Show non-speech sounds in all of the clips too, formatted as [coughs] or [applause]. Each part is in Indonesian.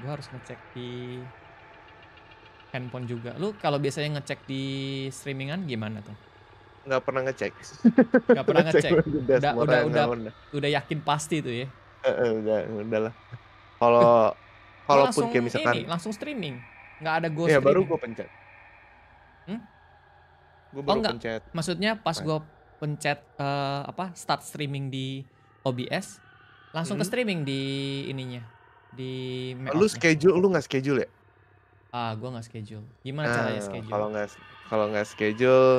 gue harus ngecek di handphone juga lu kalau biasanya ngecek di streamingan gimana tuh nggak pernah ngecek [laughs] nggak pernah ngecek udah udah udah, udah, udah yakin pasti tuh ya Udah, udah udahlah kalau [laughs] kalaupun kayak misalkan ini, langsung streaming nggak ada gue ya streaming. baru gue pencet hmm? gue oh, baru oh, enggak. pencet maksudnya pas nah. gue pencet uh, apa start streaming di OBS langsung hmm? ke streaming di ininya di oh, lu schedule lu nggak schedule ya ah gue nggak schedule gimana nah, caranya schedule kalau nggak kalau nggak schedule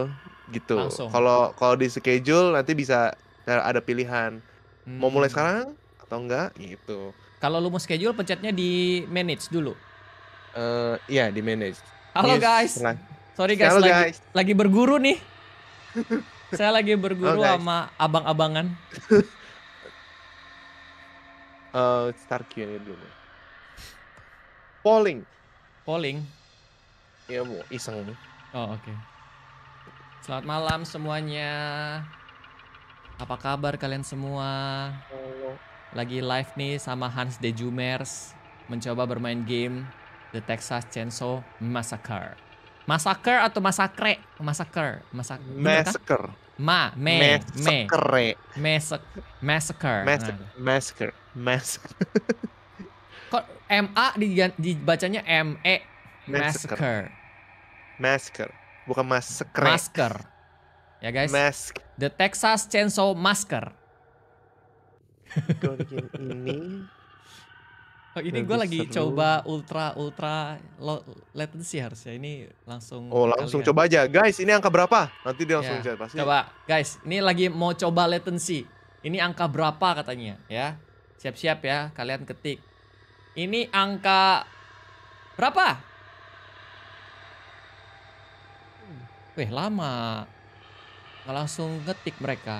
gitu kalau kalau di schedule nanti bisa ada pilihan hmm. mau mulai hmm. sekarang atau enggak gitu kalau lu mau schedule pencetnya di manage dulu uh, iya di manage halo guys nah. sorry guys, halo, lagi, guys lagi berguru nih [laughs] saya lagi berguru oh, sama abang-abangan [laughs] uh, eh, start Q&A dulu. Polling. Polling. Ya Bu. iseng nih. Oh oke. Okay. Selamat malam semuanya. Apa kabar kalian semua? Halo. Lagi live nih sama Hans Dejumers. mencoba bermain game The Texas Chainsaw Massacre. Masaker atau masakre? masaker masak masker Ma, me, me. Masak, masaker. Nah. masker masker Kok masker dibacanya e? masker masker masker Bukan masker Masker. Ya guys. Mask. The Texas Chainsaw Masker. ini Oh, ini gue lagi seru. coba ultra ultra low latency harusnya ini langsung. Oh langsung coba aja guys ini angka berapa nanti dia langsung yeah. Ya, pasti. Coba guys ini lagi mau coba latency ini angka berapa katanya ya siap-siap ya kalian ketik ini angka berapa? Wih lama nggak langsung ketik mereka.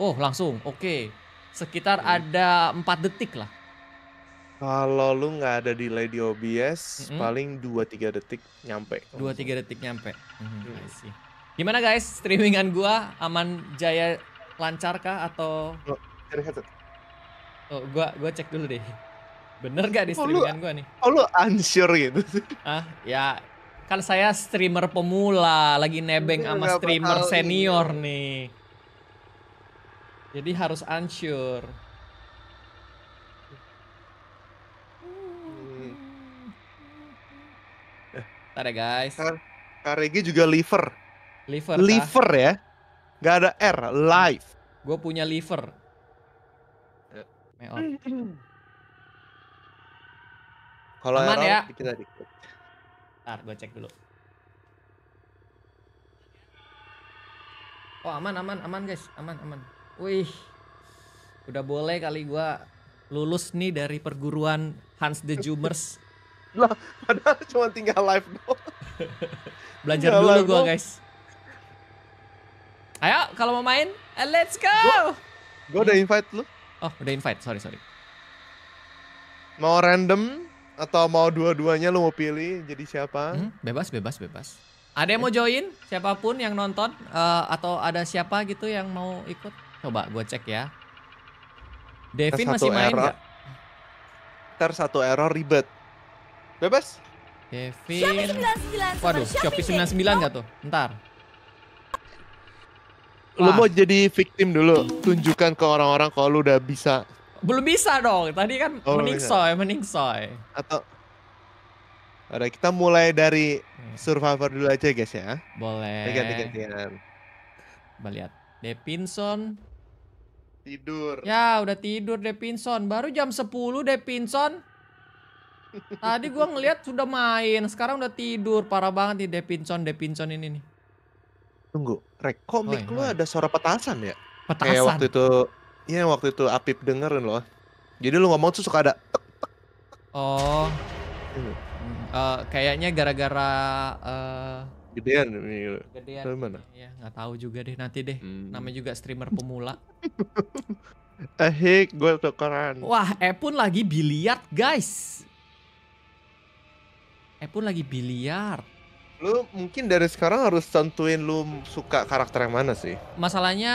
Oh langsung oke okay. sekitar hmm. ada empat detik lah. Kalau lu nggak ada delay di OBS, mm -hmm. paling 2-3 detik nyampe. 2-3 detik nyampe. Mm-hmm, mm -hmm, mm. Gimana guys, streamingan gua aman jaya lancar kah atau oh, oh, gua gua cek dulu deh. Bener gak di oh, streamingan oh, gua nih? Oh lu unsure gitu sih. Ah, ya kan saya streamer pemula, lagi nebeng iya, sama streamer senior nih. Jadi harus unsure. Ntar ya, guys. Karegi juga liver. Liver. Liver ya. Gak ada R, live. Gue punya liver. Eh, Meot. [clears throat] Kalau Aman error, ya. kita dikit. Ntar gue cek dulu. Oh aman aman aman guys, aman aman. Wih. Udah boleh kali gue lulus nih dari perguruan Hans the Jumers lah padahal cuma tinggal live doang [laughs] belajar tinggal dulu gue guys ayo kalau mau main eh, let's go gue udah invite lu oh udah invite sorry sorry mau random atau mau dua-duanya lu mau pilih jadi siapa hmm, bebas bebas bebas ada yang mau join siapapun yang nonton uh, atau ada siapa gitu yang mau ikut coba gue cek ya Devin masih main nggak? Ter satu error ribet Bebas. Kevin. Waduh, Shopee 99 enggak tuh? Ntar. Lu mau jadi victim dulu, tunjukkan ke orang-orang kalau lu udah bisa. Belum bisa dong, tadi kan oh, meningsoy, meningsoy. Atau ada kita mulai dari survivor dulu aja guys ya. Boleh. Ganti-gantian. Coba lihat. Depinson tidur. Ya, udah tidur Depinson. Baru jam 10 Depinson. Tadi gua ngelihat sudah main, sekarang udah tidur. Parah banget nih Depinson, Depinson ini nih. Tunggu, rek komik oh, lu ada suara petasan ya? Petasan. Kayak waktu itu, iya waktu itu Apip dengerin loh. Jadi lu ngomong tuh suka ada Oh. Uh, kayaknya gara-gara eh, gedean gedean mana? ya nggak tahu juga deh nanti deh hmm. namanya juga streamer pemula [laughs] eh gue tukeran wah Epun lagi biliar guys Eh pun lagi biliar. Lu mungkin dari sekarang harus tentuin lu suka karakter yang mana sih? Masalahnya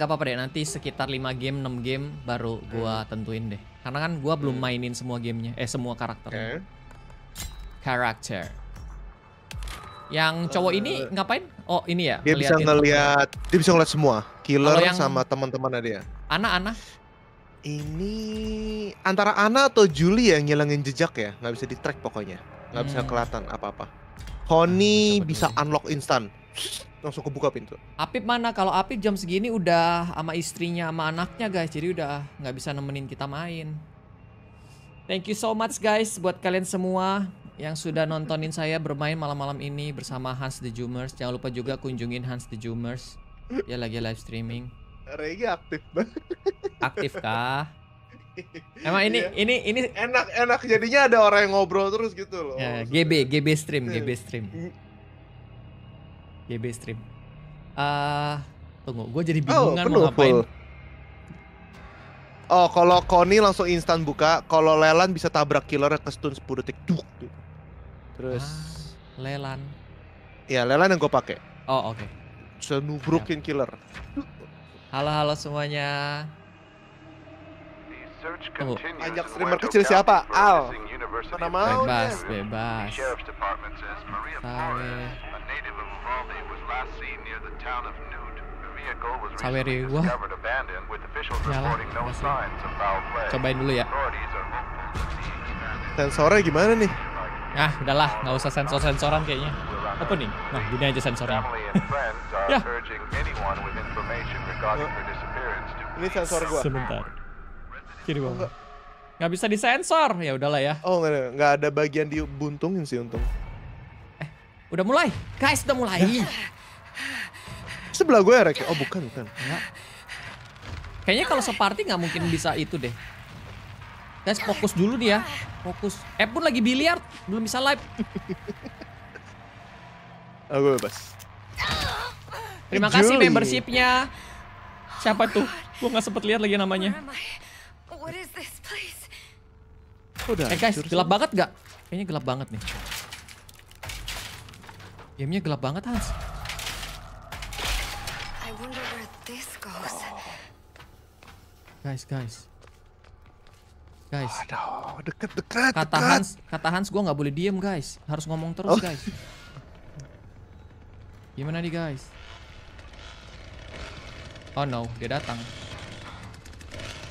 nggak apa-apa deh nanti sekitar 5 game 6 game baru gua hmm. tentuin deh. Karena kan gua belum hmm. mainin semua gamenya, eh semua karakternya. Okay. Karakter. Yang cowok uh, ini eh, ngapain? Oh ini ya. Dia bisa ngelihat, dia bisa ngeliat semua. Killer yang sama teman teman dia. Anak-anak. Ini antara Ana atau Julie yang ngilangin jejak ya, nggak bisa di track pokoknya nggak bisa hmm. kelihatan apa-apa. Honey bisa, bisa unlock instan. Langsung kebuka pintu. Apip mana? Kalau Apip jam segini udah sama istrinya sama anaknya guys. Jadi udah nggak bisa nemenin kita main. Thank you so much guys buat kalian semua yang sudah nontonin saya bermain malam-malam ini bersama Hans the Jumers. Jangan lupa juga kunjungin Hans the Jumers. Ya lagi live streaming. Regi aktif banget. Aktif kah? Emang ini yeah. ini ini enak enak jadinya ada orang yang ngobrol terus gitu loh. Yeah, GB GB stream yeah. GB iya. stream. GB stream. Ah, uh, tunggu, gue jadi oh, bingung oh, mau ngapain. Full. Oh, kalau Koni langsung instan buka, kalau Lelan bisa tabrak killer ke stun 10 detik. Duk, Terus ah, Lelan. ya Lelan yang gue pakai. Oh, oke. Okay. Senubrukin yeah. killer. Halo-halo semuanya. Oh. Ajak streamer kecil siapa? Al. Mana mau? Bebas, bebas. Sawe. Saweri gua. Nyala. Cobain dulu ya. Sensornya gimana nih? Ah, udahlah, nggak usah sensor-sensoran kayaknya. Apa nih? Nah, gini aja sensornya. [laughs] ya. Oh. Ini sensor gua. Sebentar. Kiri bawah. Enggak. Nggak bisa disensor. Ya udahlah ya. Oh, enggak, enggak, ada bagian dibuntungin sih untung. Eh, udah mulai. Guys, udah mulai. Ya. Sebelah gue ya, Rek. Oh, bukan, bukan. Enggak. Kayaknya kalau separti nggak mungkin bisa itu deh. Guys, fokus dulu dia. Ya. Fokus. Eh pun lagi biliar, belum bisa live. oh, [laughs] gue bebas. Terima kasih membershipnya. Siapa tuh? Gue nggak sempet lihat lagi namanya. Udah. Eh guys, gelap banget gak? Kayaknya gelap banget nih. Gamenya gelap banget Hans. Guys, guys. Guys. Aduh, deket, deket, kata Hans, kata Hans gue gak boleh diem guys. Harus ngomong terus oh. guys. Gimana nih guys? Oh no, dia datang.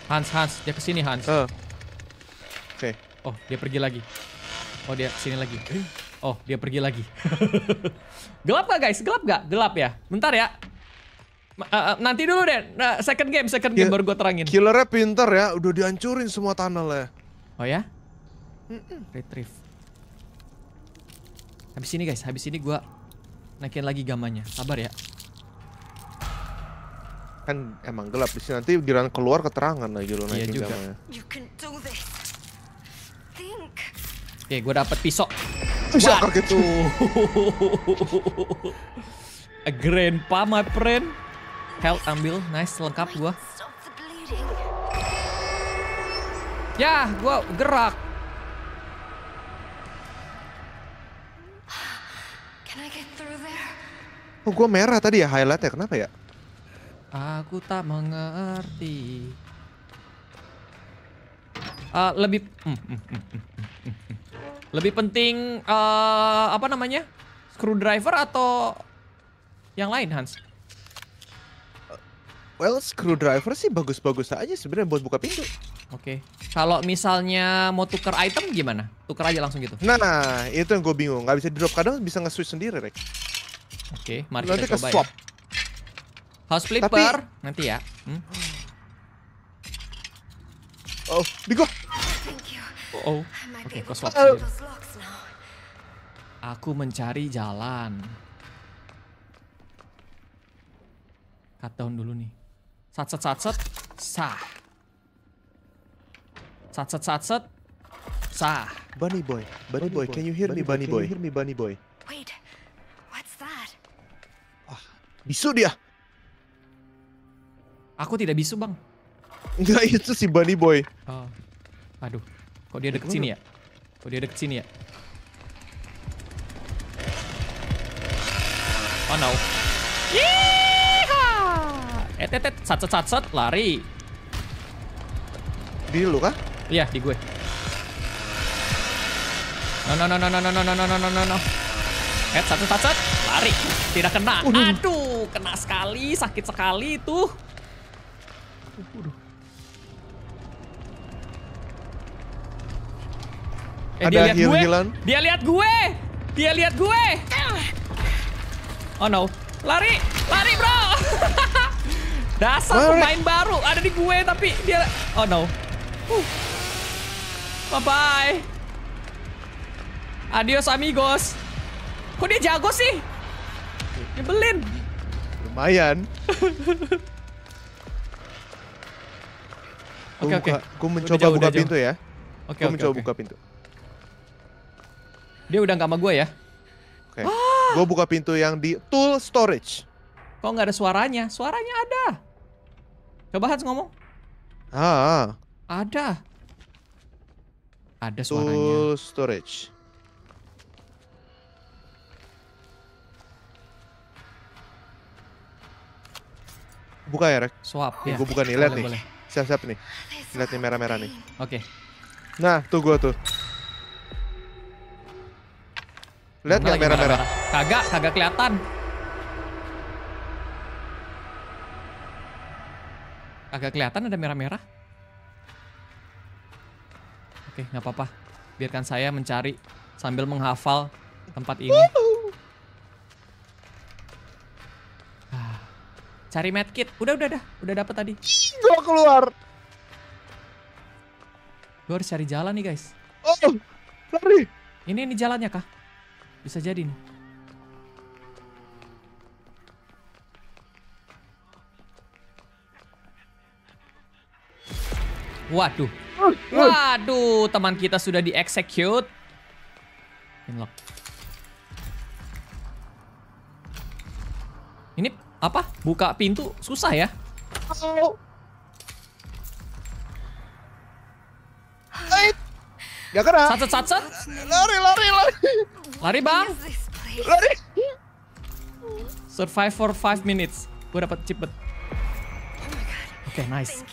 Hans, Hans, dia kesini Hans. Uh. Oke. Okay. Oh, dia pergi lagi. Oh, dia kesini lagi. Oh, dia pergi lagi. [laughs] gelap gak guys? Gelap gak? Gelap ya? Bentar ya. Uh, uh, nanti dulu deh, nah, uh, second game, second game baru gue terangin. Killernya pinter ya, udah dihancurin semua tunnel ya. Oh ya? Mm -mm. Retrieve. Habis ini guys, habis ini gue naikin lagi gamanya. Sabar ya kan emang gelap di sini nanti giliran keluar keterangan lagi lo iya juga. Oke, gue dapet pisau. Pisau kaget gitu. A grandpa my friend. Health ambil, nice lengkap gue. Ya, gue gerak. Oh, gue merah tadi ya highlightnya kenapa ya? Aku tak mengerti. Uh, lebih hmm, hmm, hmm, lebih penting uh, apa namanya screwdriver atau yang lain Hans? Well screwdriver sih bagus-bagus aja sebenarnya buat buka pintu. Oke. Okay. Kalau misalnya mau tuker item gimana? Tuker aja langsung gitu. Nah, nah itu yang gue bingung. Gak bisa di drop kadang bisa nge-switch sendiri, Rek. Oke, okay, mari Nanti kita coba ya. House flipper Tapi... nanti ya. Hmm? Oh, di gua. Oh, oh, oke, okay, kau uh. Aku mencari jalan. Cut down dulu nih. Sat set sat set. Sah. Sat set sat set. Sah. Bunny boy, bunny, boy, can you hear me bunny boy? hear me bunny boy? Wait. What's that? Ah, bisu dia. Aku tidak bisu bang. Enggak itu si Bunny Boy. Oh. Aduh, kok dia deket sini ya? Kok dia deket sini ya? Oh no. Iya. Et, et, et, sat, sat, sat, sat, lari. Di lu kah? Iya, di gue. No, no, no, no, no, no, no, no, no, no, no. Et, satu, satu, lari. Tidak kena. Aduh, kena sekali, sakit sekali tuh. Eh, Ada dia lihat gue. Healan. Dia lihat gue. Dia lihat gue. Oh no. Lari, lari bro. [laughs] Dasar lari. pemain baru ada di gue tapi dia Oh no. Uh. Bye bye. Adios amigos. Kok dia jago sih? Nyebelin. Lumayan. [laughs] Oke oke. Gue mencoba jauh, buka pintu ya. Oke okay, oke. mencoba okay. buka pintu. Dia udah nggak sama gue ya. Oke. Okay. Ah. Gue buka pintu yang di tool storage. Kok nggak ada suaranya? Suaranya ada. Coba Hans ngomong. Ah. Ada. Ada suaranya. Tool storage. Buka ya, Rek. Swap ya. Gue buka nih, boleh, nih. Boleh. Siap-siap nih. Lihat nih merah-merah nih. Oke. Okay. Nah, tuh gua tuh. Lihat nggak merah-merah? Kagak, kagak kelihatan. Kagak kelihatan ada merah-merah. Oke, nggak apa-apa. Biarkan saya mencari sambil menghafal tempat ini. Cari medkit. Udah, udah, udah. Udah dapet tadi. Gue keluar. Gue harus cari jalan nih, guys. Oh, lari. Ini, ini jalannya, kah? Bisa jadi nih. Waduh. Ah, ah. Waduh, teman kita sudah di-execute. Inlock. Ini apa buka pintu susah ya. Oh. Gak kena. Satset satset. Lari lari lari. Lari bang. Lari. Survive for 5 minutes. Gue dapat cipet. Oke okay, nice.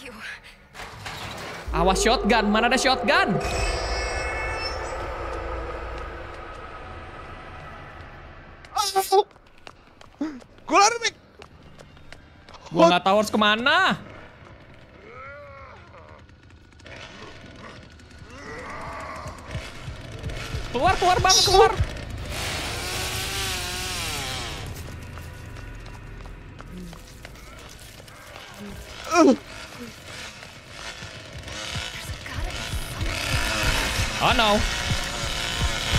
Awas shotgun. Mana ada shotgun? Gue lari, Mik. Gua nggak tahu harus kemana. Keluar, keluar bang, keluar. Oh no.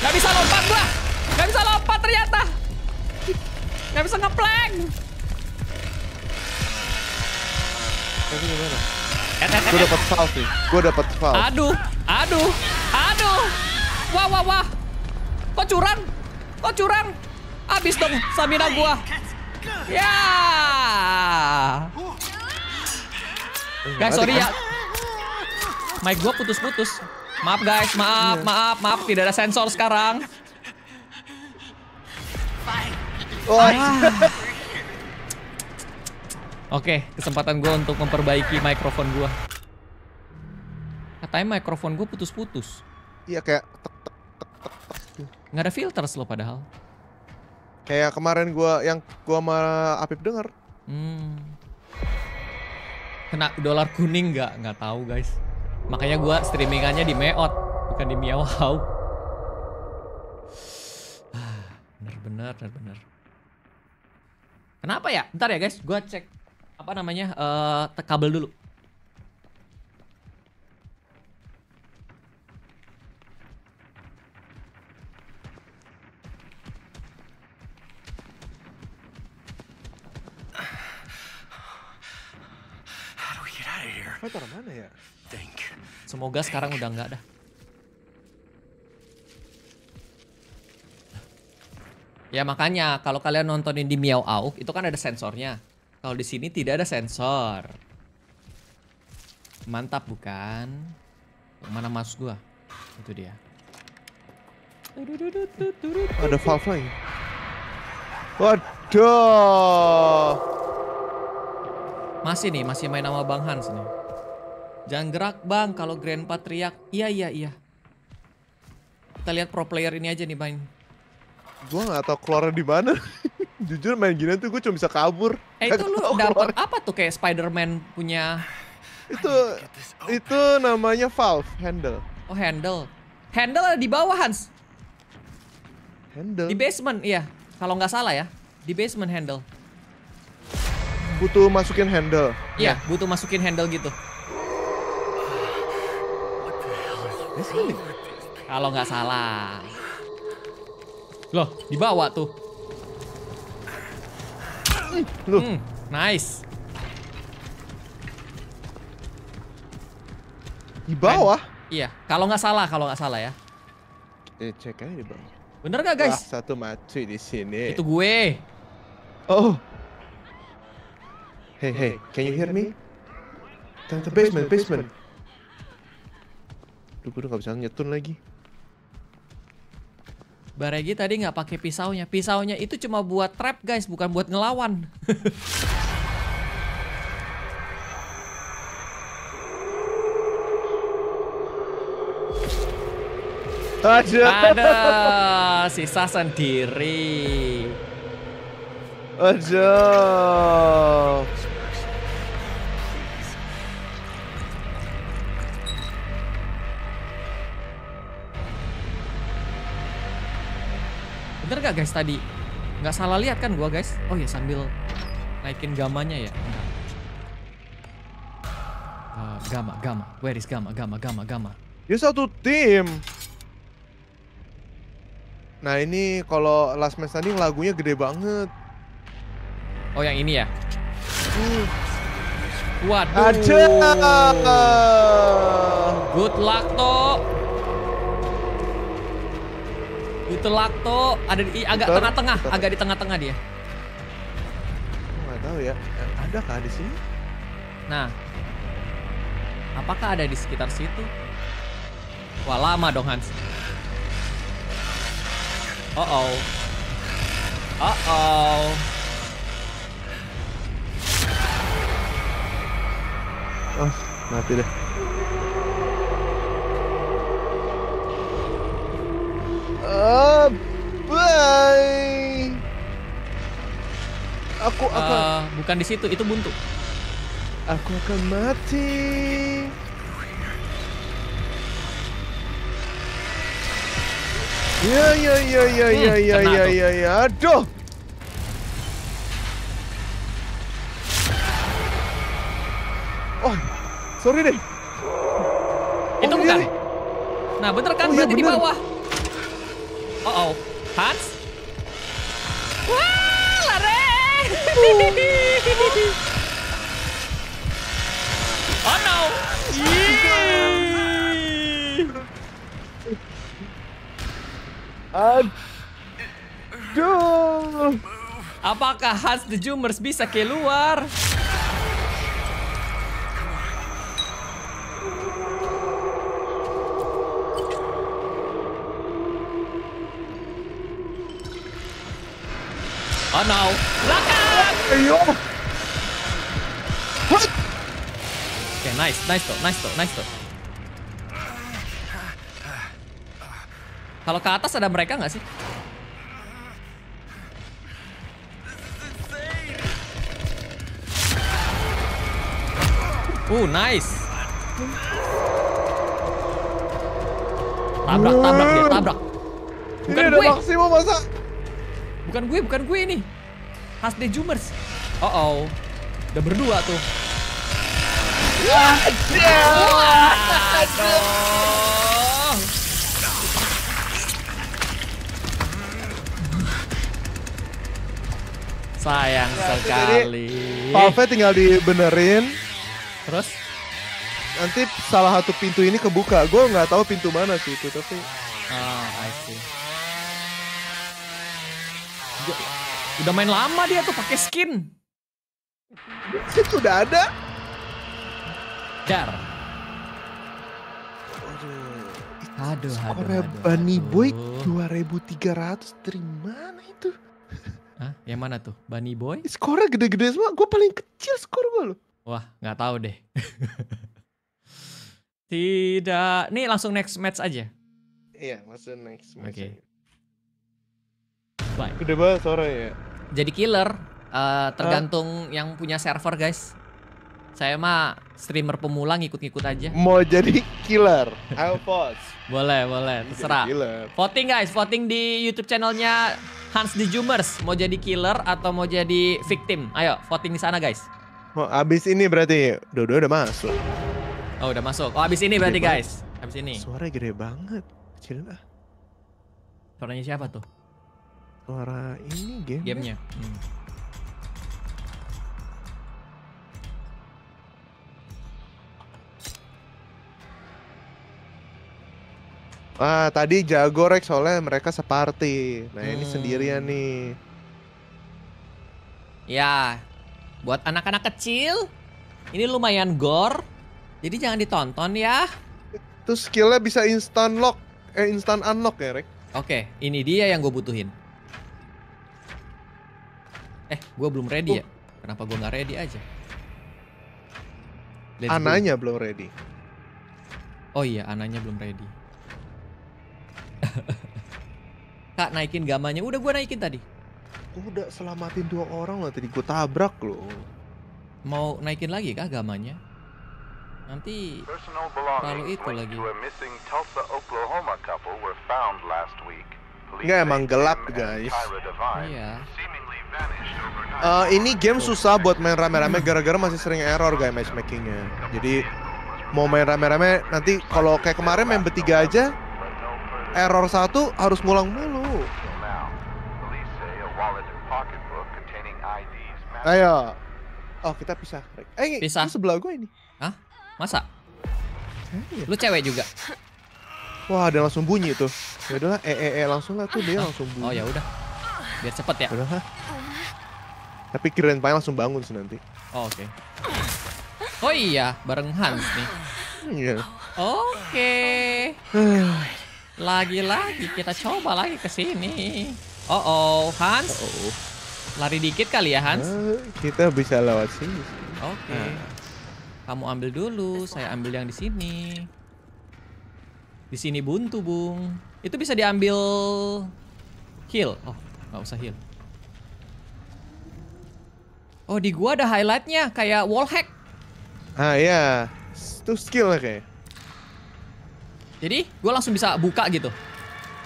Gak bisa lompat gua. Gak bisa lompat ternyata. Gak bisa ngeplank. Gue dapet foul sih. Gue dapet foul. Aduh, aduh, aduh. Wah, wah, wah. Kok curang? Kok curang? Abis dong stamina gue. Ya. Guys, sorry ya. Mic gue putus-putus. Maaf guys, maaf, iya. maaf, maaf. Tidak ada sensor sekarang. Oh. [laughs] Oke, kesempatan gue untuk memperbaiki mikrofon gue. Katanya mikrofon gue putus-putus. Iya kayak gitu. Nggak ada filter loh padahal. Kayak kemarin gue yang gue sama Apip denger. Hmm. Kena dolar kuning nggak? Nggak tahu guys. Makanya gue streamingannya di Meot, bukan di Miao Bener-bener, [sighs] ah, bener-bener. Kenapa ya? Ntar ya guys, gue cek apa namanya uh, kabel dulu ya? Semoga sekarang udah nggak dah. Ya makanya kalau kalian nontonin di Miao auk itu kan ada sensornya. Kalau di sini tidak ada sensor. Mantap bukan? Mana mas gua? Itu dia. Ada valve lagi. Waduh. Masih nih, masih main nama Bang Hans nih. Jangan gerak bang, kalau Grandpa teriak, iya iya iya. Kita lihat pro player ini aja nih main. Gua nggak tahu keluar di mana jujur main gini tuh gue cuma bisa kabur. Eh itu lu dapat apa tuh kayak Spider-Man punya itu itu namanya valve handle. Oh, handle. Handle ada di bawah Hans. Handle. Di basement, iya. Kalau nggak salah ya. Di basement handle. Butuh masukin handle. Iya, yeah. butuh masukin handle gitu. Kalau nggak salah. Loh, di bawah tuh. Loh. Hmm, nice. Di bawah? Main. Iya, kalau nggak salah, kalau nggak salah ya. Eh, cek aja di bawah. Bener nggak guys? Wah, satu mati di sini. Itu gue. Oh. Hey, hey, can you hear me? Tante basement, basement. Duh, gue udah bisa nyetun lagi. Baregi tadi nggak pakai pisaunya. Pisaunya itu cuma buat trap guys, bukan buat ngelawan. [laughs] Ada sisa sendiri. Aduh. Bener gak guys tadi? Nggak salah lihat kan gua guys? Oh ya sambil naikin gamanya ya. Uh, gamma, gamma. Where is gamma, gamma, gamma, gamma? Dia satu tim. Nah ini kalau Last Man tadi lagunya gede banget. Oh yang ini ya? Uh. Waduh. Aduh. Good luck toh. Itu Lakto ada di agak tengah-tengah, agak di tengah-tengah dia. Enggak tahu ya, eh, ada kah di sini? Nah, apakah ada di sekitar situ? Wah lama dong Hans. Oh uh oh, oh uh oh. Oh, mati deh. Uh, bye. Aku uh, bukan di situ, itu buntu. Aku akan mati. Ya ya ya ya hmm, ya ya ya ya ya. Aduh. Oh, sorry deh. Oh, itu iya bukan. Nah, bener kan oh, iya berarti ya, bener. di bawah. Oh oh. Hans? Wah, lari! Uh. oh no! Aduh! Apakah Hans the Jumers bisa keluar? Oh no. Lock up! What? Okay, nice. Nice to, nice to, nice to. Kalau ke atas ada mereka nggak sih? Uh, nice. Tabrak, tabrak dia, tabrak. Bukan Ini gue. udah maksimum masa Bukan gue, bukan gue ini. the Jumers. Oh oh. Udah berdua tuh. Sayang nah, sekali. Pave tinggal dibenerin. Terus? Nanti salah satu pintu ini kebuka. Gue nggak tahu pintu mana sih itu tapi. Ah, oh, I see. Udah main lama dia tuh pakai skin. Itu udah ada. Dar. Aduh, aduh, aduh, aduh. Bunny Boy 2300 dari mana itu? [laughs] Hah? Yang mana tuh? Bunny Boy? Skornya gede-gede semua. Gue paling kecil skor gue loh. Wah, nggak tahu deh. [laughs] Tidak. Nih langsung next match aja. Iya, langsung next match. Oke. Okay. Baik. Gede banget suara ya. Jadi killer uh, tergantung yang punya server, guys. Saya mah streamer pemula ngikut-ngikut aja. Mau jadi killer, I'll vote. [laughs] boleh, boleh, terserah. Voting guys, voting di YouTube channelnya Hans the Jumers. Mau jadi killer atau mau jadi victim? Ayo, voting di sana guys. Oh, abis ini berarti dodo udah masuk. Oh, udah masuk. Oh, abis ini berarti guys. Abis ini. Suara gede banget. Kecil ah. Suaranya siapa tuh? suara ini game gamenya hmm. Ah, tadi jago Rex soalnya mereka separti. Nah, hmm. ini sendirian nih. Ya. Buat anak-anak kecil, ini lumayan gore. Jadi jangan ditonton ya. Terus skillnya bisa instant lock, eh instant unlock ya, Rex. Oke, ini dia yang gue butuhin. Eh, gue belum ready uh. ya? Kenapa gue nggak ready aja? Let's ananya go. belum ready. Oh iya, ananya belum ready. [laughs] Kak naikin gamanya. Udah gue naikin tadi. Udah selamatin dua orang loh tadi gue tabrak loh. Mau naikin lagi kah gamanya? Nanti lalu itu lagi. Nggak emang gelap guys. Iya. Uh, ini game susah buat main rame-rame gara-gara masih sering error guys matchmakingnya. Jadi mau main rame-rame nanti kalau kayak kemarin main bertiga aja error satu harus ngulang mulu. Ayo. Oh kita pisah. Eh pisah. sebelah gue ini. Hah? Masa? Ayo. Lu cewek juga? Wah ada langsung bunyi tuh. Ya udahlah, eh eh eh langsung lah tuh dia ah, ah. langsung oh, bunyi. Oh ya udah. Biar cepet ya. Udah. Tapi Grand paling langsung bangun sih nanti. Oh, Oke. Okay. Oh iya, bareng Hans nih. Iya. Oke. Lagi-lagi kita coba lagi ke sini. Oh oh, Hans. Uh oh. Lari dikit kali ya Hans. Uh, kita bisa lewat sini. Oke. Okay. Uh. Kamu ambil dulu, saya ambil yang di sini. Di sini buntu, Bung. Itu bisa diambil heal. Oh, nggak usah heal. Oh di gua ada highlightnya kayak wall hack. Ah iya, itu skill kayak. Jadi gua langsung bisa buka gitu.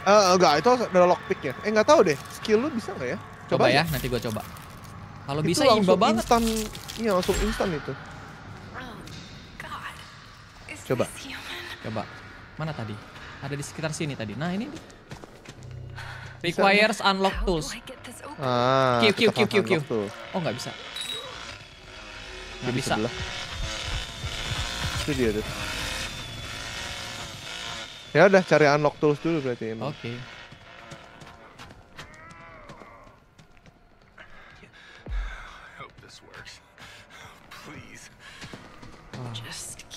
Eh uh, enggak, itu ada lockpick ya. Eh nggak tahu deh, skill lu bisa nggak ya? Coba, coba ya, nanti gua coba. Kalau bisa imba banget. Instan, iya langsung instan itu. coba. Coba. Mana tadi? Ada di sekitar sini tadi. Nah ini. Requires unlock tools. Ah, Q Q Q Q Q. Oh nggak bisa. Nggak bisa. Sebelah. Itu dia tuh. Ya udah cari unlock tools dulu berarti emang. Oke. Okay.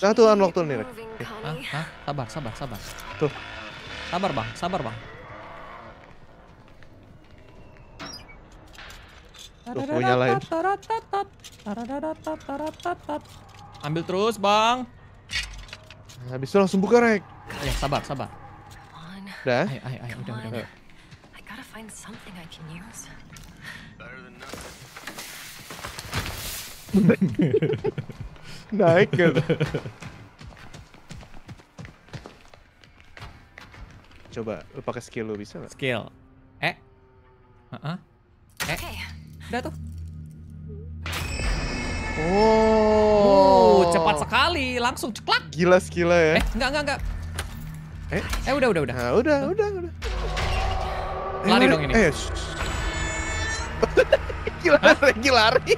Nah tuh unlock tuh nih Rek. Hah? Sabar, sabar, sabar. Tuh. Sabar bang, sabar bang. Tuh, gue nyalain. Ambil terus, Bang. Habis itu langsung buka, Rek. Ayo, iya, sabar, sabar. Udah. Ayo, ayo, ayo, udah, udah. [laughs] Naik ke Coba, lu pakai skill lu bisa nggak? Skill. Eh? Uh -uh. Eh? Okay. Udah tuh. Oh. oh, cepat sekali, langsung ceklak. Gila skillnya ya. Eh, enggak enggak enggak. Eh, eh udah udah udah. Nah, udah, tuh. udah, udah. Lari eh, dong ini. Eh. [laughs] gila, lagi lari.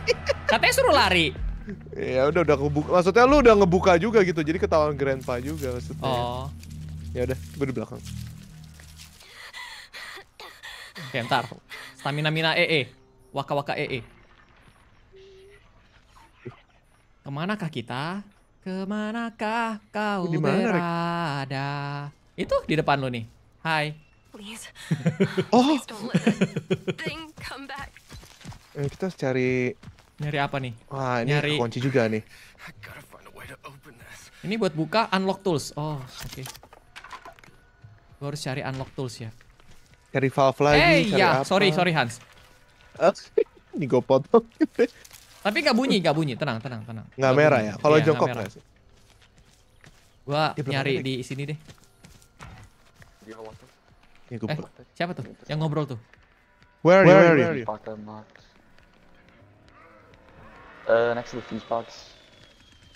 Katanya suruh lari. Ya udah udah kebuka. Maksudnya lu udah ngebuka juga gitu. Jadi ketahuan grandpa juga maksudnya. Oh. Ya udah, gue di belakang. Oke, ntar. Stamina mina EE. eh. Waka waka ee. Kemanakah kita? Kemanakah kau Dimana, berada? Rek? Itu di depan lo nih. Hai. oh. Eh, kita cari nyari apa nih? Wah, ini nyari kunci juga nih. Ini buat buka unlock tools. Oh, oke. Okay. Gue harus cari unlock tools ya. Cari valve lagi, hey, eh, ya. apa? Sorry, sorry Hans. [laughs] Ini gue potong. Tapi nggak bunyi, nggak bunyi. Tenang, tenang, tenang. nggak merah ya? Kalau iya, jongkok gak sih? Gua ya, nyari di sini deh. eh, siapa tuh? Yang ngobrol tuh? Where are you? Where are you? Where are you? Uh, next to the fuse box.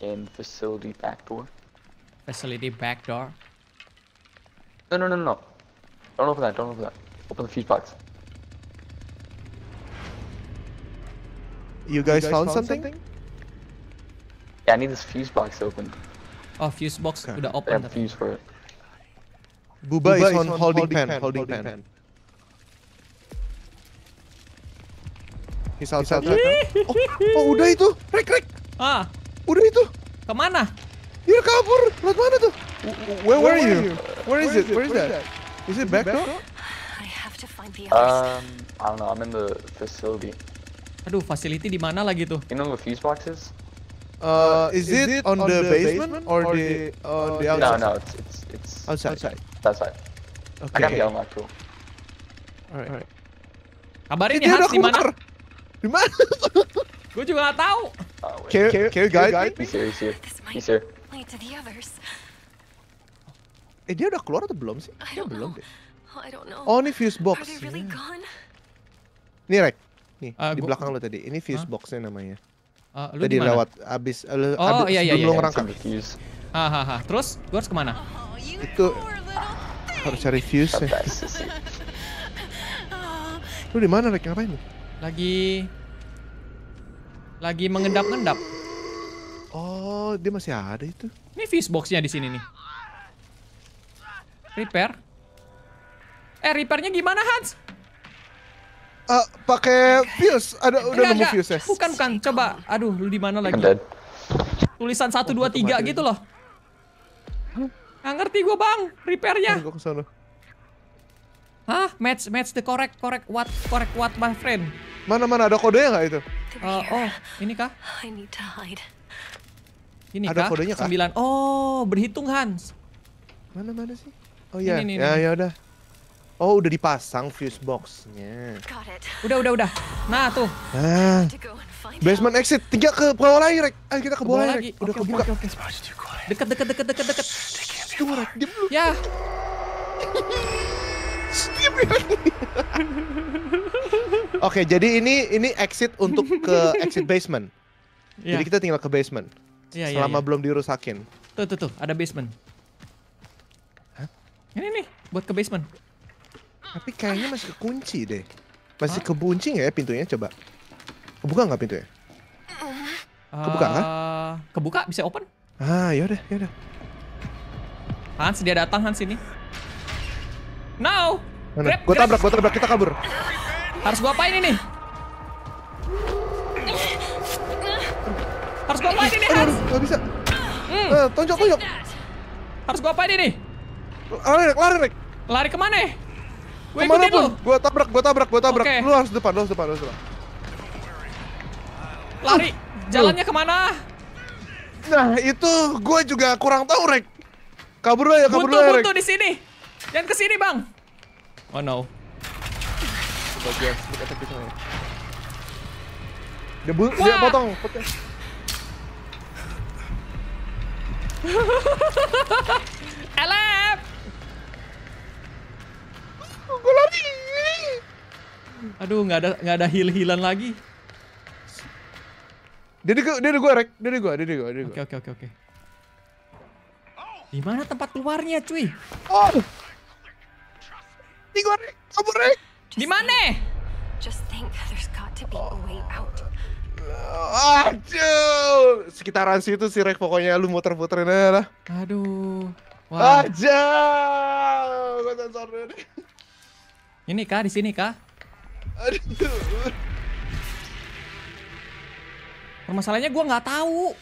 In facility back door. Facility back door? No, no, no, no. Don't open that, don't open that. Open the fuse box. You guys, found, found something? something? Yeah, I need this fuse box open. Oh, fuse box okay. with the open. I have fuse for it. Booba, Booba is, is, on, holding, holding pan, pan, holding, pen. pan. He's outside. He's outside oh, oh, udah itu. Rek, rek. Ah. Udah itu. Kemana? Dia kabur. Lewat mana tuh? Where, where, where are you? Where is, it? Where is, that? Is it back, back I have to find the others. Um, I don't know. I'm in the facility. Aduh, facility di mana lagi tuh? You know where fuse boxes? Uh, is, is it, it on, on the, the basement, basement or, or the uh, on the outside? No, no, it's it's it's outside. Outside. outside. Okay. I got the unlock tool. Alright. Alright. Kabarin ya, Hans di mana? Di mana? [laughs] Gue juga gak tahu. Oh, can, you, can, you guide, guide me? He's here, he's here. He's here. Lead to the others. Eh, dia udah keluar atau belum sih? Dia belum deh. Oh, I don't know. Oh, ini fuse box. Are they really gone? Nih, right. Nih, uh, di belakang lo tadi. Ini fuse huh? boxnya namanya. Uh, lu tadi dimana? lewat abis, uh, oh, abis iya, iya, sebelum iya, iya. ngerangkak. hahaha Terus, gue harus kemana? Itu harus cari fuse ya. [laughs] lu di mana lagi Ngapain Lagi lagi mengendap-endap. Oh, dia masih ada itu. Ini fuse boxnya di sini nih. Repair. Eh, repairnya gimana Hans? uh, pakai fuse. Ada udah nemu fuse ya? Bukan bukan. Coba aduh lu di mana lagi? Tulisan satu dua tiga gitu loh. Nggak ngerti gue Bang. Repairnya. Gua Hah? Match match the correct correct what correct what my friend. Mana mana ada kodenya nggak itu? Uh, oh, ini kah? I need Ini ada kodenya kah? sembilan Oh, berhitung Hans. Mana mana sih? Oh iya. Ya ya udah. Oh, udah dipasang fuse boxnya. Udah, udah, udah. Nah, tuh. Nah. Basement exit, tiga ke bawah lagi, Rek. Ayo kita ke bawah, lagi. Udah okay, kebuka. Okay, okay. Dekat, dekat, dekat, dekat, dekat. Tunggu, Rek. Diam dulu. Ya. Diam Oke, jadi ini ini exit untuk ke exit basement. Yeah. Jadi kita tinggal ke basement. Yeah, ya, Selama yeah, yeah. belum dirusakin. Tuh, tuh, tuh. Ada basement. Hah? Ini nih, buat ke basement. Tapi kayaknya masih kekunci deh. Masih kebunci nggak ya pintunya coba? Kebuka nggak pintunya? Eh, kebuka nggak? Eh, kebuka bisa open? Ah yaudah yaudah. Hans dia datang Hans ini. No. Grab, gue tabrak, gue tabrak, kita kabur. Harus gua apain ini? Harus gua apain ini, Hans? Aduh, gak bisa. Hmm. Uh, tonjok, tonjok. Harus gua apain ini? Lari, Rek, lari, Lari kemana ya? Gue ikutin pun, lu. Gue tabrak, gue tabrak, gue tabrak. Okay. Lu harus depan, lu harus depan, lu harus depan. Lari. Jalannya kemana? Nah itu gue juga kurang tahu Rek. Kabur lah ya, kabur lah ya Rek. Butuh di sini. Jangan ke sini bang. Oh no. Bagian sedikit efek bisa Dia, bun, dia potong, potong. [laughs] Elep! gue lari aduh nggak ada nggak ada heal healan lagi dari gue dari gue rek dari gue dari gue dari gue oke oke oke oke di mana tempat keluarnya cuy oh di gue rek kabur rek di mana just think there's got to be a way out Aduh, sekitaran situ sih Rek pokoknya lu muter-muterin aja lah. Aduh. Wah. Aja. Gue sensornya. Ini kah di sini kah? Aduh. Permasalahannya gua nggak tahu.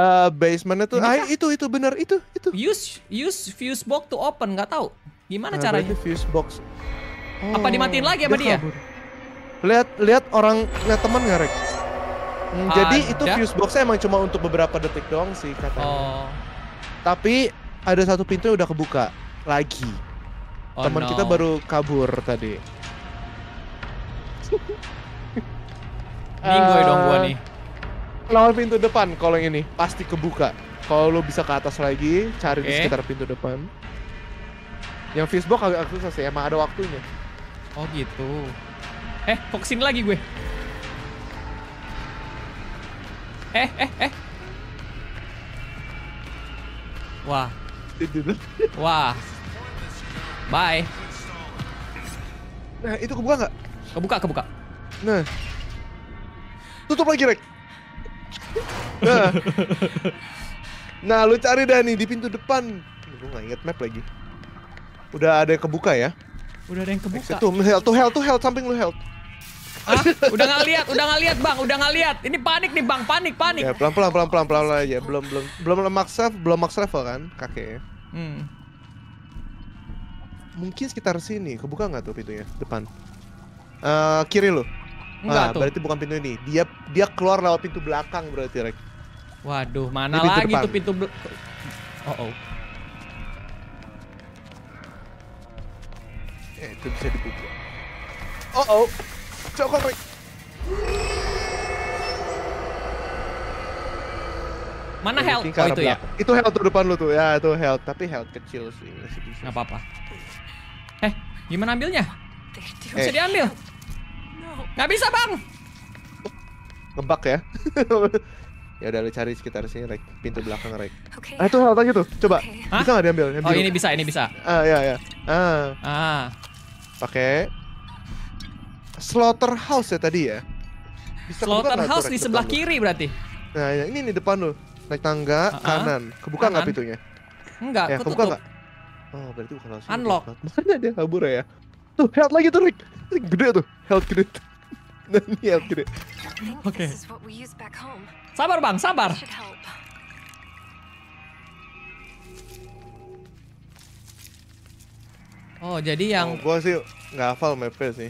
Uh, basementnya tuh, ah itu itu benar itu itu. Use use fuse box to open nggak tahu. Gimana nah, caranya? Fuse box. Oh, apa dimatiin lagi sama dia? dia? Lihat lihat orang lihat teman nggak rek? Hmm, ah, Jadi itu fuse boxnya emang cuma untuk beberapa detik doang sih katanya. Oh. Tapi ada satu pintu yang udah kebuka lagi. Oh, Teman no. kita baru kabur tadi. Minggu uh, dong gua nih. Eh, lawan pintu depan kalau yang ini pasti kebuka. Kalau lo bisa ke atas lagi, cari okay. di sekitar pintu depan. Yang Facebook agak susah sih, emang ada waktunya. Oh gitu. Eh, fokusin lagi gue. Eh, eh, eh. Wah. Wah. Bye. Nah, itu kebuka nggak? Kebuka, kebuka. Nah. Tutup lagi, Rek. Nah. nah, lu cari dah nih di pintu depan. Lu nggak inget map lagi. Udah ada yang kebuka ya? Udah ada yang kebuka. Itu tuh, health, tuh health, tuh health, samping lu health. Ah, udah nggak lihat, udah nggak lihat bang, udah nggak lihat. Ini panik nih bang, panik, panik. Ya pelan pelan pelan pelan pelan aja, belum belum belum maksa, belum max level kan kakek. Ya? Hmm mungkin sekitar sini. Kebuka nggak tuh pintunya depan? Uh, kiri lo. Enggak nah, tuh. Berarti bukan pintu ini. Dia dia keluar lewat pintu belakang berarti, Rek. Waduh, mana lagi depan. tuh pintu belakang? Oh oh. Eh, itu bisa dibuka. Oh oh. Cokok, Rek. Mana health? Oh, itu ya? belakang. ya? Itu health tuh depan lu tuh. Ya, itu health. Tapi health kecil sih. Nggak apa-apa. Eh, gimana ambilnya? Gak bisa eh. diambil. Gak bisa, Bang. Ngebak ya. [laughs] ya udah lu cari sekitar sini, Rek. Pintu belakang, Rek. Okay. Ah, itu haltanya tuh. Coba. Okay. Bisa nggak diambil? Yang oh, ini bisa, ini bisa. Ah, ya, ya. Ah. Ah. Pakai Slaughterhouse ya tadi ya. Bisa Slaughterhouse di sebelah lu. kiri berarti. Nah, ya, ini di depan lu. Naik tangga uh ah, -huh. Ah. kanan. Kebuka nggak pintunya? Enggak, ya, Kebuka nggak? Oh, berarti bukan langsung unlock. Makanya dia kabur ya. Tuh, health lagi tuh, Rick. Gede tuh, health gede. Dan [laughs] nah, ini health gede. Oke. Sabar, Bang, sabar. Oh, jadi yang oh, Gue sih nggak hafal mapnya sih.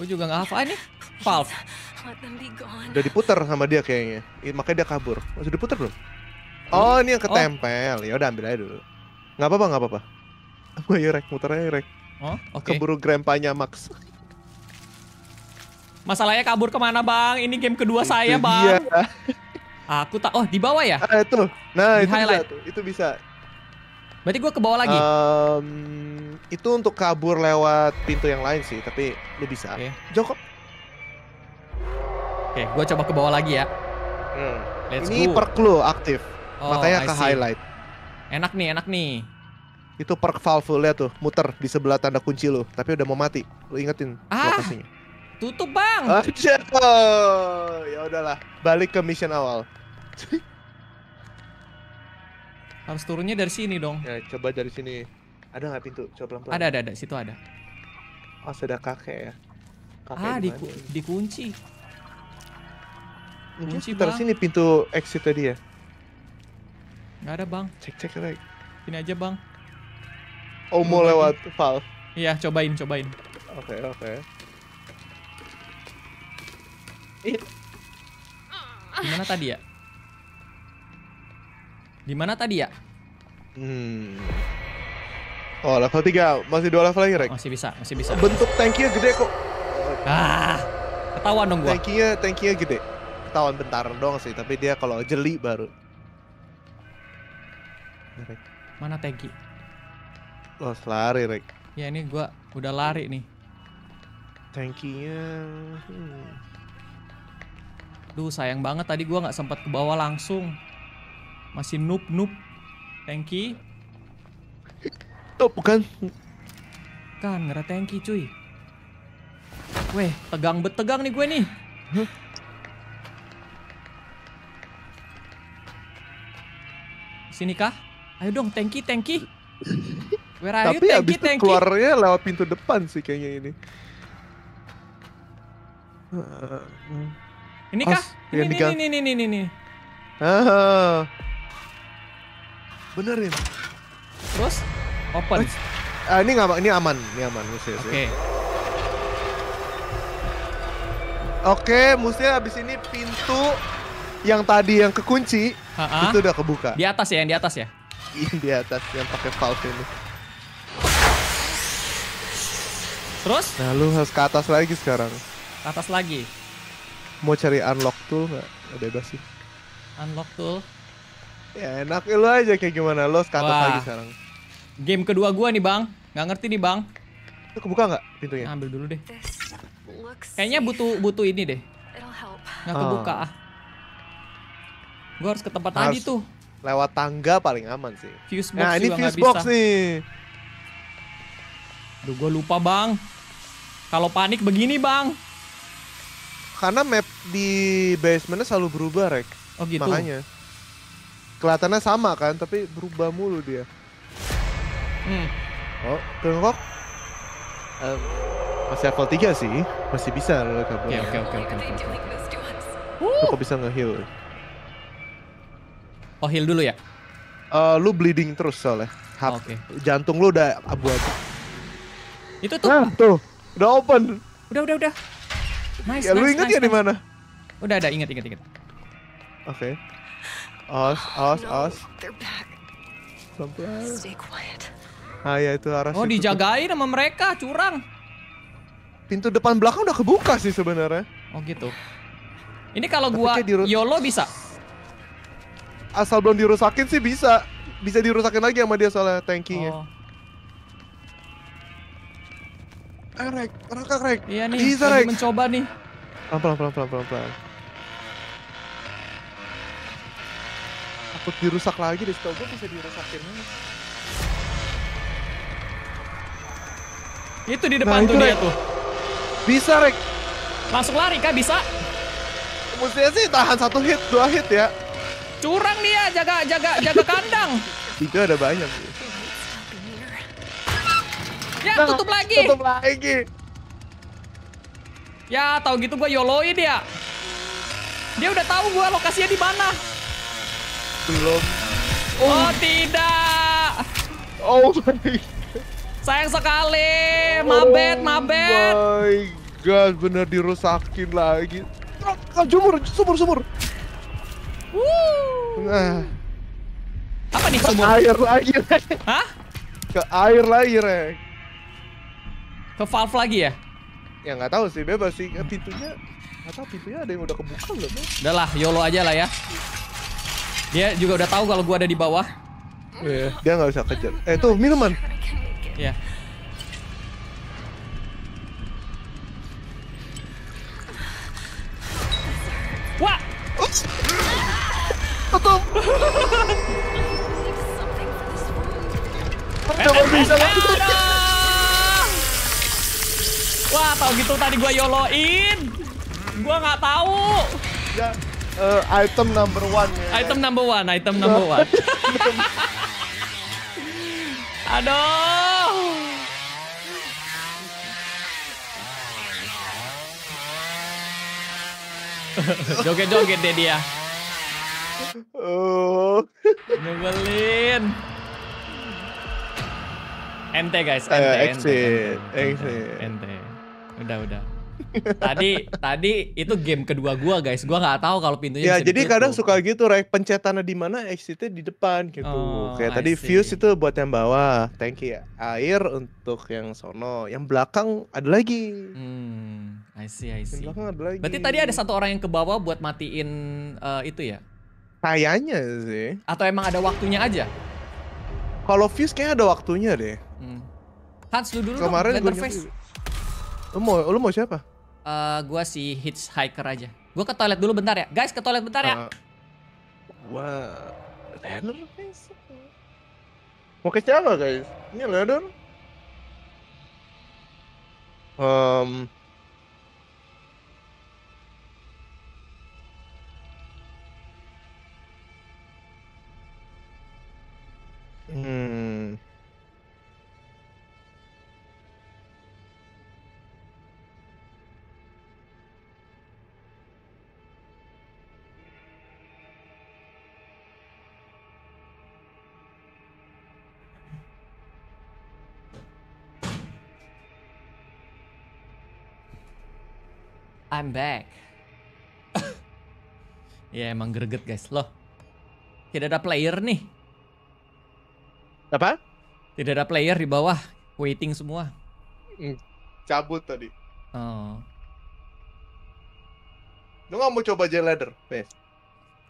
Gue juga nggak hafal ah, ini. Valve. Udah diputar sama dia kayaknya. Makanya dia kabur. Masih diputar belum? Oh, ini yang ketempel. Oh. Ya udah ambil aja dulu. Gak apa-apa, gak apa-apa. Ayo rek, muter aja rek. Oh, oke. Okay. Keburu grandpanya Max. Masalahnya kabur kemana bang? Ini game kedua itu saya bang. Dia. Aku tak, oh di bawah ya? Ah, itu, nah di itu highlight. bisa, tuh. itu bisa. Berarti gue ke bawah lagi? Um, itu untuk kabur lewat pintu yang lain sih, tapi lu bisa. Okay. Joko. Oke, okay, gue coba ke bawah lagi ya. Hmm. Let's Ini go. perk aktif, oh, makanya ke highlight. Enak nih, enak nih. Itu perk valve tuh, muter di sebelah tanda kunci lu, tapi udah mau mati. Lu ingetin ah, lokasinya. Tutup, Bang. Aja. Oh, ya udahlah. Balik ke mission awal. Harus turunnya dari sini dong. Ya, coba dari sini. Ada nggak pintu? Coba pelan-pelan. Ada, ada, ada. Situ ada. Oh, sudah kakek ya. Kakek ah, di dikunci. Kunci dari sini pintu exit tadi ya. Nggak ada bang. Cek cek cek. Ini aja bang. Oh mau lewat Val? Iya cobain cobain. Oke oke. Okay. Gimana tadi ya? Gimana tadi ya? Hmm. Oh level 3 masih dua level lagi Rek. Masih bisa masih bisa. Bentuk tankinya gede kok. Ah ketahuan dong gua. Tankinya tankinya gede. Ketahuan bentar dong sih tapi dia kalau jeli baru. Rek. Mana Tegi? lo lari, Rek. Ya ini gue udah lari nih. Tankinya... Hmm. Duh, sayang banget tadi gue nggak sempat ke bawah langsung. Masih noob-noob. Tanki. Tuh, bukan. Kan, ngera tanki cuy. Weh, tegang betegang nih gue nih. Huh? Sini kah? Ayo dong, tanki, tanki. [coughs] Where are Tapi you, tanki, abis tanki? keluarnya lewat pintu depan sih kayaknya uh, ya, ini. Ini kah? ini, ini, ini, ini, ini, ini, ah. Bener ya. Terus? Open. Ah, ini nggak ini aman, ini aman. Oke. Okay. Oke, mestinya abis ini pintu yang tadi yang kekunci uh -huh. itu udah kebuka. Di atas ya, yang di atas ya ditinggiin iya, di atas yang pakai valve ini. Terus? Nah lu harus ke atas lagi sekarang. Ke atas lagi. Mau cari unlock tool nggak? Bebas sih. Unlock tool? Ya enak ya, lu aja kayak gimana lo ke atas Wah. lagi sekarang. Game kedua gua nih bang, nggak ngerti nih bang. Itu kebuka nggak pintunya? Nah, ambil dulu deh. Kayaknya butuh butuh ini deh. Nggak kebuka ah. ah. Gua harus ke tempat harus. tadi tuh lewat tangga paling aman sih. Fuse box nah, ini fuse box bisa. nih. Duh, gue lupa bang. Kalau panik begini bang. Karena map di basementnya selalu berubah, Rek. Oh gitu? Makanya. Kelihatannya sama kan, tapi berubah mulu dia. Hmm. Oh, tengok. Um, masih level 3 sih. Masih bisa loh Oke, oke, oke. Kok bisa nge-heal? Oh heal dulu ya? Uh, lu bleeding terus soalnya. Hap, okay. Jantung lu udah abu-abu. Itu tuh. Nah, tuh. Udah open. Udah, udah, udah. Nice, ya, nice, lu inget nice, ya nice. di mana? Udah ada, inget, inget, inget. Oke. Okay. Os, os, oh, no. os. Pelan-pelan. Stay quiet. Ah ya itu arah Oh situ. dijagain sama mereka, curang. Pintu depan belakang udah kebuka sih sebenarnya. Oh gitu. Ini kalau gua YOLO bisa? asal belum dirusakin sih bisa. Bisa dirusakin lagi sama dia soalnya tankinya. Oh. Ayo ah, Rek, rekak Rek. Iya nih, bisa Rek. mencoba nih. Pelan pelan pelan pelan pelan. Takut dirusak lagi deh, setahu gue bisa dirusakin. Itu di nah, depan nah, tuh dia rek. tuh. Bisa Rek. Langsung lari kah bisa? Mestinya sih tahan satu hit, dua hit ya. Curang dia jaga jaga jaga kandang. Itu ada banyak. Ya, nah, tutup lagi. Tutup lagi. Ya, tahu gitu gue yoloin ya. Dia udah tahu gue lokasinya di mana. Belum. Oh, oh tidak. Oh my. Sayang sekali. Oh mabet, mabet. my god, bener dirusakin lagi. Ah, jumur sumur, sumur. Nah. Apa nih sumur? Ke air lagi. Hah? Ke air lagi, Rek. Ke valve lagi ya? Ya nggak tahu sih, bebas sih. Kan pintunya nggak tahu pintunya ada yang udah kebuka belum ya? Udah lah, YOLO aja lah ya. Dia juga udah tahu kalau gua ada di bawah. Iya. Dia nggak usah kejar. Eh tuh minuman. Iya. Wah. Ups apa tuh? bisa Wah, tau gitu tadi gua yoloin. Gua nggak tahu. Ya, uh, item number one ya. Item number one, item number one. [laughs] Aduh. [laughs] Joget-joget deh dia. Oh. Nyebelin. NT guys, NT, exit, NT, NT, exit. NT, udah udah. tadi tadi itu game kedua gua guys, gua nggak tahu kalau pintunya. Ya jadi kadang suka gitu, right pencetannya di mana, exitnya di depan gitu. Oh, Kayak tadi see. fuse itu buat yang bawah, tanki air untuk yang sono, yang belakang ada lagi. Hmm, I see, I see. belakang ada lagi. Berarti tadi ada satu orang yang ke bawah buat matiin uh, itu ya? Kayaknya sih. Atau emang ada waktunya aja? Kalau Fuse kayaknya ada waktunya deh. Hmm. Hans lu dulu Kemarin dong, Letterface. Lu mau, lu mau siapa? Uh, gua si Hitchhiker aja. Gua ke toilet dulu bentar ya. Guys, ke toilet bentar ya. Uh, gua... Leatherface? Mau ke siapa guys? Ini Leather? Um, Hmm. I'm back. [laughs] ya emang greget guys loh. Tidak ada player nih. Apa? Tidak ada player di bawah, waiting semua. Hmm. Cabut tadi. Oh. Lu nggak mau coba jalan ladder, Pes?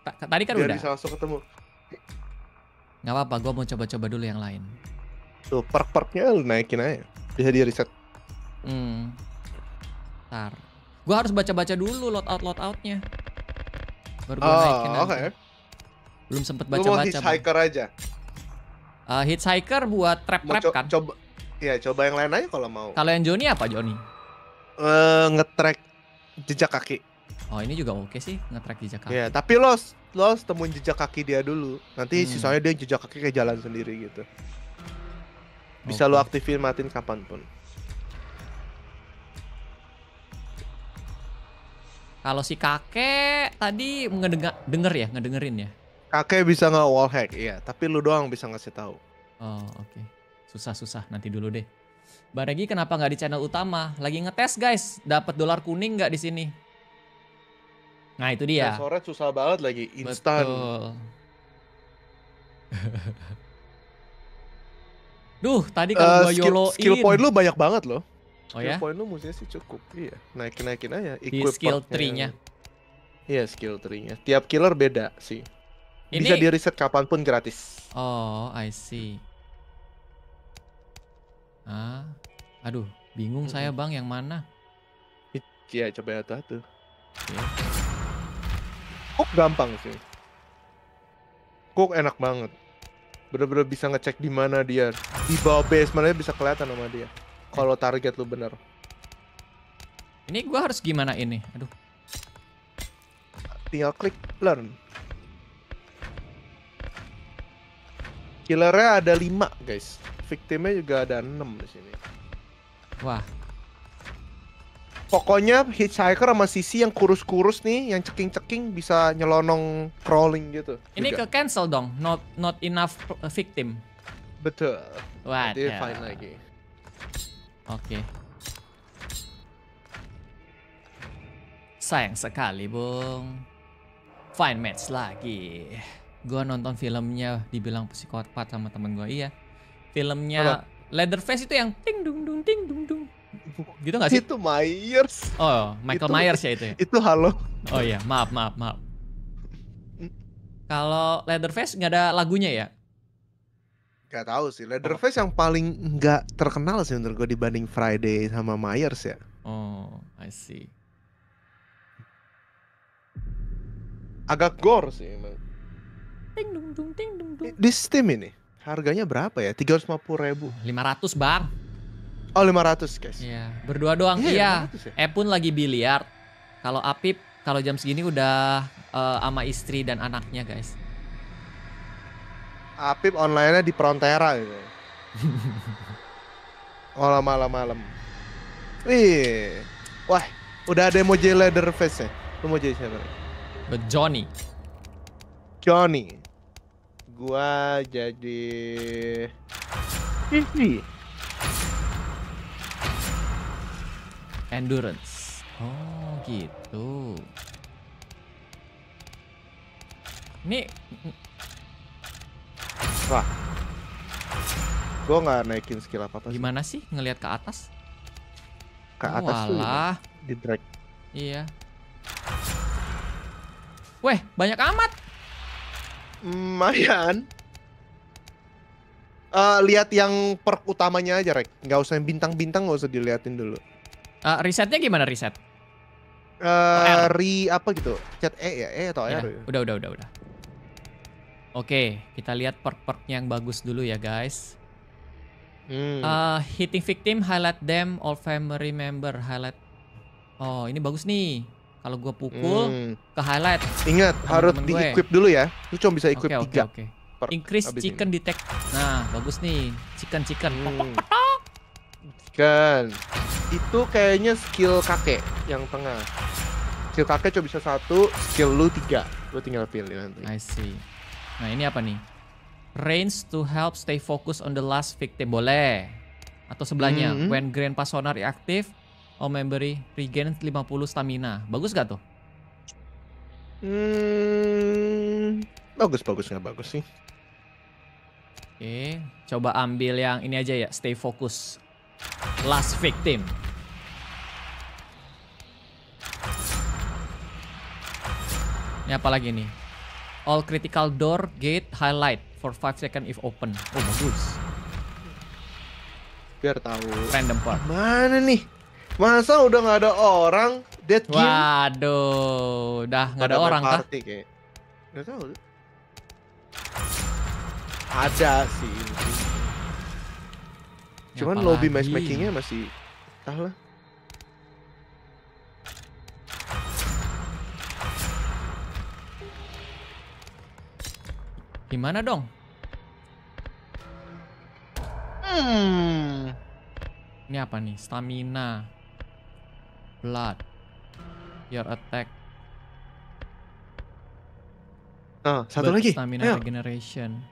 Tadi kan Biar udah. bisa langsung ketemu. Nggak apa-apa, gue mau coba-coba dulu yang lain. Tuh, perk-perknya lu naikin aja. Bisa di reset. Hmm. Ntar. Gue harus baca-baca dulu out loadoutnya outnya Baru gue oh, naikin okay. Belum sempet baca-baca. Lu mau hitchhiker aja? Uh, Hitchhiker buat trap-trap co kan? Coba, ya coba yang lain aja kalau mau. Kalau yang Joni apa Joni? Uh, eh, ngetrack jejak kaki. Oh ini juga oke sih ngetrack jejak kaki. Ya yeah, tapi los los temuin jejak kaki dia dulu. Nanti hmm. sisanya dia jejak kaki kayak jalan sendiri gitu. Bisa okay. lo aktifin matiin kapanpun. Kalau si kakek tadi ngedenger denger ya, ngedengerin ya kakek bisa nggak wall hack iya tapi lu doang bisa ngasih tahu oh oke okay. susah susah nanti dulu deh Baregi kenapa nggak di channel utama lagi ngetes guys dapat dolar kuning nggak di sini nah itu dia sore susah banget lagi instan Duh, tadi kalau uh, gua yolo Skill point lu banyak banget loh. Oh ya? point lu mestinya sih cukup. Iya, naikin-naikin aja. Equip Di skill tree-nya. Iya, skill tree-nya. Tiap killer beda sih. Ini... Bisa di reset kapanpun gratis. Oh, I see. Ah, aduh, bingung mm -hmm. saya bang yang mana? Iya, coba satu satu. Kok Cook gampang sih. Cook enak banget. Bener-bener bisa ngecek di mana dia. Di bawah base mana bisa kelihatan sama dia. Kalau target lu bener. Ini gua harus gimana ini? Aduh. Tinggal klik learn. Killernya ada lima guys. Victimnya juga ada enam di sini. Wah. Pokoknya hitchhiker sama sisi yang kurus-kurus nih, yang ceking-ceking bisa nyelonong crawling gitu. Ini juga. ke cancel dong, not not enough victim. Betul. Wah. Dia fine lagi. Oke. Okay. Sayang sekali, Bung. Fine match lagi gue nonton filmnya dibilang psikopat sama temen gue iya filmnya Apa? Leatherface itu yang ting dung dung ting dung dung gitu gak sih? Itu Myers. Oh, Michael itu, Myers ya itu ya? [laughs] Itu halo. Oh iya, maaf, maaf, maaf. Kalau Leatherface nggak ada lagunya ya? Gak tahu sih. Leatherface oh. yang paling nggak terkenal sih menurut gue dibanding Friday sama Myers ya. Oh, I see. Agak gore sih emang ting dung dung ting dung dung. Di Steam ini harganya berapa ya? Tiga ratus puluh ribu. Lima ratus bang. Oh lima ratus guys. Iya berdua doang. Yeah, iya. iya. Ya? pun lagi biliar. Kalau Apip kalau jam segini udah uh, sama istri dan anaknya guys. Apip online-nya di Prontera gitu. oh [laughs] malam-malam. Wih. Wah, udah ada emoji leather face ya. Lu mau jadi siapa? Johnny. Johnny gua jadi ini endurance. Oh, gitu. Ini mm, Wah. Gua nggak naikin skill apa-apa Gimana sih ngelihat ke atas? Ke atas Walah. tuh. Di drag. Iya. Weh, banyak amat lumayan. Uh, lihat yang perk utamanya aja, Rek. Nggak usah yang bintang-bintang, nggak usah diliatin dulu. Uh, risetnya gimana riset? Uh, ri apa gitu? Chat E ya, E atau E? R ya, ya? Udah, udah, udah, udah. Oke, kita lihat perk-perknya yang bagus dulu ya, guys. Hmm. Uh, hitting victim, highlight them, all family member, highlight. Oh, ini bagus nih. Kalau gue pukul hmm. ke highlight. Ingat harus di ya. equip dulu ya. Lu cuma bisa equip okay, okay, 3. Okay. Per, Increase chicken ini. detect. Nah, bagus nih. Chicken chicken. Hmm. Chicken. Itu kayaknya skill kakek yang tengah. Skill kakek cuma bisa satu, skill lu tiga. Lu tinggal pilih nanti. I see. Nah, ini apa nih? Range to help stay focus on the last victim boleh. Atau sebelahnya, mm -hmm. when grandpa sonar reactive, Oh memory regain 50 stamina. Bagus gak tuh? Hmm, bagus bagus nggak bagus sih. Oke, coba ambil yang ini aja ya, stay fokus. Last victim. Ini apa lagi nih? All critical door gate highlight for 5 second if open. Oh bagus. Biar tahu. Random part. Mana nih? Masa udah nggak ada orang? Dead game? Waduh, udah nggak ada, ada orang kah? Gak tahu. Ada sih. Cuman Apalagi. lobby matchmakingnya masih tahu lah. Gimana dong? Hmm. Ini apa nih? Stamina blood. Your attack. Nah, satu But lagi. Stamina Ayo. regeneration.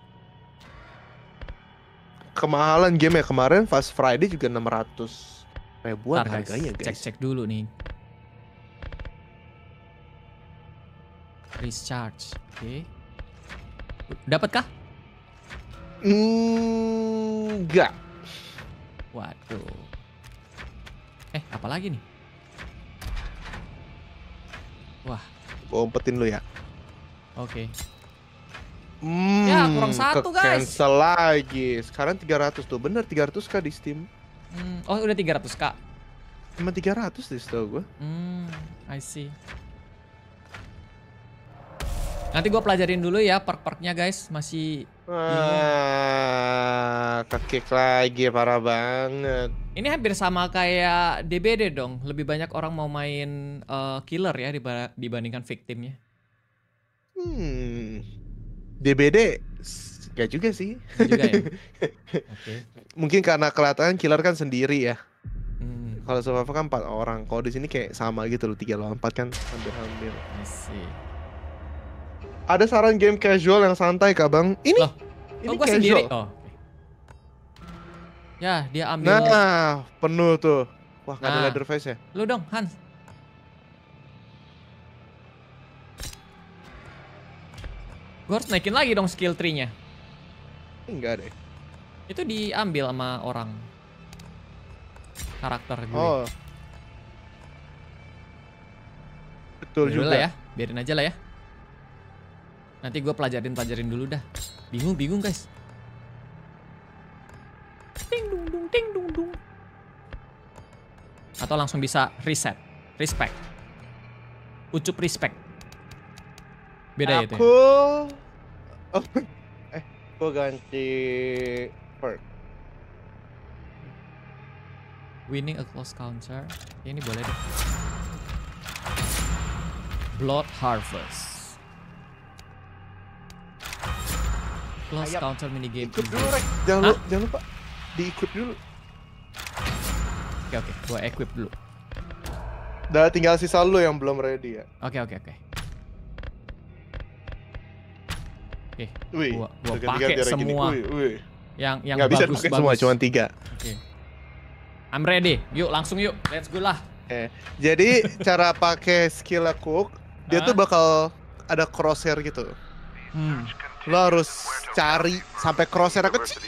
Kemahalan game ya kemarin Fast Friday juga 600 ribuan Ntar, harganya guys. Cek-cek dulu nih. Recharge. Oke. Okay. Dapatkah? Mm, enggak. Waduh. Eh, apa lagi nih? Wah. Gua umpetin lu ya. Oke. Okay. Hmm, ya kurang satu ke guys. Cancel lagi. Sekarang 300 tuh. Bener 300 k di Steam. Hmm, oh udah 300 k. Cuma 300 deh setahu gua. Hmm, I see. Nanti gua pelajarin dulu ya perk-perknya guys. Masih Wah, kekik lagi parah banget. Ini hampir sama kayak DBD dong. Lebih banyak orang mau main uh, killer ya dibandingkan victimnya. Hmm. DBD gak juga sih. Gak juga ya? [laughs] okay. Mungkin karena kelihatan killer kan sendiri ya. Hmm. Kalau survival kan empat orang. Kalau di sini kayak sama gitu loh, tiga lawan empat kan hampir-hampir ada saran game casual yang santai kak bang. Ini, Loh, ini oh, gua casual. sendiri. Oh. Ya dia ambil. Nah, nah penuh tuh. Wah nggak nah. ada ladder face ya. Lu dong Hans. Gue harus naikin lagi dong skill tree nya Enggak deh. Itu diambil sama orang. Karakter gue. Oh. Betul Biar juga. ya. Biarin aja lah ya. Nanti gue pelajarin-pelajarin dulu dah. Bingung-bingung guys. Ting dung dung ting dung dung. Atau langsung bisa reset. Respect. Ucup respect. Beda itu. Ya, Aku [laughs] oh, eh gue ganti perk. Winning a close counter. ini boleh deh. Blood Harvest. plus Ayap. counter game. Equip dulu, Rek. Jangan, lu, jangan lupa. Di-equip dulu. Oke, okay, oke. Okay. Gua equip dulu. Udah tinggal sisa lu yang belum ready ya. Oke, okay, oke, okay, oke. Okay. Oke, okay. gua, gua pakai semua. Wih, wih. Yang yang Nggak bagus, bisa pakai semua, cuma tiga. Oke. Okay. I'm ready. Yuk, langsung yuk. Let's go lah. Eh, jadi cara pakai skill aku dia huh? tuh bakal ada crosshair gitu. Hmm lo harus cari sampai crosshair kecil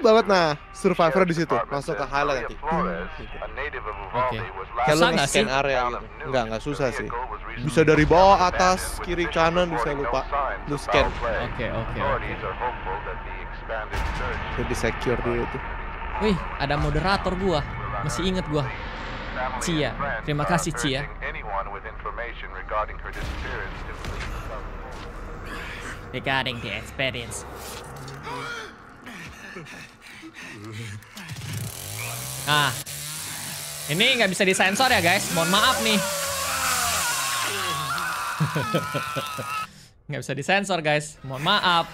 banget nah survivor di situ masuk ke highlight nanti oke okay. lo nggak scan area gitu nggak susah sih bisa dari bawah atas kiri kanan bisa lupa lu scan oke oke oke jadi secure dulu tuh wih ada moderator gua masih inget gua Cia terima kasih Cia regarding the experience. Nah, ini nggak bisa disensor ya guys, mohon maaf nih. [laughs] nggak bisa disensor guys, mohon maaf.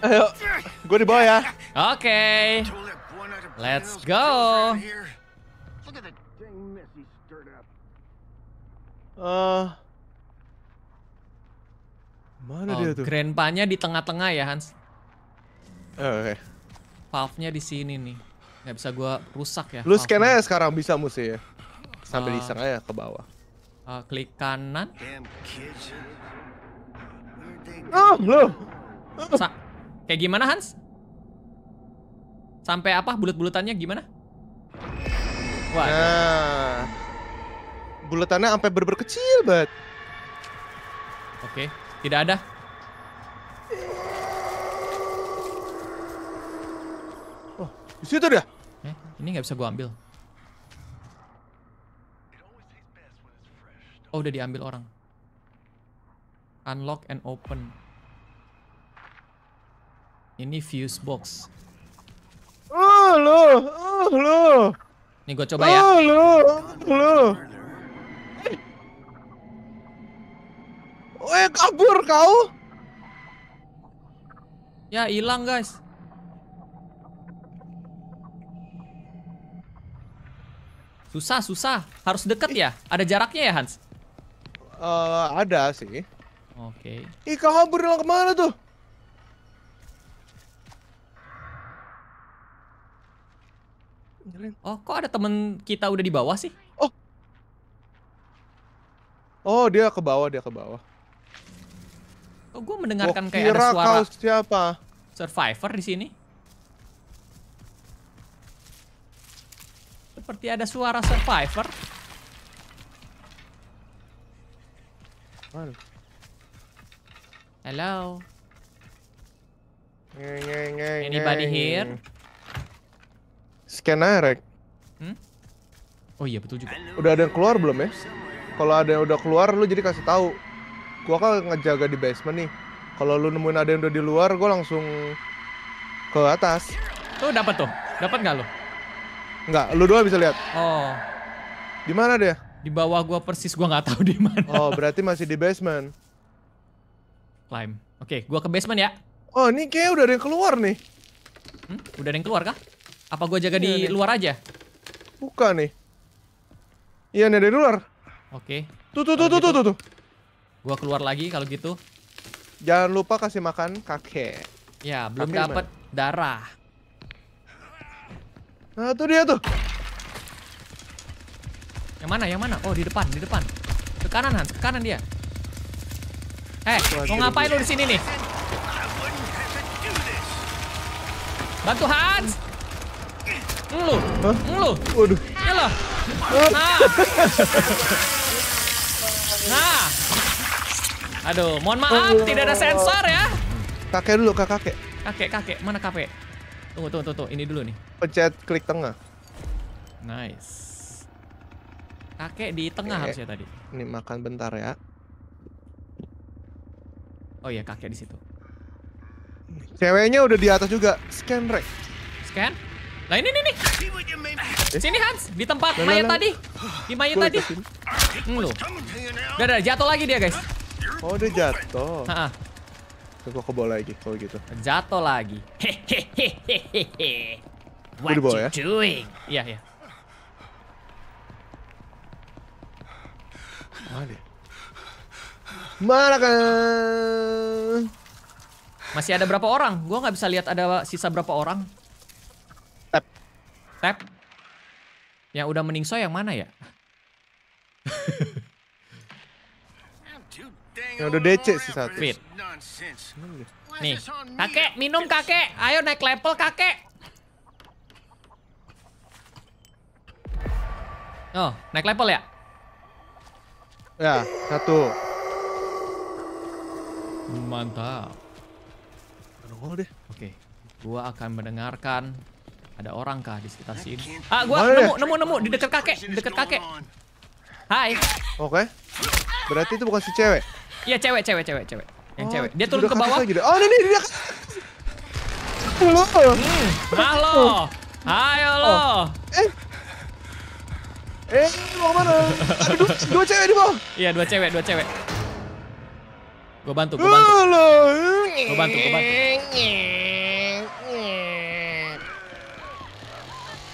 Ayo, gue di bawah ya. Oke, okay. let's go. Uh, Mana oh, dia tuh? grandpa di tengah-tengah ya, Hans. Oh, Oke. Okay. Valve-nya di sini nih. Gak bisa gua rusak ya. Lu scan aja sekarang bisa musuh ya. Sampai uh, di sana ya ke bawah. Uh, klik kanan. Oh, ah, belum. Sa kayak gimana, Hans? Sampai apa bulat-bulatannya gimana? Wah. Nah. Bulatannya sampai berber kecil, banget. Oke. Okay. Tidak ada. Oh, di situ dia. Eh, ini nggak bisa gua ambil. Oh, udah diambil orang. Unlock and open. Ini fuse box. Oh, lo. Oh, lo. Nih gua coba ya. Oh, lo. Oh, lo. Eh kabur kau. Ya hilang guys. Susah susah. Harus deket ya. Ada jaraknya ya Hans? Uh, ada sih. Oke. Okay. Ih kau kabur hilang kemana tuh? Oh, kok ada temen kita udah di bawah sih? Oh. Oh, dia ke bawah, dia ke bawah. Kok oh, gue mendengarkan oh, kayak ada suara kau siapa? Survivor di sini? Seperti ada suara survivor. halo? Hello. Anybody here? Scan Hmm? Oh iya betul juga. Udah ada yang keluar belum ya? Kalau ada yang udah keluar lu jadi kasih tahu gua kan ngejaga di basement nih kalau lu nemuin ada yang udah di luar gua langsung ke atas tuh dapat tuh dapat nggak lu nggak lu doang bisa lihat oh di mana dia di bawah gua persis gua nggak tahu di mana oh berarti masih di basement climb oke okay, gua ke basement ya oh ini kayak udah ada yang keluar nih hmm? udah ada yang keluar kah apa gua jaga ini iya, di ini. luar aja Bukan nih iya nih di luar oke okay. tuh tuh tuh tuh, tuh gitu. tuh tuh tuh Gua keluar lagi kalau gitu. Jangan lupa kasih makan kakek. Ya, belum dapat darah. Nah, tuh dia tuh. Yang mana? Yang mana? Oh, di depan, di depan. Ke kanan, Han. Ke kanan dia. Eh, hey, mau ngapain lu di sini nih? Bantu Hans. Lu. Lu. Waduh. nah. nah. Aduh, mohon maaf, oh. tidak ada sensor ya. Kakek dulu, kak kakek. Kakek, kakek. Mana kakek? Tunggu, tunggu, tunggu. Ini dulu nih. Pencet klik tengah. Nice. Kakek di tengah harusnya tadi. Ini makan bentar ya. Oh iya, kakek di situ. Ceweknya udah di atas juga. Scan, Rek. Scan? Nah ini nih nih. Eh? Sini Hans, di tempat nah, mayat nah, tadi. Di mayat tadi. Hmm, loh. udah, jatuh lagi dia guys. Oh dia jatuh. Heeh. Gue kebola lagi kalau gitu. Jatuh lagi. Hehehehehehe. What you ya. doing? Iya, iya. Mana? Mana kan? Masih ada berapa orang? Gua nggak bisa lihat ada sisa berapa orang. Tap. Tap. Yang udah meningso yang mana ya? [laughs] Yang udah DC sih satu. Fit. Nih, kakek minum kakek. Ayo naik level kakek. Oh, naik level ya? Ya, satu. Mantap. Oke. Okay. Oke, gua akan mendengarkan ada orang kah di sekitar sini? Ah, gua Mana nemu, ya? nemu, nemu di dekat kakek, di dekat kakek. Hai. Oke. Okay. Berarti itu bukan si cewek. Iya cewek, cewek, cewek, cewek. Yang oh, cewek. Dia turun ke bawah. Gitu. Oh, ini dia. Halo. Hmm, halo. Oh. Ayo lo. Oh. Eh. Eh, mau mana? Ada dua, cewek di bawah. Iya, dua cewek, dua cewek. Gua bantu, gua bantu. Gua bantu, gue bantu.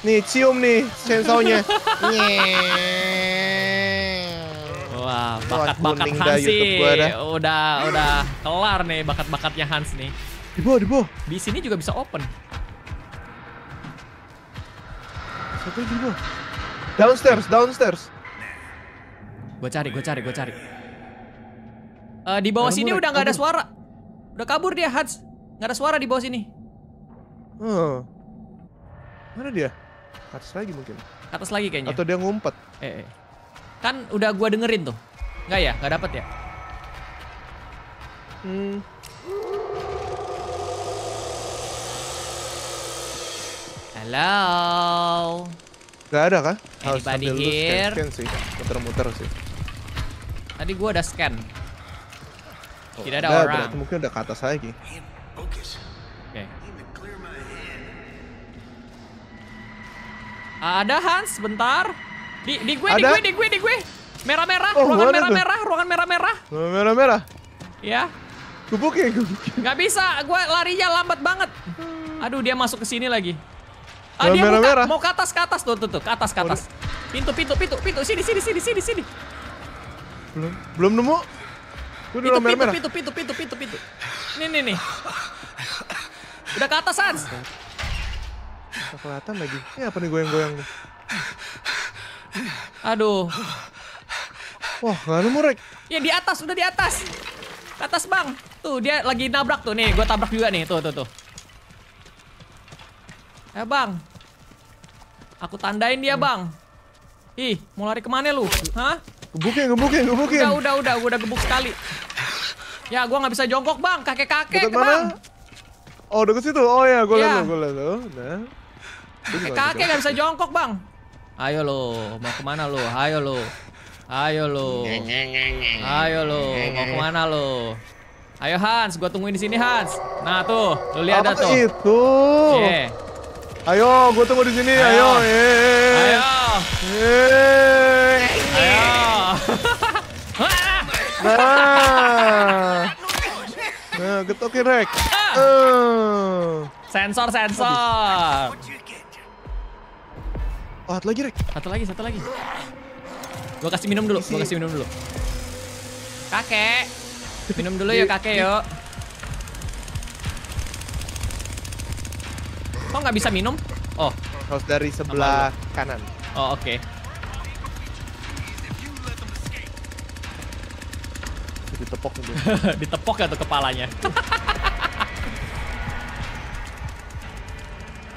Nih, cium nih sensaunya. [laughs] Wah, bakat-bakat Hans sih. Udah udah kelar nih bakat-bakatnya Hans nih. Di bawah, di bawah. Di sini juga bisa open. Satu di bawah. Downstairs, downstairs. Gue cari, gue cari, gue cari. Uh, di bawah kabur, sini udah nggak ada suara. Udah kabur dia, Hans. Nggak ada suara di bawah sini. Hmm. Mana dia? Atas lagi mungkin. Atas lagi kayaknya. Atau dia ngumpet. Eh, eh. Kan udah gua dengerin tuh. Enggak ya? Enggak dapet ya? Hmm. Halo. Gak ada kah? Eh, Harus Anybody sambil here? Scan, scan sih, muter-muter sih. Tadi gua ada scan. Oh, Tidak ada, orang. Berarti mungkin udah ke atas lagi. Oke. Okay. Ada Hans, bentar. Di di gue, Ada? di gue, di gue, di gue. Merah-merah, oh, ruangan merah-merah, ruangan merah-merah. Merah-merah. Iya. Ya. Gebuknya, gebuknya. Gak bisa, gue larinya lambat banget. Aduh, dia masuk ke sini lagi. Ah, dia merah, merah. mau ke atas, ke atas. Tuh, tuh, tuh, ke atas, ke atas. Oh, pintu, pintu, pintu, pintu. Sini, sini, sini, sini, sini. Belum, belum nemu. Gue pintu, pintu, merah. pintu, pintu, pintu, pintu, pintu. Nih, nih, nih. Udah ke atas, Hans. Tak kelihatan lagi. Ini apa nih goyang-goyang nih? Aduh. Wah, gak nemu, Rek. Ya di atas, udah di atas. Ke atas, Bang. Tuh, dia lagi nabrak tuh. Nih, gue tabrak juga nih. Tuh, tuh, tuh. Eh, Bang. Aku tandain dia, hmm. Bang. Ih, mau lari kemana lu? Hah? Gebukin, gebukin, gebukin. Udah, udah, udah. Gue udah gebuk sekali. Ya, gue gak bisa jongkok, Bang. Kakek-kakek, Bang. Oh, udah ke situ. Oh iya. gue ya. liat, ya. gue liat. Nah. Kakek gak bisa jongkok, Bang. Ayo lo, mau kemana lo? Ayo lo. Ayo lo. Ayo lo, mau kemana lo? Ayo Hans, gua tungguin di sini Hans. Nah tuh, lu lihat tuh. tuh. itu? Iya. Ayo, gua tunggu di sini. Ayo. Ayo. Eh. Ayo. Eh. Ayo. [laughs] Nah. Nah, getokin rek. Uh. Sensor, sensor. Oh, satu lagi, Rek. Satu lagi, satu lagi. Gua kasih minum dulu, gua kasih minum dulu. Kakek. Minum dulu ya kakek yuk. Kok nggak bisa minum? Oh. Harus dari sebelah kanan. Oh, oke. Okay. Ditepok gitu. [laughs] Ditepok atau ya kepalanya? [laughs]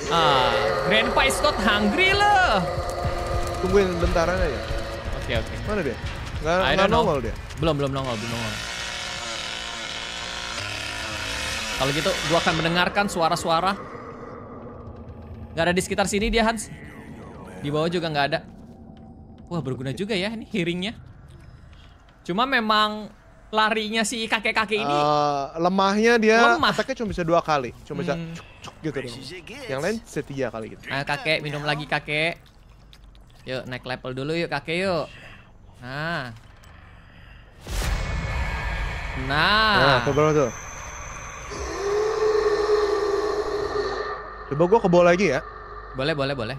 Ah, Grandpa Scott not hungry loh. Tungguin bentaran aja. Ya. Oke, oke. Mana dia? Gak ada nongol dia? Belum, belum nongol, belum nongol. Kalau gitu, gua akan mendengarkan suara-suara. Gak ada di sekitar sini dia, Hans. Di bawah juga nggak ada. Wah, berguna juga ya ini hearingnya. Cuma memang larinya si kakek-kakek ini uh, lemahnya dia lemah. attack cuma bisa dua kali cuma hmm. bisa cuk, cuk gitu dong yang lain setia kali gitu nah, kakek minum lagi kakek yuk naik level dulu yuk kakek yuk nah nah, nah tuh coba gua ke lagi ya boleh boleh boleh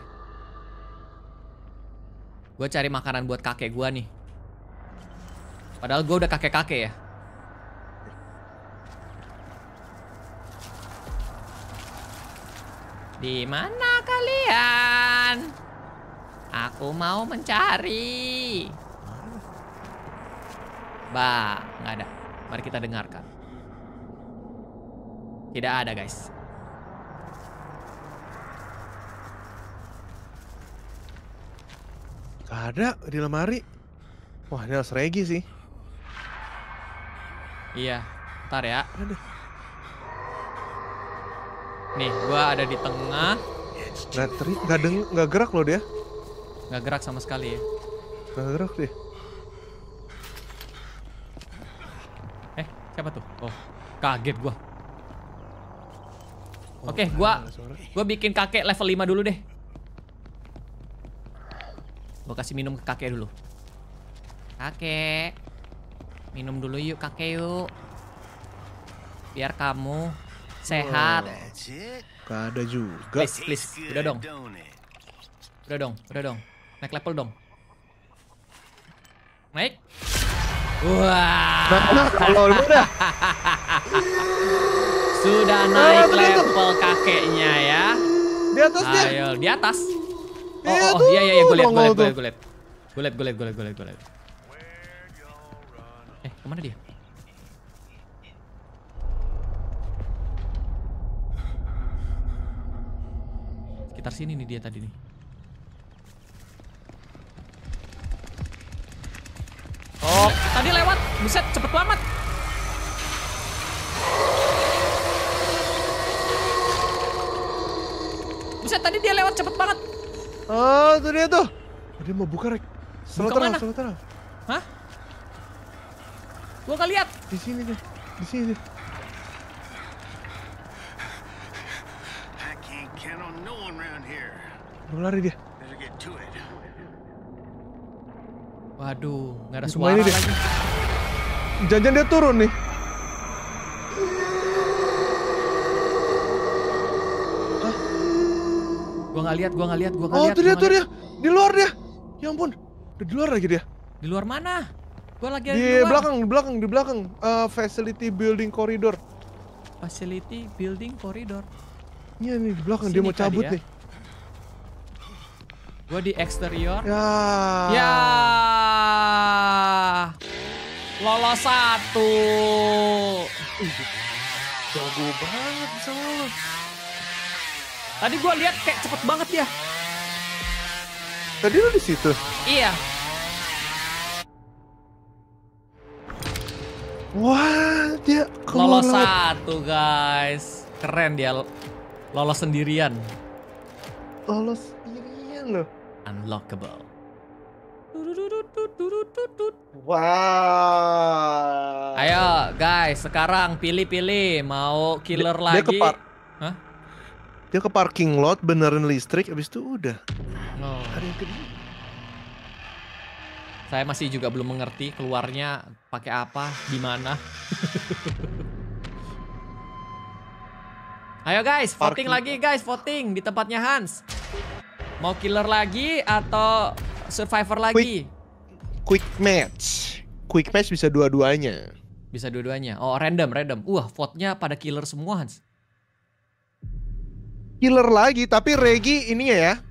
gua cari makanan buat kakek gua nih Padahal gue udah kakek-kakek ya. Di mana kalian? Aku mau mencari. Ba, nggak ada. Mari kita dengarkan. Tidak ada, guys. Gak ada di lemari. Wah, ini harus regi sih. Iya, ntar ya. Nih, gua ada di tengah. Nggak teri, nggak deng, nggak gerak loh dia. Nggak gerak sama sekali ya. Gak gerak dia. Eh, siapa tuh? Oh, kaget gua. Oh, Oke, okay, gua gua bikin kakek level 5 dulu deh. Gua kasih minum ke kakek dulu. Kakek. Minum dulu yuk kakek yuk. Biar kamu sehat. gak ada juga. Please, please. Udah dong. Udah dong, udah dong. Naik level dong. Naik. Wah. Wow. Nah, [laughs] Sudah naik nah, level kakeknya ya. Di atas dia. Ayo, di atas. Oh, oh, iya, iya, iya, gue liat, gue liat, gue liat, gue liat. Gue liat, gue liat, gue liat, gue liat. Eh, kemana dia? Sekitar sini nih dia tadi nih. Oh, tadi lewat. Buset, cepet banget. Buset, tadi dia lewat cepet banget. Oh, ah, tuh dia tuh. Dia mau buka, Rek. Slow buka slow terang. Hah? Gua gak lihat. Di sini deh. Di sini deh. lari dia. Waduh, nggak ada Cuma suara lagi. Jangan dia turun nih. Hah? Gua nggak lihat, gua nggak lihat, gua nggak oh, lihat. Oh, tuh dia, tuh dia. Di luar dia. Ya ampun. Udah di luar lagi dia. Di luar mana? Gua lagi di luar. belakang, di belakang, di belakang. Uh, facility building corridor. Facility building corridor. Iya nih di belakang Sini dia mau cabut dia. Ya. nih. Gua di eksterior. Ya. Ya. Lolos satu. Jago banget semua Tadi gua lihat kayak cepet banget ya. Tadi lu di situ. Iya, Wah, dia keluar. lolos satu, guys. Keren dia lolos sendirian. Lolos sendirian loh. Unlockable. Wow. Ayo guys, sekarang pilih-pilih mau killer dia, lagi. Dia ke, dia ke parking lot benerin listrik, abis itu udah. Oh. Hari yang kedua. Saya masih juga belum mengerti keluarnya pakai apa, di mana. [laughs] Ayo guys, voting Parking. lagi guys, voting di tempatnya Hans. Mau killer lagi atau survivor lagi? Quick, quick match. Quick match bisa dua-duanya. Bisa dua-duanya. Oh, random, random. Wah, vote-nya pada killer semua Hans. Killer lagi, tapi Regi ini ya,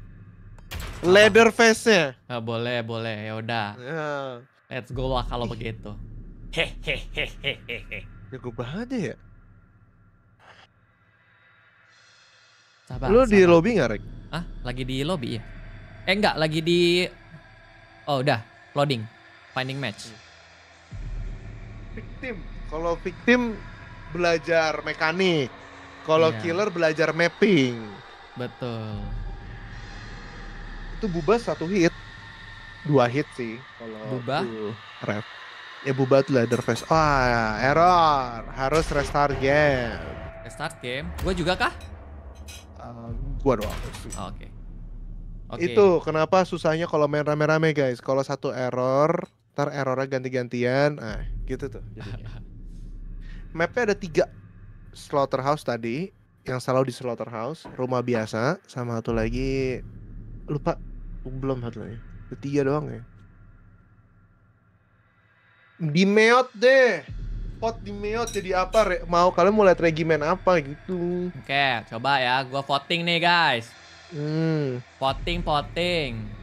Leather face-nya. Nah, boleh, boleh. Ya udah. Yeah. Let's go lah kalau begitu. Hehehehehehe. Jago banget ya. Sabar, Lu sabar. di lobby nggak, Rek? Ah, lagi di lobby ya? Eh nggak lagi di... Oh udah, loading. Finding match. Hmm. Victim. Kalau victim belajar mekanik. Kalau yeah. killer belajar mapping. Betul itu Buba satu hit dua hit sih kalau Buba rap ya Buba tuh Leatherface ah error harus restart game restart game gua juga kah uh, gua doang oh, oke okay. okay. itu kenapa susahnya kalau main rame-rame guys kalau satu error ntar errornya ganti-gantian ah gitu tuh jadinya [laughs] mapnya ada tiga slaughterhouse tadi yang selalu di slaughterhouse rumah biasa sama satu lagi lupa belum satu lagi. Ketiga doang ya. Di meot deh. Pot di meot jadi apa? Re mau kalian mulai lihat regimen apa gitu. Oke, coba ya. Gua voting nih, guys. Hmm. Voting, voting.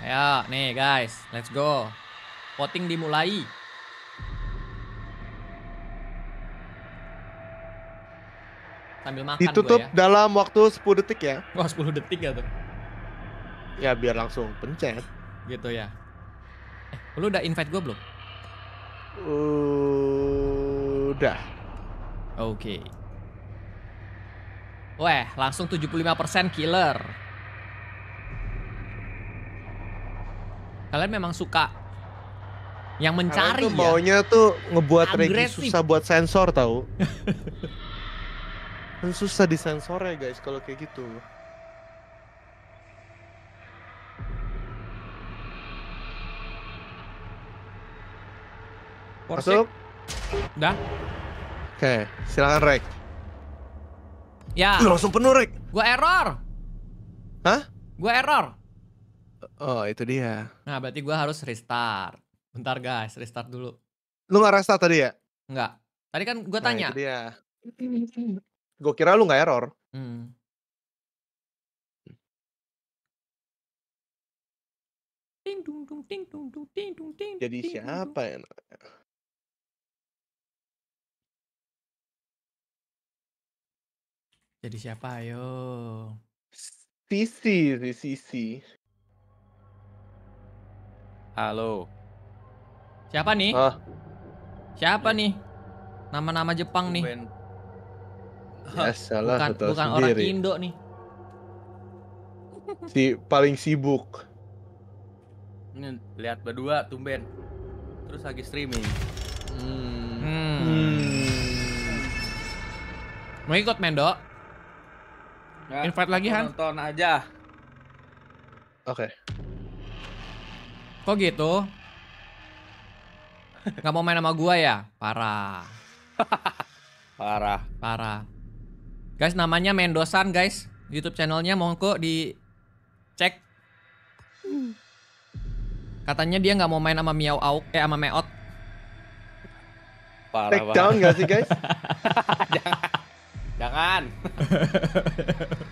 Ayo, nih guys, let's go. Voting dimulai. sambil makan ditutup ya. dalam waktu 10 detik ya wah 10 detik ya tuh ya biar langsung pencet gitu ya eh, lu udah invite gue belum udah oke okay. weh langsung 75% killer kalian memang suka yang mencari kalian tuh ya? maunya tuh ngebuat Regi susah buat sensor tau? [laughs] kan susah disensor ya guys kalau kayak gitu Masuk. Dah. Oke, silakan Rek. Ya. Lu langsung penuh Rek. Gua error. Hah? Gua error. Oh, itu dia. Nah, berarti gua harus restart. Bentar guys, restart dulu. Lu nggak restart tadi ya? Nggak. Tadi kan gua nah, tanya. Nah, itu dia gue kira lu nggak error. Hmm. Ding ding ding Jadi siapa ya? Jadi siapa ayo? Sisi, Sisi. Halo. Siapa nih? Ah. Siapa iya. nih? Nama-nama Jepang nih. Ya, salah bukan, atau bukan sendiri. orang Indo nih. Si paling sibuk. Ini lihat berdua tumben. Terus lagi streaming. Hmm. hmm. hmm. Mau ikut Mendo? Ya, Invite lagi Han? Nonton aja. Oke. Okay. Kok gitu? Gak mau main sama gua ya? Parah. [laughs] Parah. Parah. Guys, namanya Mendosan, guys. YouTube channelnya mongko di cek. Katanya dia nggak mau main sama Miao Auk, eh sama Meot. Parah Take down gak sih, guys? [laughs] Jangan. Jangan. [laughs]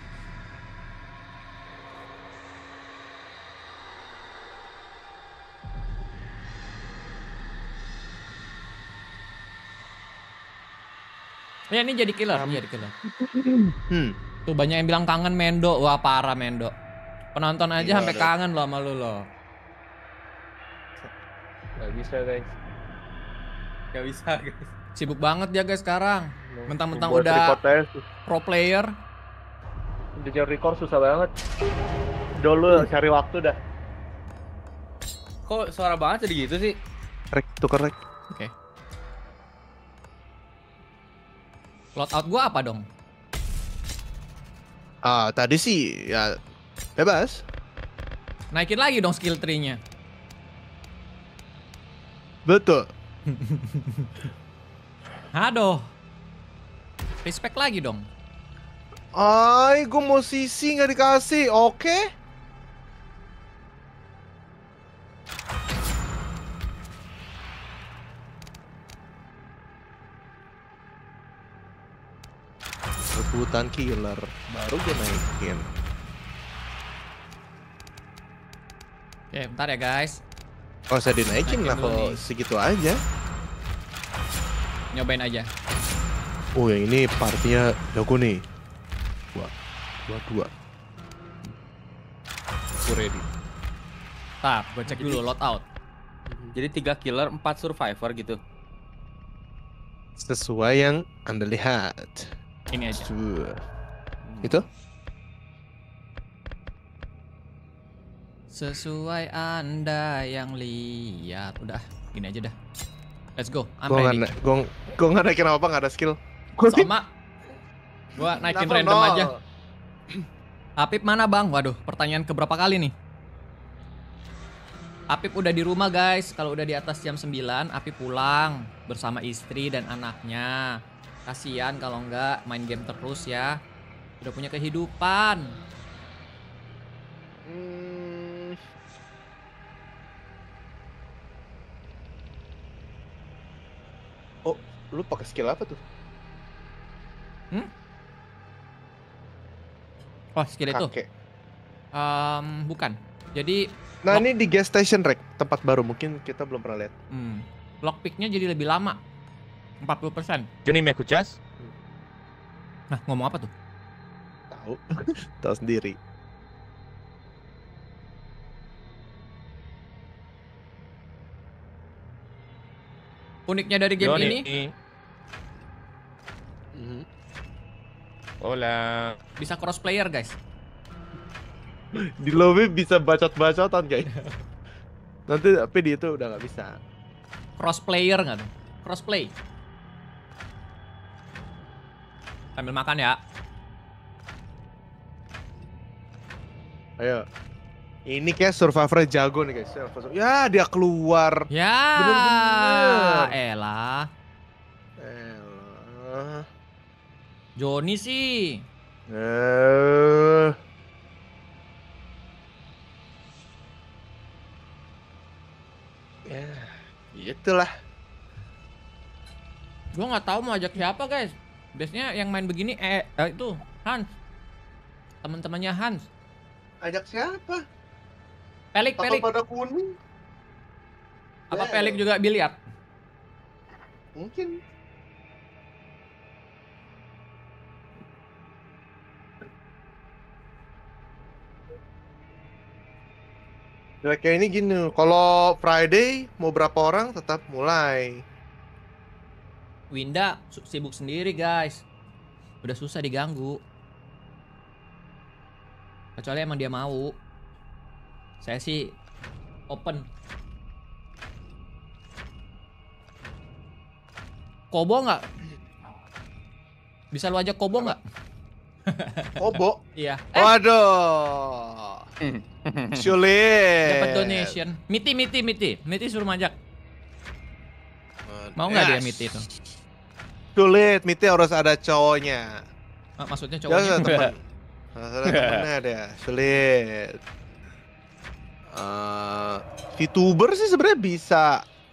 Ya ini jadi killer, um, jadi killer. Hmm. Tuh banyak yang bilang kangen Mendo, wah parah Mendo. Penonton aja sampai kangen loh sama lu loh. Gak bisa guys. Gak bisa guys. Sibuk banget dia guys sekarang. Mentang-mentang udah pro player. Jujur record susah banget. Dulu cari waktu dah. Kok suara banget jadi gitu sih? Rek, tuker rek. Oke. Okay. out gue apa dong? Ah, uh, tadi sih ya bebas. Naikin lagi dong skill tree-nya. Betul. [laughs] Aduh. Respect lagi dong. Ay, gue mau sisi nggak dikasih, oke? Okay? sebutan killer baru gue naikin oke bentar ya guys oh saya dinaikin lah kok segitu aja nyobain aja oh yang ini partinya jago nih dua dua dua aku ready Tap, gue cek dulu load out. Mhm, jadi tiga killer, empat survivor gitu. Sesuai yang Anda lihat. Ini aja. Itu? Sesuai Anda yang lihat. Udah, gini aja dah. Let's go. I'm gua ready. Gue gue nggak naikin apa-apa, nggak ada skill. Gua Sama. Gue naikin random nol? aja. [clears throat] Apip mana bang? Waduh, pertanyaan keberapa kali nih? Apip udah di rumah guys. Kalau udah di atas jam 9, Apip pulang bersama istri dan anaknya. Kasihan kalau nggak main game terus ya. Udah punya kehidupan. Hmm. Oh, lu pakai skill apa tuh? Hmm? Oh, skill Kakek. itu. Um, bukan. Jadi Nah, lock... ini di gas station, Rek. Tempat baru mungkin kita belum pernah lihat. Hmm. Lockpicknya jadi lebih lama 40%. Johnny Megujas? Nah, ngomong apa tuh? Tahu. [laughs] Tahu sendiri. Uniknya dari game ini. Mm. Hola. Bisa crossplayer, guys. Di lobby bisa bacot-bacotan, guys. Nanti PD itu udah nggak bisa. Crossplayer nggak tuh? Crossplay. Sambil makan ya. Ayo. Ini kayak survivor jago nih guys. Ya dia keluar. Ya. Bener -bener. Elah. Elah. Joni sih. Eh. Ya, itulah. Gue nggak tahu mau ajak siapa guys. Biasanya yang main begini eh, eh, itu Hans. Teman-temannya Hans. Ajak siapa? Pelik, Pelik. pada kuning. Apa yeah. Pelik ya. juga biliar? Mungkin. kayak ini gini, kalau Friday mau berapa orang tetap mulai. Winda sibuk sendiri guys Udah susah diganggu Kecuali emang dia mau Saya sih Open Kobo nggak? Bisa lu ajak Kobo nggak? Kobo? iya eh. Waduh [laughs] Sulit Dapat donation Miti, Miti, Miti Miti suruh majak Mau nggak yes. Ya. dia Miti itu? sulit, Miti harus ada cowoknya. Ah, maksudnya cowoknya? Jangan temen. Harus [laughs] ada temennya deh, sulit. Uh, VTuber sih sebenarnya bisa.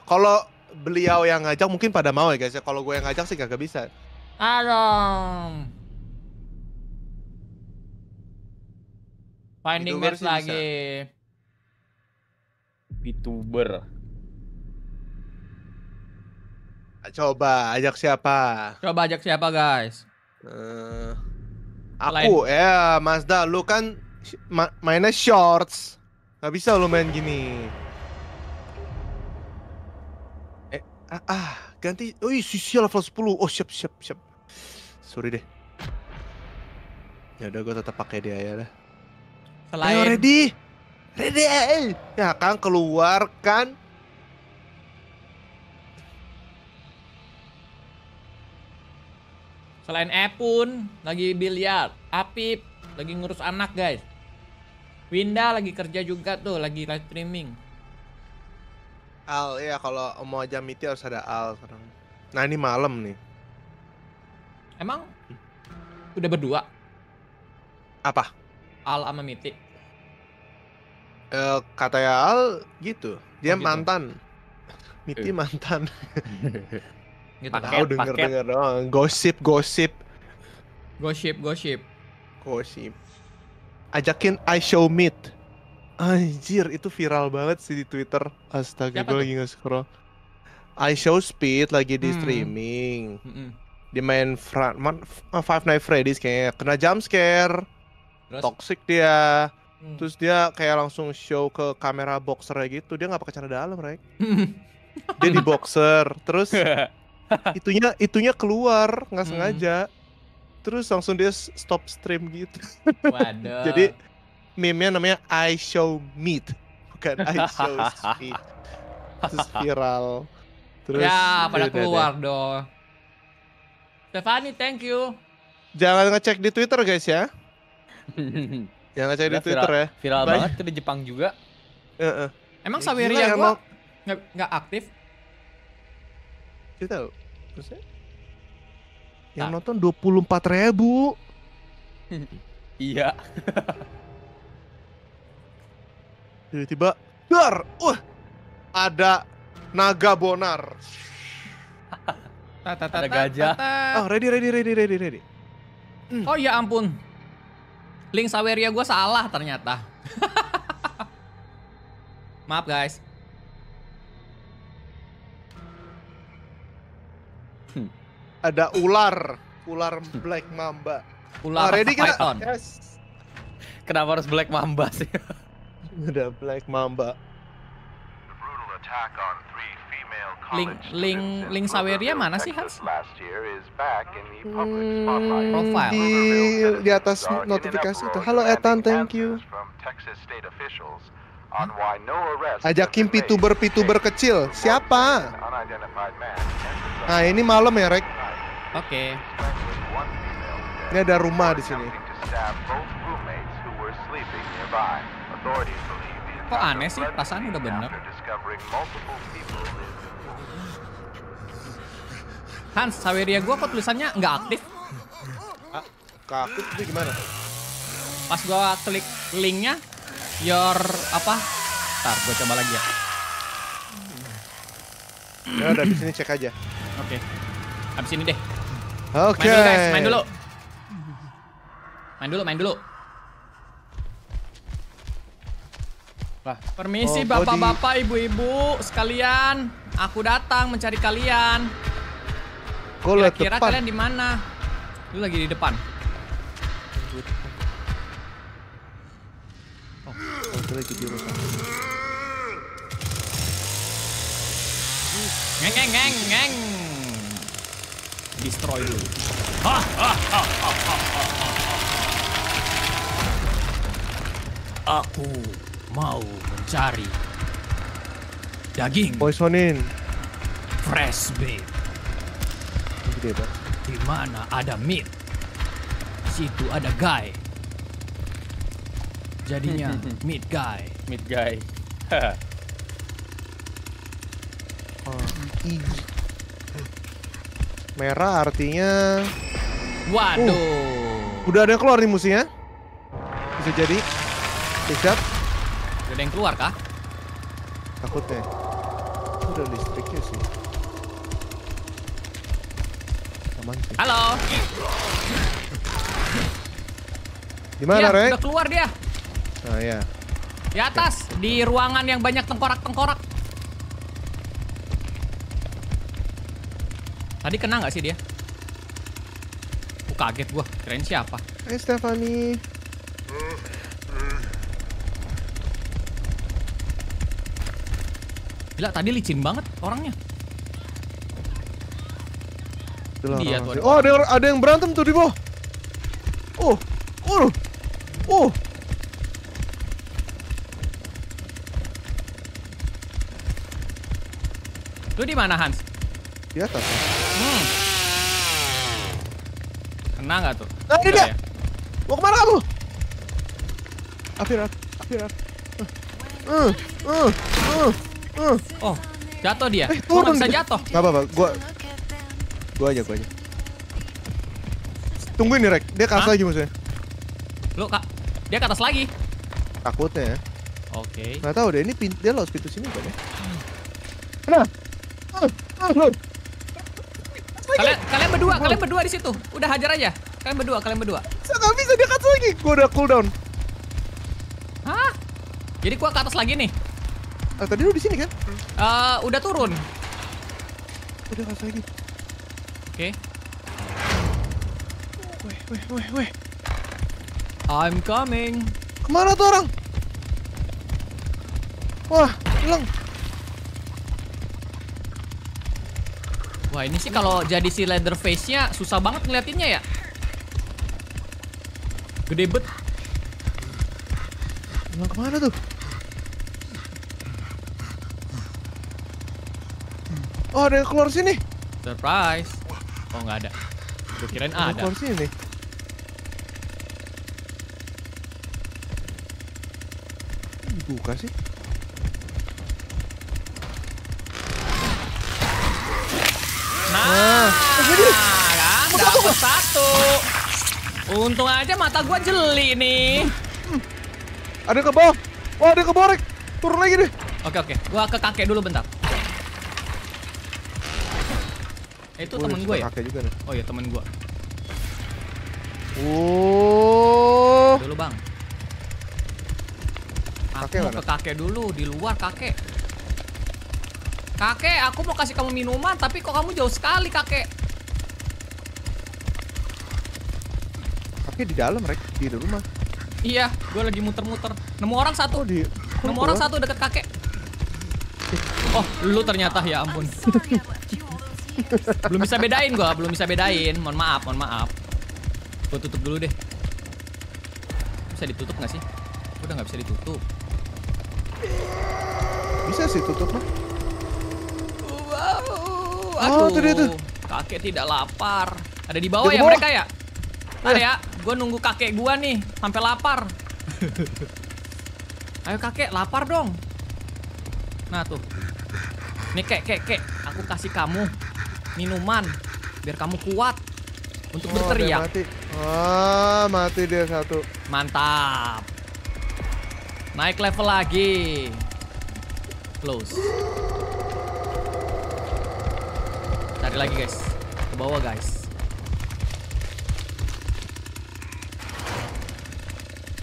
Kalau beliau yang ngajak mungkin pada mau ya guys ya. Kalau gue yang ngajak sih gak bisa. Aduh. Finding VTuber match lagi. Bisa. VTuber. Coba ajak siapa? Coba ajak siapa guys? Uh, aku Lain. ya Mazda, lu kan ma mainnya shorts, gak bisa lu main gini. Eh, ah, ah ganti. Oh, sisi level 10. Oh, siap siap siap. Sorry deh. Ya udah gue tetap pakai dia ya Selain Ayo ready. Ready. Ya kan keluarkan Selain e pun lagi biliar. Apip, lagi ngurus anak guys. Winda lagi kerja juga tuh, lagi live streaming. Al, iya kalau mau jam meeting harus ada Al sekarang. Nah ini malam nih. Emang udah berdua? Apa? Al sama Miti. Eh kata ya Al gitu. Dia oh, gitu. mantan. Miti eh. mantan. [laughs] gitu tahu denger denger doang oh, gosip gosip gosip gosip gosip ajakin I show meet anjir itu viral banget sih di Twitter astaga gue lagi nge-scroll I show speed lagi di hmm. streaming hmm. -mm. di main front ah, Five Night Freddy's kayaknya kena jump scare Terus? toxic dia hmm. terus dia kayak langsung show ke kamera boxer gitu dia nggak pakai cara dalam right [laughs] dia di boxer terus [laughs] [laughs] itunya itunya keluar nggak hmm. sengaja terus langsung dia stop stream gitu Waduh. [laughs] jadi meme-nya namanya I show meat bukan I show [laughs] speed terus viral terus ya pada iya, iya, iya. keluar dong Stefani thank you jangan ngecek di Twitter guys ya jangan ngecek di Twitter viral, ya viral Bye. banget tuh di Jepang juga uh -uh. emang ya, Saweria gua nggak aktif kita tahu. Maksudnya? Yang ah. nonton 24 ribu. [laughs] iya. [laughs] Tiba-tiba, dar, wah, ada naga bonar. [laughs] Tata, tata, ada gajah. Tata. Oh, ready, ready, ready, ready, ready. hmm. Oh ya ampun, link Saweria gue salah ternyata. Maaf guys. ada ular, ular black mamba. Ular nah, ready kita, Python. Yes. Kenapa harus black mamba sih? [laughs] ada black mamba. Link link link Saweria mana sih Hans? Hmm, di di atas notifikasi itu. Halo Ethan, thank you. Hmm? Ajakin pituber pituber kecil. Siapa? Nah ini malam ya Rek. Oke. Okay. Ini ada rumah di sini. Kok aneh sih? Perasaan udah bener. Hans, Saweria gue kok tulisannya nggak aktif? Ah, nggak aktif itu gimana? Pas gue klik linknya, your apa? Ntar gue coba lagi ya. Ya udah, di sini cek aja. Oke. Okay. Abis ini deh. Oke. Okay. Main dulu main dulu. Main dulu, main dulu. Wah. Permisi oh, bapak-bapak, ibu-ibu sekalian, aku datang mencari kalian. Kira-kira kalian di mana? Lu lagi di depan. oh, oh lagi di Ngeng ngeng ngeng ngeng destroy lu. Aku mau mencari daging. Poisonin. Fresh meat. Di mana ada meat? Situ ada guy. Jadinya [laughs] meat guy. Meat guy. [laughs] oh, Merah artinya... Waduh. Uh, udah ada yang keluar nih musuhnya. Bisa jadi. Siap. Udah ada yang keluar kah? Takutnya. Udah listriknya sih. Aman sih. Halo. Gimana, ya, Rek? Udah keluar dia. Oh, iya. Di atas, okay. di ruangan yang banyak tengkorak-tengkorak. Tadi kena nggak sih dia? Uh, kaget gua. Keren siapa? Hai Stefani. Gila, tadi licin banget orangnya. dia tuh. oh, ada, ada yang berantem tuh di bawah. Oh, oh, oh. Lu di mana Hans? Di atas. Kena nggak tuh? Nah, ini dia. Ya? Mau kemana kamu? Apirat, apirat. Uh, eh, uh, eh, uh, uh. Oh, jatuh dia. Eh, turun. bisa jatuh. Gak apa-apa, gue, gue aja, gue aja. Tungguin nih, Rek. Dia ke atas lagi maksudnya. Lu, Kak. Dia ke atas lagi. Takutnya ya. Oke. Okay. Gak tahu deh, ini pin dia lolos pintu sini kan ya? Nah. Uh, uh, uh. Kalian kalian berdua, Cuma. kalian berdua di situ. Udah hajar aja. Kalian berdua, kalian berdua. Saya nggak bisa dekat lagi. Gua udah cooldown. Hah? Jadi gua ke atas lagi nih. Uh, tadi lu di sini kan? Uh, udah turun. Udah ke lagi. Oke. Okay. Weh, weh, weh, weh. I'm coming. Kemana tuh orang? Wah, hilang. Wah ini sih kalau jadi si leather face nya susah banget ngeliatinnya ya. Gede bet. Emang kemana tuh? Oh ada yang keluar sini. Surprise. Oh nggak ada. Gue kirain ada. ada. Keluar sini. Dibuka sih. satu. Untung aja mata gua jeli nih. Ada ke bawah. Wah, ada ke bawah, Turun lagi deh. Oke, oke. Gua ke kakek dulu bentar. Eh, itu oh, temen gue ya? Kakek juga nih. Oh iya, temen gue. Oh. Dulu, Bang. Aku kakek mau mana? ke kakek dulu, di luar kakek. Kakek, aku mau kasih kamu minuman, tapi kok kamu jauh sekali, kakek? anaknya di dalam, Rek. Di rumah. Iya, gue lagi muter-muter. Nemu orang satu. Oh, di... Nemu orang satu dekat kakek. Oh, lu ternyata ya ampun. belum bisa bedain gua, belum bisa bedain. Mohon maaf, mohon maaf. Gue tutup dulu deh. Bisa ditutup nggak sih? Udah nggak bisa ditutup. Bisa sih tutup mah. Wow. Aduh. Oh, tuh, tuh. Kakek tidak lapar. Ada di bawah, di ya bawah. ya mereka ya? Ada iya. ya? Gue nunggu kakek gue nih, sampai lapar. [laughs] Ayo kakek, lapar dong. Nah tuh. Nih kek, kek, kek. Aku kasih kamu minuman. Biar kamu kuat. Untuk oh, berteriak. Mati. Ah, mati dia satu. Mantap. Naik level lagi. Close. Cari lagi guys. Ke bawah guys.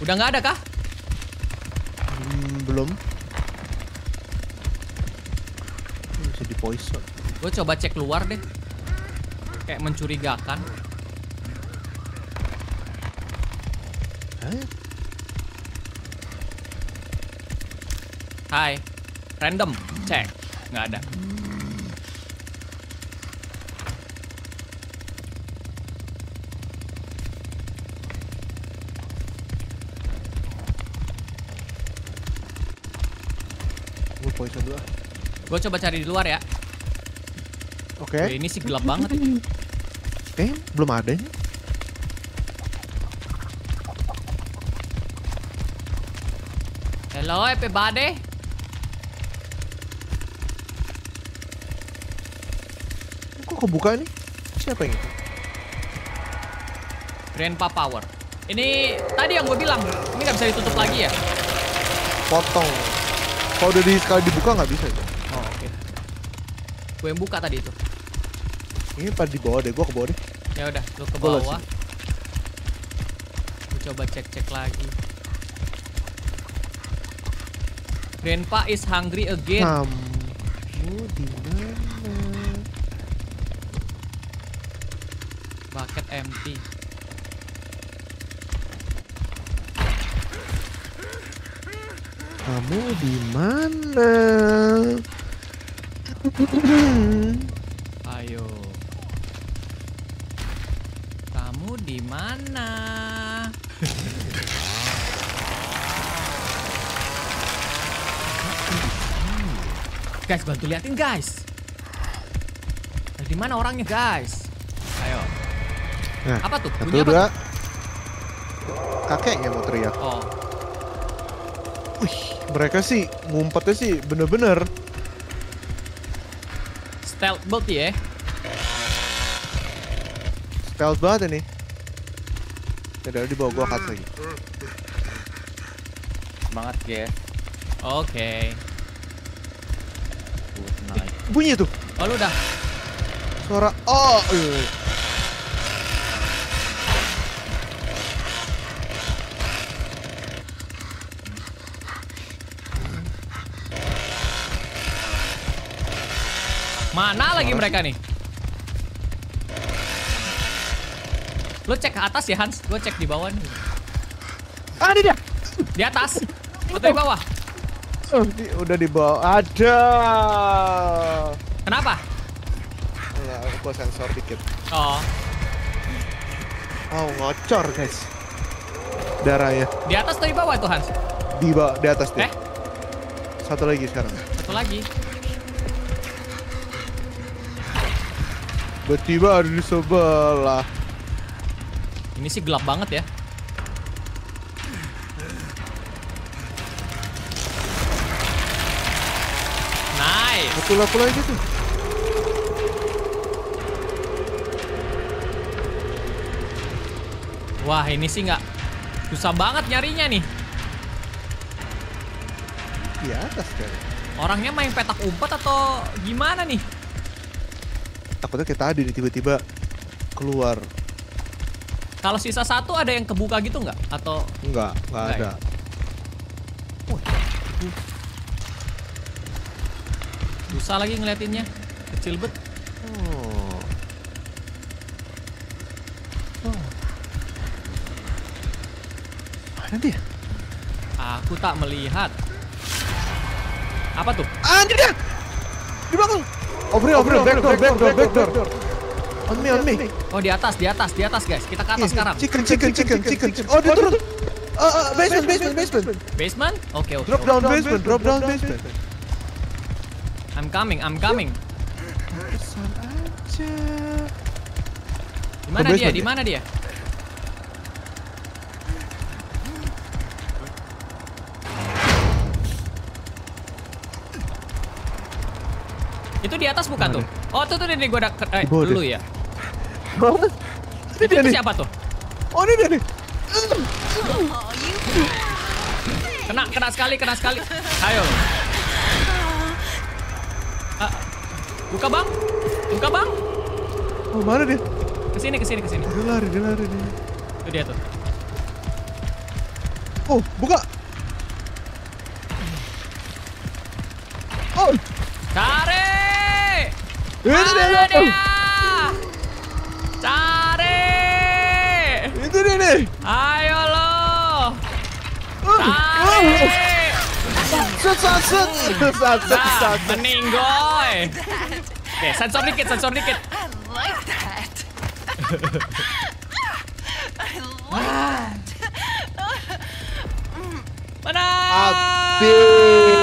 Udah nggak ada kah? Hmm, belum. Hmm, bisa di poison. Gue coba cek luar deh. Kayak mencurigakan. Hai. Random. Cek. Nggak ada. bisa dua. Gue coba cari di luar ya. Oke. Okay. ini sih gelap banget ini. Eh, belum ada ini. Hello, everybody. Kok kebuka nih? Siapa yang itu? Grandpa Power. Ini tadi yang gue bilang, ini nggak bisa ditutup lagi ya? Potong. Kalau udah di sekali dibuka nggak bisa itu? Oh oke. Okay. Gue yang buka tadi itu. Ini pada di bawah deh, gue ke bawah deh. Ya udah, lu ke bawah. gue coba cek-cek lagi. Grandpa is hungry again. Kamu di mana? Bucket empty. Kamu di mana? [clears throat] Ayo. Kamu di mana? [laughs] guys, bantu liatin guys. Di mana orangnya guys? Ayo. Nah, apa tuh? Satu, apa dua. Tuh? Kakeknya mau teriak. Oh. Wih mereka sih ngumpetnya sih bener-bener stealth bot ya stealth banget ini ya udah di bawah gua kat lagi semangat ya oke okay. Good night. bunyi tuh oh lu udah suara oh iya, iya. Mana lagi mereka nih? Lo cek ke atas ya Hans, gue cek di bawah nih. Ah Ada dia. Di atas. [laughs] Atau di bawah? Oh, di, udah di bawah. Ada. Kenapa? Ya, aku gua sensor dikit. Oh. Oh, ngocor, guys. Darah ya. Di atas atau di bawah tuh, Hans? Di bawah, di atas deh. Eh? Satu lagi sekarang. Satu lagi. Tiba-tiba ada di sebelah. Ini sih gelap banget ya. Nice. Pukul-pukul aja tuh. Wah, ini sih nggak susah banget nyarinya nih. Di atas kali. Orangnya main petak umpet atau gimana nih? takutnya kita ada tiba-tiba keluar kalau sisa satu ada yang kebuka gitu nggak? Atau nggak? Nggak ada. Ya? Susah lagi ngeliatinnya, kecil bet. Oh. Oh. Mana dia? Aku tak melihat. Apa tuh? Anjir ah, dia! Di belakang! Over here, backdoor backdoor backdoor. door, back On me, on me. Oh di atas, di atas, di atas guys. Kita ke atas iya, iya. sekarang. Chicken, chicken, chicken, chicken. Oh dia turun. Uh, basement, basement, basement. Basement? Oke, oke. drop down basement, drop down basement. I'm coming, I'm coming. Di mana oh, dia? Di mana dia? Itu di atas buka tuh? Oh, tuh eh, ya. tuh ini gue ada eh dulu ya. Ini itu, siapa tuh? Oh, ini dia nih. Kena, kena sekali, kena sekali. Ayo. Ah, buka bang, buka bang. Oh mana dia? Kesini, kesini, kesini. Dia lari, dia lari. Dia. Itu dia tuh. Oh, buka. Itu dia. dia. dia. Cari. Itu dia nih. Ayo lo. Cari. sat sat sat sat sat nah, Bening, Meninggoy. Oke, sensor dikit, sensor dikit. like that. I like Menang. Abis.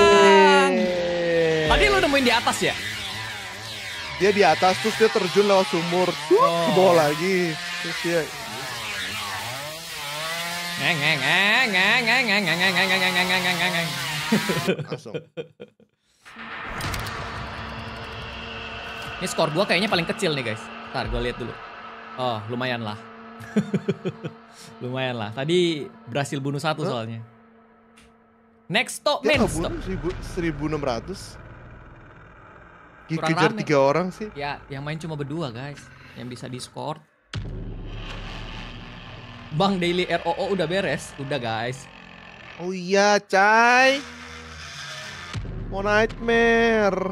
Tadi lo nemuin di atas ya? dia di atas terus dia terjun lewat sumur oh. ke bawah lagi terus dia ini skor gua kayaknya paling kecil nih guys Ntar gua lihat dulu oh lumayan lah lumayan lah tadi berhasil bunuh satu soalnya next stop men stop 1600 kurang tiga orang sih. Ya, yang main cuma berdua guys. Yang bisa di score. Bang Daily ROO udah beres, udah guys. Oh iya, Cai. Mau nightmare.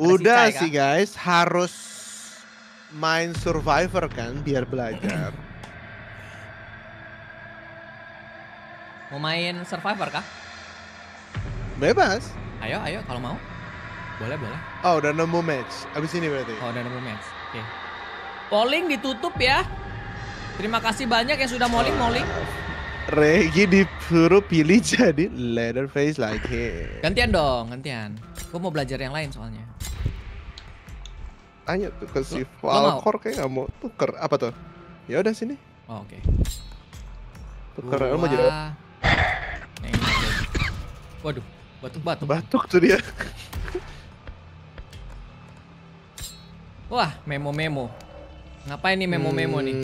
Udah sih guys, harus main survivor kan biar belajar. Mau main survivor kah? Bebas. Ayo, ayo kalau mau. Boleh, boleh. Oh, udah nemu match. Abis ini berarti. Oh, udah nemu match. Oke. Okay. Polling ditutup ya. Terima kasih banyak yang sudah molling, molling. Regi disuruh pilih jadi leather face lagi. Gantian dong, gantian. Gue mau belajar yang lain soalnya. ayo tuh ke si Falcor kayak gak mau tuker. Apa tuh? Ya udah sini. Oh, oke. Okay. Tuker, lo mau jadi. Waduh. Batuk batuk. Batuk tuh dia. Wah, memo-memo. Ngapain nih memo-memo hmm, nih?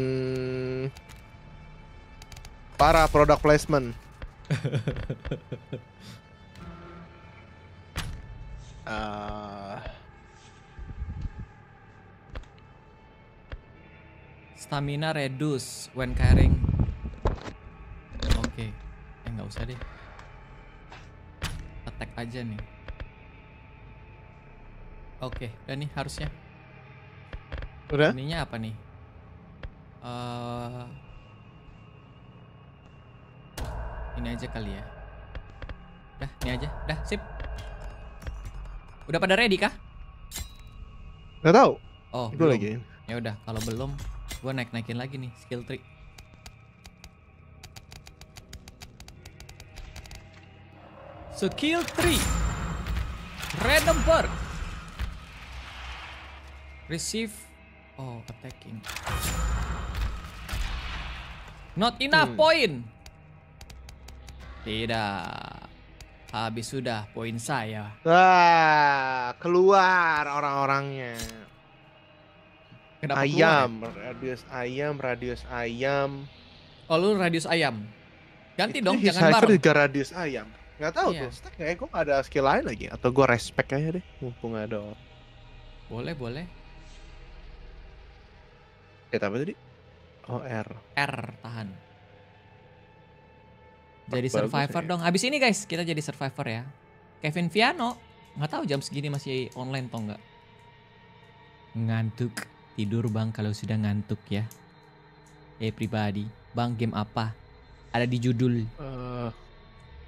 Para produk placement. uh... [laughs] Stamina reduce when carrying. Oke, okay. eh nggak usah deh tag aja nih oke udah nih harusnya udah ininya apa nih uh, ini aja kali ya dah ini aja dah sip udah pada ready kah Gak tau. oh gue lagi ya udah kalau belum gue naik naikin lagi nih skill tree So kill 3. Random perk. Receive. Oh, attacking. Not enough hmm. point. Tidak. Habis sudah poin saya. Ah, keluar orang-orangnya. Kenapa ayam, keluar, ya? radius ayam, radius ayam. Oh, lu radius ayam. Ganti It dong, jangan bareng. juga radius ayam. Gak tau iya. tuh, stack kayak Gue gak ya? ada skill lain lagi Atau gue respect aja deh Mumpung gak ada orang Boleh, boleh eh apa tadi? Oh R R, tahan Jadi Bagus survivor ya. dong Abis ini guys, kita jadi survivor ya Kevin Viano Gak tahu jam segini masih online atau enggak Ngantuk Tidur bang kalau sudah ngantuk ya Eh pribadi Bang game apa? Ada di judul uh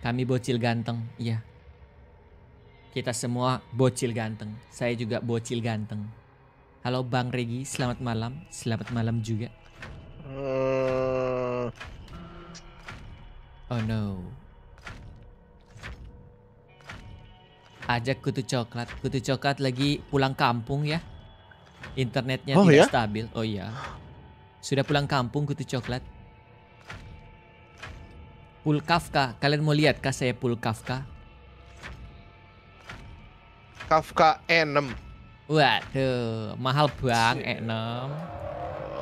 kami bocil ganteng, iya. Kita semua bocil ganteng. Saya juga bocil ganteng. Halo Bang Regi, selamat malam. Selamat malam juga. Eh. Oh no. Ajak kutu coklat. Kutu coklat lagi pulang kampung ya. Internetnya oh, tidak ya? stabil. Oh iya. Sudah pulang kampung kutu coklat. Pul Kafka. Kalian mau lihat kah saya Pul Kafka? Kafka E6. Waduh, mahal bang E6.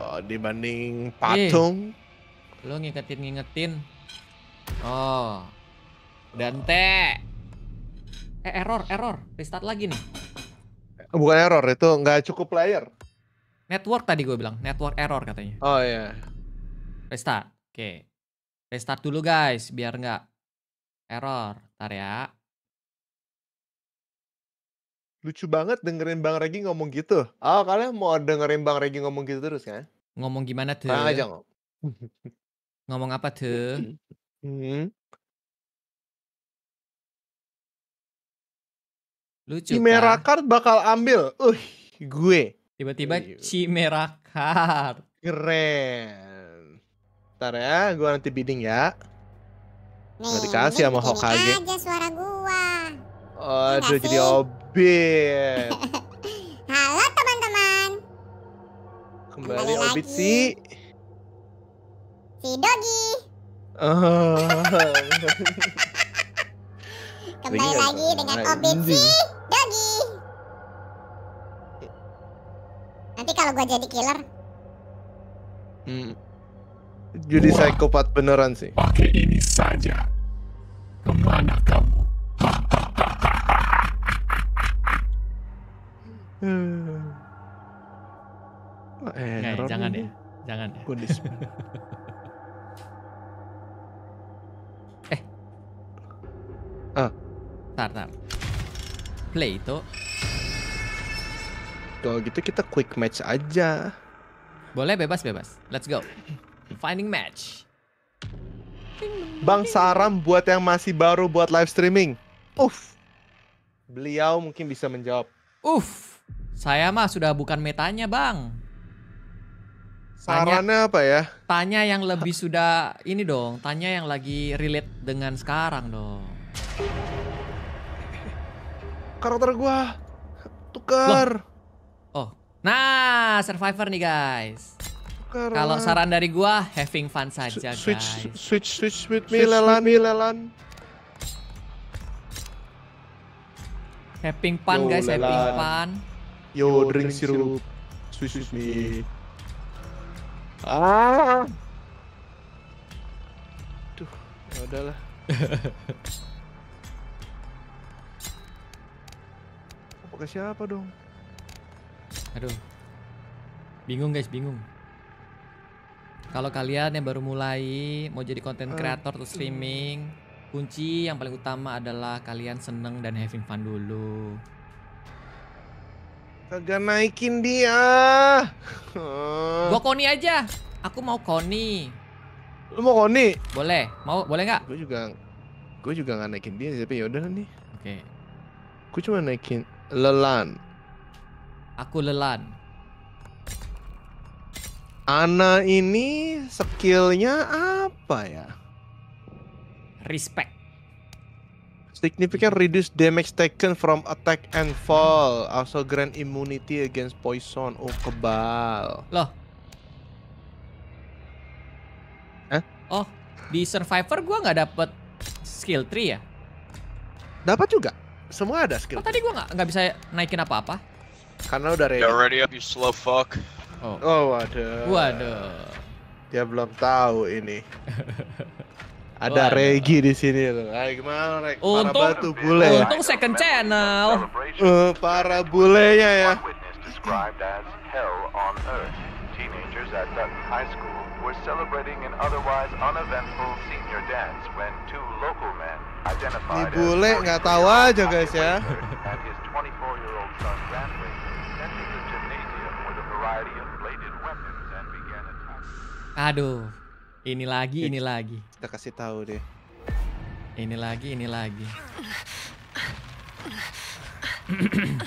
Oh, dibanding patung. Eh, lo ngingetin-ngingetin. Oh. Dante. Eh, error, error. Restart lagi nih. Bukan error, itu nggak cukup player. Network tadi gue bilang, network error katanya. Oh iya. Restart. Oke. Okay. Restart dulu guys, biar nggak error. Ntar ya. Lucu banget dengerin Bang Regi ngomong gitu. Oh, kalian mau dengerin Bang Regi ngomong gitu terus kan? Ngomong gimana tuh? Nah, aja ngomong. ngomong apa tuh? Hmm. Lucu Cimerakart kan? bakal ambil. Uh, gue. Tiba-tiba iya. Card Keren. Ntar ya, gua nanti bidding ya. Nih, Nggak dikasih sama Hokage. aja suara gua. Aduh, jadi obit. [laughs] Halo teman-teman. Kembali, Kembali obit si... Si Dogi. Oh. Kembali Ringan lagi dengan obit si Dogi. Nanti kalau gua jadi killer. Hmm judi psikopat beneran sih. Pakai ini saja. Kemana kamu? [laughs] eh, jangan ya, jangan ya. [laughs] eh. Ah. Tar, tar. Play itu. Kalau gitu kita quick match aja. Boleh bebas bebas. Let's go. Finding match. Bang Saram buat yang masih baru buat live streaming. Uff. Beliau mungkin bisa menjawab. Uff. Saya mah sudah bukan metanya, Bang. Sarannya apa ya? Tanya yang lebih sudah ini dong, tanya yang lagi relate dengan sekarang dong. Karakter gua tukar. Loh. Oh. Nah, survivor nih, guys. Keren. Kalau saran dari gua having fun saja S switch, guys. Switch switch with me switch Lelan. Me, Lelan. Having fun Yo, guys, Lelan. having fun. Yo, Yo drink, drink sirup. Switch with me. Ah. Duh, ya udahlah. [laughs] ke siapa dong? Aduh. Bingung guys, bingung. Kalau kalian yang baru mulai mau jadi konten kreator hmm. atau streaming, kunci yang paling utama adalah kalian seneng dan having fun dulu. Kagak naikin dia. Gua koni aja. Aku mau koni. Lu mau koni? Boleh. Mau boleh nggak? Gue juga gue juga nggak naikin dia tapi yaudah nih. Oke. Okay. Gue cuma naikin lelan. Aku lelan. Ana ini skillnya apa ya? Respect. Significant reduce damage taken from attack and fall. Also grant immunity against poison. Oh, kebal. Loh. Eh? Oh, di Survivor gua nggak dapet skill tree ya? Dapat juga. Semua ada skill. Oh, tadi gua nggak nggak bisa naikin apa-apa. Karena udah ready. You're ready up, you slow fuck. Oh. Oh, waduh. Waduh. Dia belum tahu ini. [laughs] Ada waduh. Regi di sini loh. Ayo gimana Reg? Untung, para batu bule. Ya? Untung second channel. Uh, para bulenya ya. Ini bule nggak tahu aja guys ya. Aduh, ini lagi, ini lagi. Kita kasih tahu deh. Ini lagi, ini lagi. [clears throat]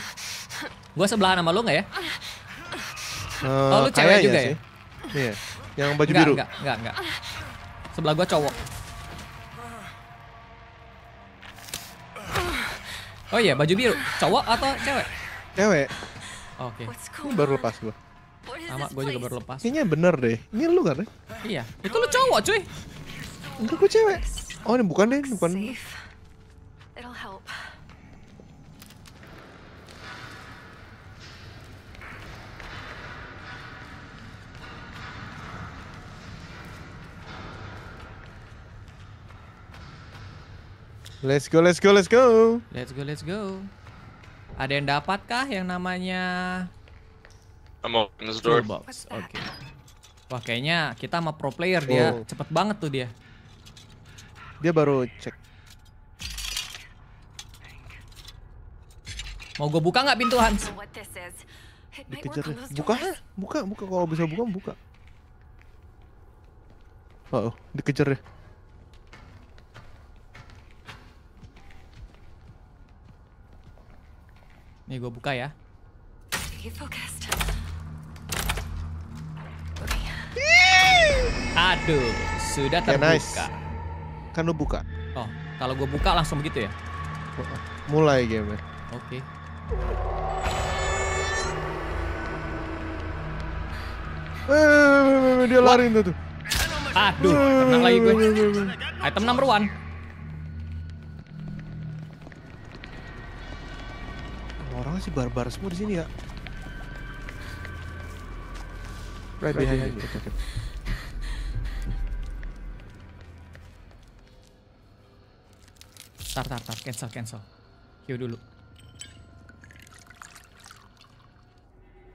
gue sebelahan sama lu nggak ya? Uh, oh, lu cewek juga ya? Iya, yang baju enggak, biru. Enggak, enggak, enggak. Sebelah gue cowok. Oh iya, baju biru. Cowok atau cewek? Cewek. Oke. Okay. Ini baru lepas gue. Sama gue juga baru lepas. Kayaknya bener deh. Ini lu kan? Iya. Itu lu cowok cuy. Enggak gue cewek. Oh ini bukan deh, bukan. Let's go, let's go, let's go. Let's go, let's go. Ada yang dapatkah yang namanya I'm open this door. Toolbox, oke. Okay. Wah kayaknya kita sama pro player dia oh. cepet banget tuh dia. Dia baru cek. Mau gue buka nggak pintu Hans? Dikejar ya. Buka, buka, buka. Kalau bisa buka, buka. Oh, oh. dikejar ya. Nih gue buka ya. Focus. Aduh, sudah ya, terbuka. Yeah, nice. Kan lu buka. Oh, kalau gue buka langsung begitu ya? Mulai game. Oke. Okay. Eh, dia What? lari itu. tuh. Aduh, tenang lagi gue. Eh, eh, eh, Item number one. Orang sih barbar semua di sini ya. Right behind. Right behind. Okay, okay. Tar, tar, tar. Cancel, cancel. yuk dulu.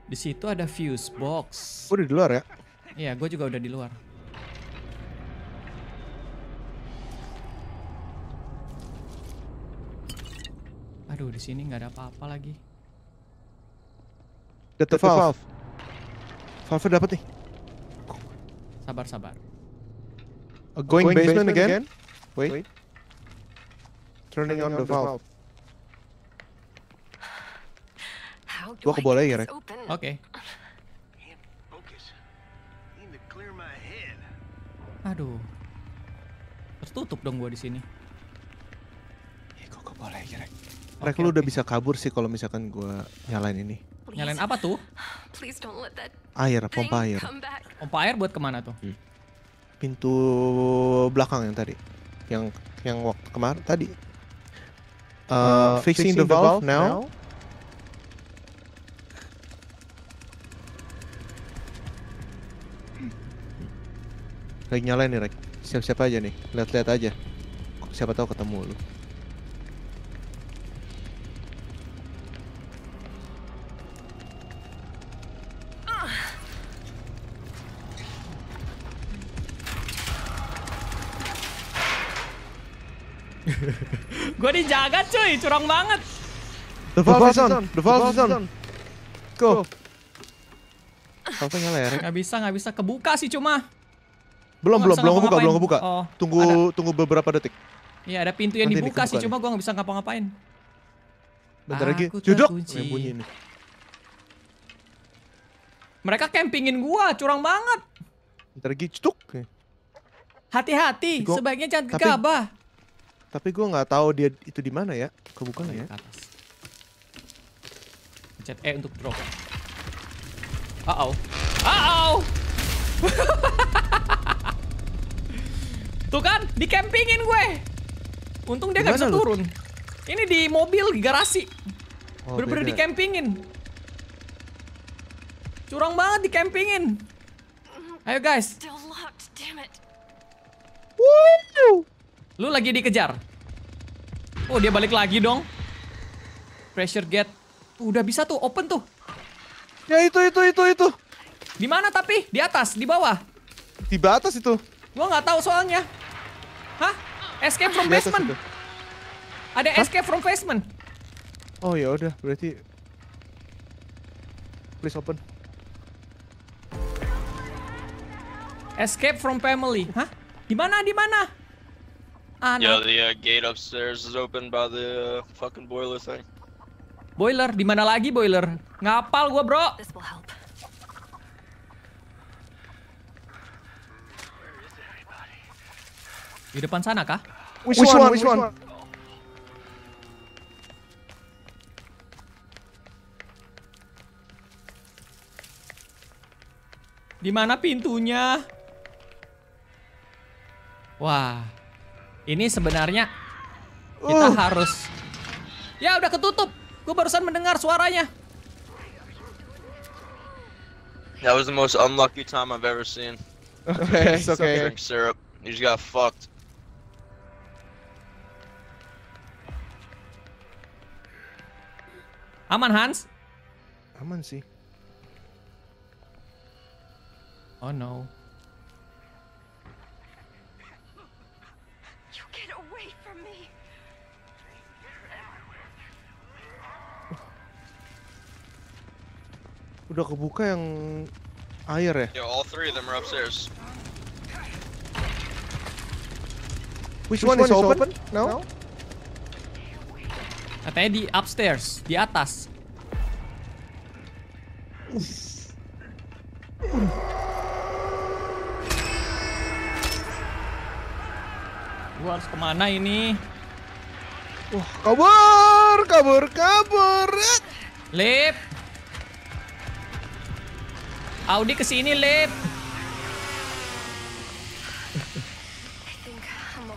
Di situ ada fuse box. Udah di luar ya? Iya, gue juga udah di luar. Aduh, di sini nggak ada apa-apa lagi. the valve. valve. Valve dapat nih. Sabar, sabar. going, going basement, basement again? again? Wait. Wait. Turning on the valve. Gua ke bola ya, Rek. Oke. Aduh. Tertutup dong gua di sini. Iya, ya, gua boleh ya, Rek. Rek okay, lu okay. udah bisa kabur sih kalau misalkan gua nyalain ini. Nyalain apa tuh? Air, pompa air. Pompa air buat kemana tuh? Hmm. Pintu belakang yang tadi. Yang yang waktu kemarin tadi. Uh, uh, fixing, fixing, the, the valve, now. now. Lagi nyalain nih, Rek. Siap-siap aja nih. Lihat-lihat aja. Siapa tahu ketemu lu. Woi, curang banget. The valve is on. The valve is on. Go. Sampai nyala ya, Gak bisa, gak bisa. Kebuka sih cuma. Belum, belum, belum kebuka, belum kebuka. Oh, tunggu tunggu beberapa detik. Iya, ada pintu yang dibuka sih, cuma gua gak bisa ngapa-ngapain. Bentar lagi. Jodok. bunyi ini. Mereka campingin gua, curang banget. Bentar lagi, cuduk. Hati-hati, sebaiknya jangan gegabah. Tapi gue nggak tahu dia itu di mana ya. Kebuka nggak ya? atas. Pencet E untuk drop. Uh oh. Uh oh. [laughs] Tuh kan, di campingin gue. Untung dia nggak bisa turun. Ini di mobil di garasi. Oh, bener di campingin. Curang banget di campingin. Ayo guys. Woo! Lu lagi dikejar. Oh, dia balik lagi dong. Pressure gate. Udah bisa tuh, open tuh. Ya itu, itu, itu, itu. Di mana tapi? Di atas, di bawah. Di atas itu. Gua nggak tahu soalnya. Hah? Escape from basement. Ada Hah? escape from basement. Oh ya udah, berarti please open. Escape from family. Hah? Di mana? Di mana? Anak. Ah, yeah, the uh, gate upstairs is open by the uh, fucking boiler thing. Boiler, di mana lagi boiler? Ngapal gua, Bro. This will help. Di depan sana kah? Which, which one? Which one? Di mana pintunya? Wah. Ini sebenarnya kita uh. harus... Ya udah ketutup. Gue barusan mendengar suaranya. That was the most unlucky time I've ever seen. Okay, it's okay. Drink syrup. You just got fucked. Aman Hans? Aman sih. Oh no. udah kebuka yang air ya? Yeah, all three of them are upstairs. Which, Which one, one is open? open? No? no? Katanya di upstairs, di atas. Gua harus kemana ini? Wah, kabur, kabur, kabur. Lip. Audi kesini, Lip.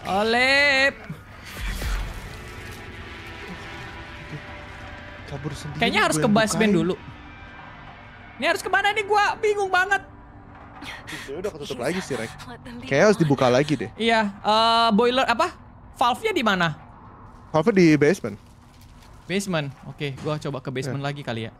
Oh, Lip. Kabur sendiri. Kayaknya harus ke basement dulu. Ini harus kemana nih? Gua bingung banget. Dia udah ketutup lagi sih, Rek. Kayaknya harus dibuka lagi deh. Iya, uh, boiler apa? Valve-nya di mana? Valve di basement. Basement. Oke, okay, gua coba ke basement yeah. lagi kali ya.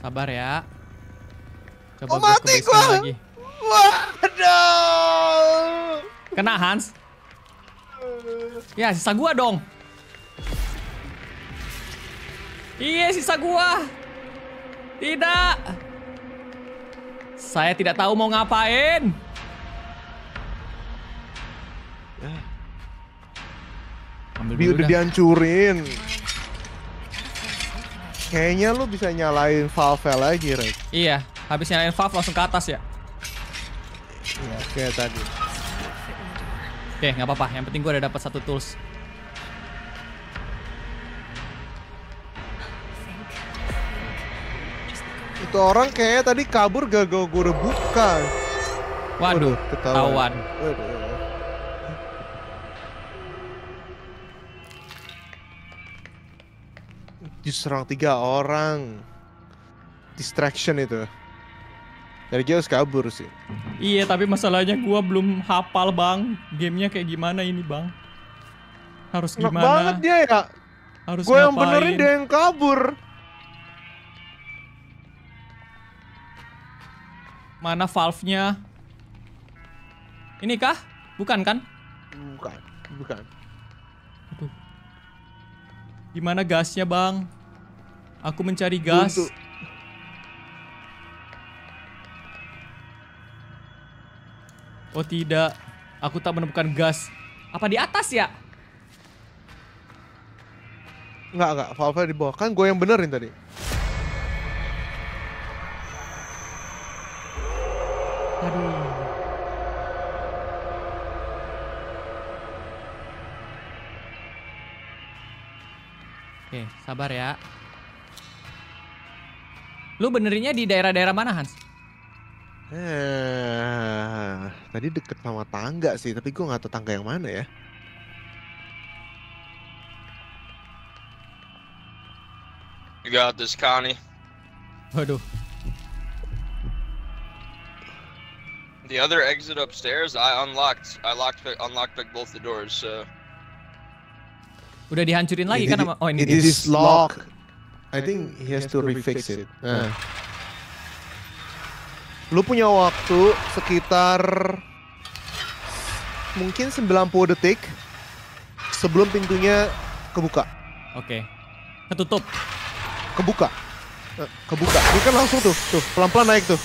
Sabar ya. Coba oh, mati gua. lagi. Waduh. Kena Hans. Ya, sisa gua dong. Iya, sisa gua. Tidak. Saya tidak tahu mau ngapain. Ya. Ambil dulu udah dihancurin. Kayaknya lu bisa nyalain valve lagi, Rek. Iya, habis nyalain valve langsung ke atas ya. Iya, tadi. Oke, nggak apa-apa. Yang penting gua udah dapat satu tools. Itu orang kayaknya tadi kabur gak gue buka. Waduh, Waduh ketahuan. Waduh. diserang tiga orang. Distraction itu. Dari jauh kabur sih. Iya, tapi masalahnya gua belum hafal, Bang. Gamenya kayak gimana ini, Bang? Harus gimana? Enak banget dia ya. Harus Gue yang benerin dia yang kabur. Mana valve-nya? Ini kah? Bukan kan? Bukan, bukan. Gimana gasnya, Bang? Aku mencari gas. Untuk... Oh tidak, aku tak menemukan gas. Apa di atas ya? Enggak, enggak. Valve di bawah. Kan gue yang benerin tadi. Aduh. Oke, sabar ya. Lu benerinnya di daerah-daerah mana Hans? Eh, tadi deket sama tangga sih, tapi gue nggak tahu tangga yang mana ya. You got this, Connie. Waduh. The other exit upstairs, I unlocked. I locked, unlocked like both the doors. So. Udah dihancurin lagi it kan Is, Oh ini. It is locked. I think he has, he has to, to refix it. it. Nah. Lu punya waktu sekitar mungkin 90 detik sebelum pintunya kebuka. Oke. Okay. Ketutup. Kebuka. Eh, kebuka. Dia kan langsung tuh, tuh pelan-pelan naik tuh.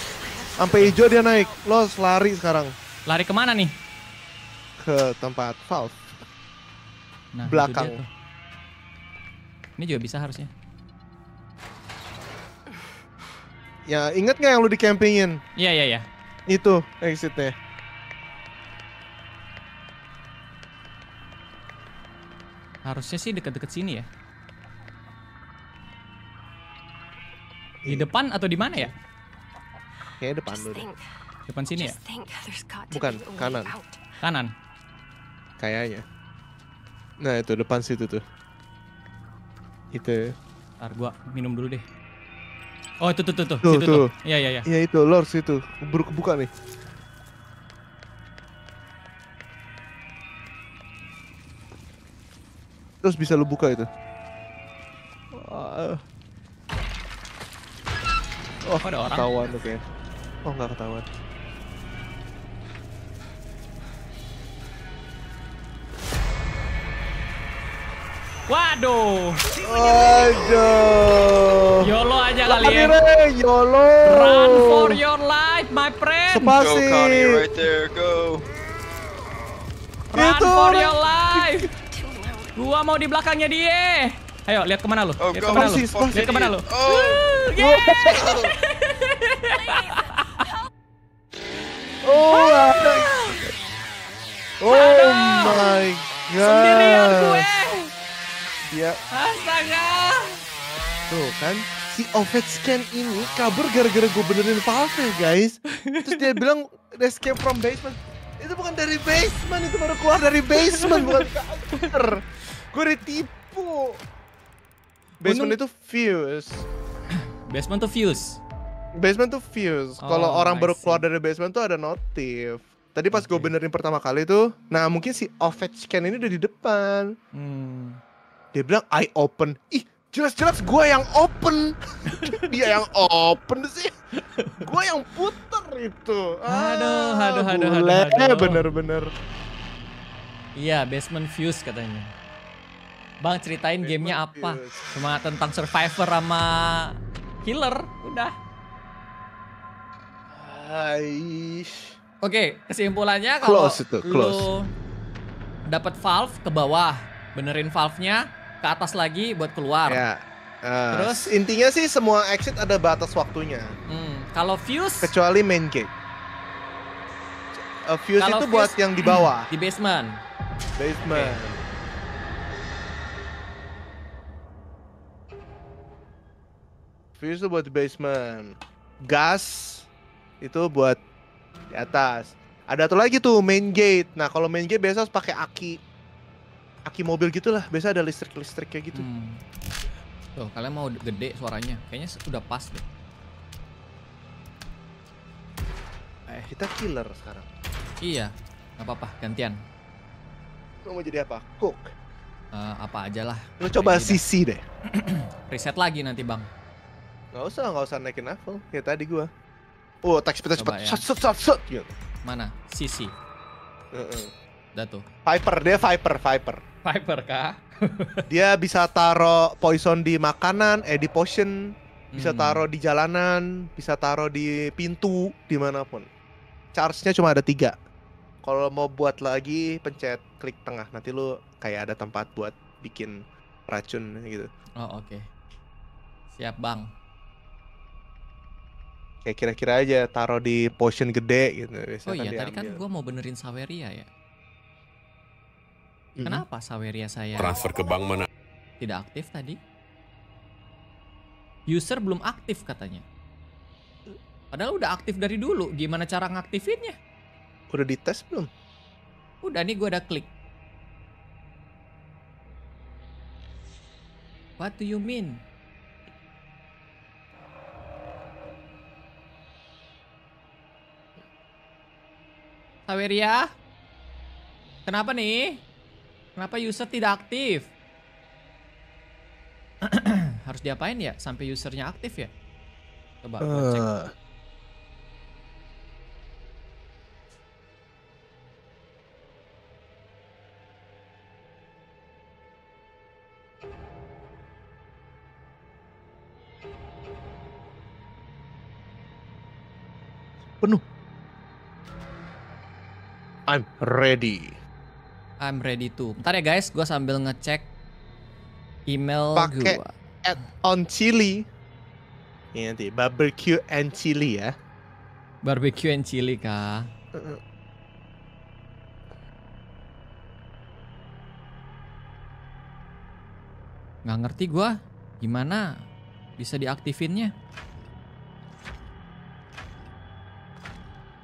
Sampai hijau dia naik. Lo lari sekarang. Lari kemana nih? Ke tempat valve. Nah, Belakang. Ini juga bisa harusnya. Ya inget gak yang lu di campingin? Iya iya iya. Itu exitnya. Harusnya sih deket-deket sini ya. Di iya. depan atau di mana ya? Kayaknya depan dulu. Depan sini ya? Bukan, kanan. Kanan. Kayaknya. Nah, itu depan situ tuh. Itu. Ya. Ntar gua minum dulu deh. Oh itu tuh tuh tuh. Tuh, situ, tuh. Iya iya iya. Iya itu lor situ, Keburu kebuka nih. Terus bisa lu buka itu. Oh, ada orang. Ketahuan oke. Okay. Oh enggak ketahuan. Waduh. Waduh. Yolo aja kali ya. Yolo. Run for your life, my friend. Spasi. Go, Connie, right there, go. Run Itu. for your life. Gua mau di belakangnya dia. Ayo, lihat kemana lu? Oh, lihat kemana lu? Lihat kemana lu? Oh. Yeah. oh. [laughs] Oh, oh my oh, god. Sendirian gue. Ya, Astaga. Tuh kan, si Ovechkin ini kabur gara-gara gue benerin valve guys. Terus dia bilang escape from basement. Itu bukan dari basement, itu baru keluar dari basement bukan kabur. Gue ditipu. Basement Bunung. itu fuse. basement tuh fuse. Basement tuh fuse. Kalau oh, orang baru keluar dari basement tuh ada notif. Tadi pas okay. gue benerin pertama kali tuh, nah mungkin si Ovechkin ini udah di depan. Hmm dia bilang I open ih jelas-jelas gue yang open [laughs] dia yang open sih gue yang puter itu aduh ah, aduh aduh aduh, aduh. bener-bener iya basement fuse katanya bang ceritain gamenya apa cuma tentang survivor sama killer udah Aish. Oke, kesimpulannya kalau lu dapat valve ke bawah, benerin valve-nya, ke atas lagi buat keluar. Ya. Uh, Terus intinya sih semua exit ada batas waktunya. Hmm, kalau fuse kecuali main gate. Uh, fuse itu fuse, buat yang di bawah. [clears throat] Di basement. Basement. Okay. Fuse itu buat basement. Gas itu buat di atas. Ada tuh lagi tuh main gate. Nah, kalau main gate biasa pakai aki aki mobil gitulah biasa ada listrik listrik kayak gitu hmm. tuh kalian mau gede suaranya kayaknya sudah pas deh eh kita killer sekarang iya nggak apa-apa gantian lo mau jadi apa cook uh, eh, apa aja lah lo coba sisi deh [clears throat] reset lagi nanti bang nggak usah nggak usah naikin level ya tadi gua oh tak cepet cepet. shot shot shot shot mana cc. uh -uh. Udah Viper, dia Viper, Viper. Viper kah? [laughs] dia bisa taro poison di makanan, eh di potion, bisa hmm. taro di jalanan, bisa taro di pintu, dimanapun. Charge-nya cuma ada tiga. Kalau mau buat lagi, pencet klik tengah. Nanti lu kayak ada tempat buat bikin racun gitu. Oh oke. Okay. Siap bang. Kayak kira-kira aja taro di potion gede gitu. Biasanya oh iya, kan tadi kan gue mau benerin Saweria ya. Kenapa Saweria saya transfer ke bank mana? Tidak aktif tadi. User belum aktif katanya. Padahal udah aktif dari dulu. Gimana cara ngaktifinnya? Udah dites belum? Udah nih gue ada klik. What do you mean? Saweria? Kenapa nih? Kenapa user tidak aktif? [clears throat] Harus diapain ya sampai usernya aktif ya? Coba uh. cek. Eh. penuh. I'm ready. I'm ready to. Ntar ya guys, gue sambil ngecek email gue gua. add on chili. Ini nanti barbecue and chili ya. Barbecue and chili kah? Uh Nggak ngerti gue gimana bisa diaktifinnya.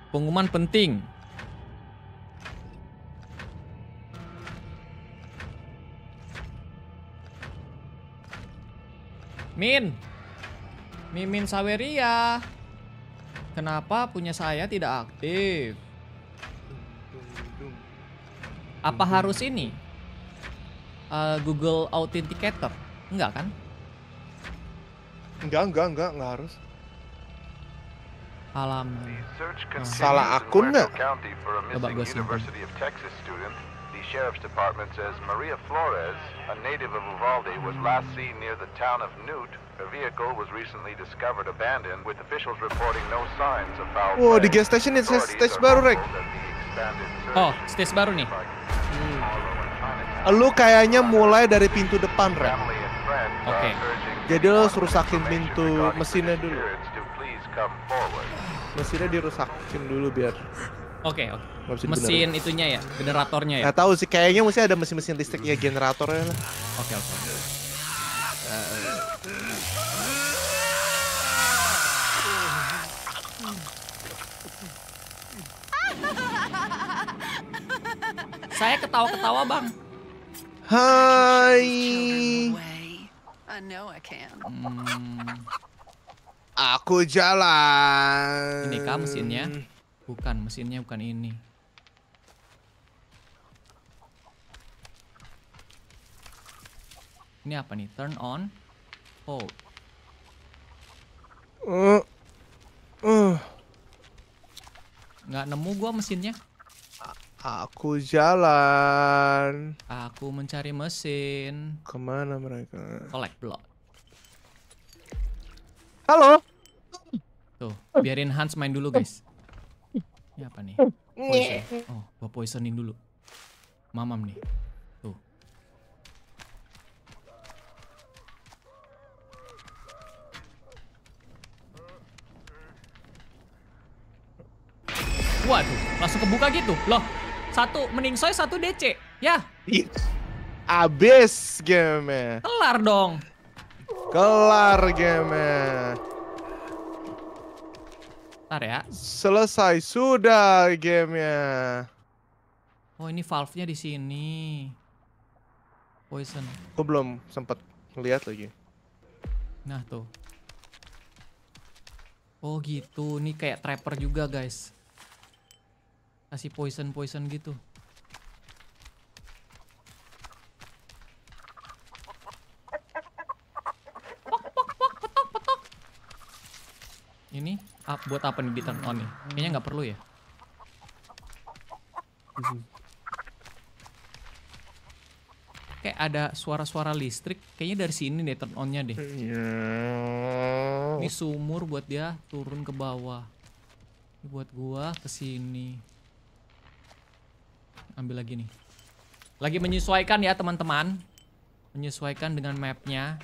Pengumuman penting, Min. Mimin Saweria. Kenapa punya saya tidak aktif? Apa harus ini? Uh, Google Authenticator? Enggak kan? Enggak, enggak, enggak, enggak harus. Alam. Salah akun nggak? Coba gue simpan Sheriff's Department says Maria Flores, a native of Uvalde, was last seen near the town of Newt. Her vehicle was recently discovered abandoned, with officials reporting no signs of foul play. Oh, the gas station ini stage baru, Rek. Oh, stage baru nih. Hmm. Lu kayaknya mulai dari pintu depan, Rek. Oke. Okay. Jadi lo rusakin pintu mesinnya dulu. Mesinnya dirusakin dulu biar Oke, okay, oke. Okay. Mesin beneran. itunya ya, generatornya ya. Gak tahu sih, kayaknya mesti ada mesin-mesin listrik ya generatornya Oke, Oke, okay, oke. Okay. Saya ketawa-ketawa, Bang. Hai. Hmm. Aku jalan. Ini kah mesinnya? Bukan, mesinnya bukan ini. Ini apa nih? Turn on. Oh. Uh. Uh. Nggak nemu gua mesinnya. A aku jalan. Aku mencari mesin. Kemana mereka? Collect block. Halo. Tuh, biarin Hans main dulu guys. Ini apa nih? [laughs] Poison. Oh, gua poisonin dulu. Mamam nih. Tuh. Waduh, langsung kebuka gitu. Loh, satu soy, satu DC. Ya. [laughs] Abis game. Kelar dong. Kelar game. Ntar ya. Selesai sudah gamenya. Oh ini valve-nya di sini. Poison. Kok belum sempat lihat lagi. Nah tuh. Oh gitu, ini kayak trapper juga guys. Kasih poison-poison gitu. Ini up, buat apa nih di turn on nih? Kayaknya nggak perlu ya. Kayak ada suara-suara listrik, kayaknya dari sini deh turn onnya deh. Iya. Ini sumur buat dia turun ke bawah. Ini buat gua ke sini. Ambil lagi nih. Lagi menyesuaikan ya teman-teman. Menyesuaikan dengan mapnya.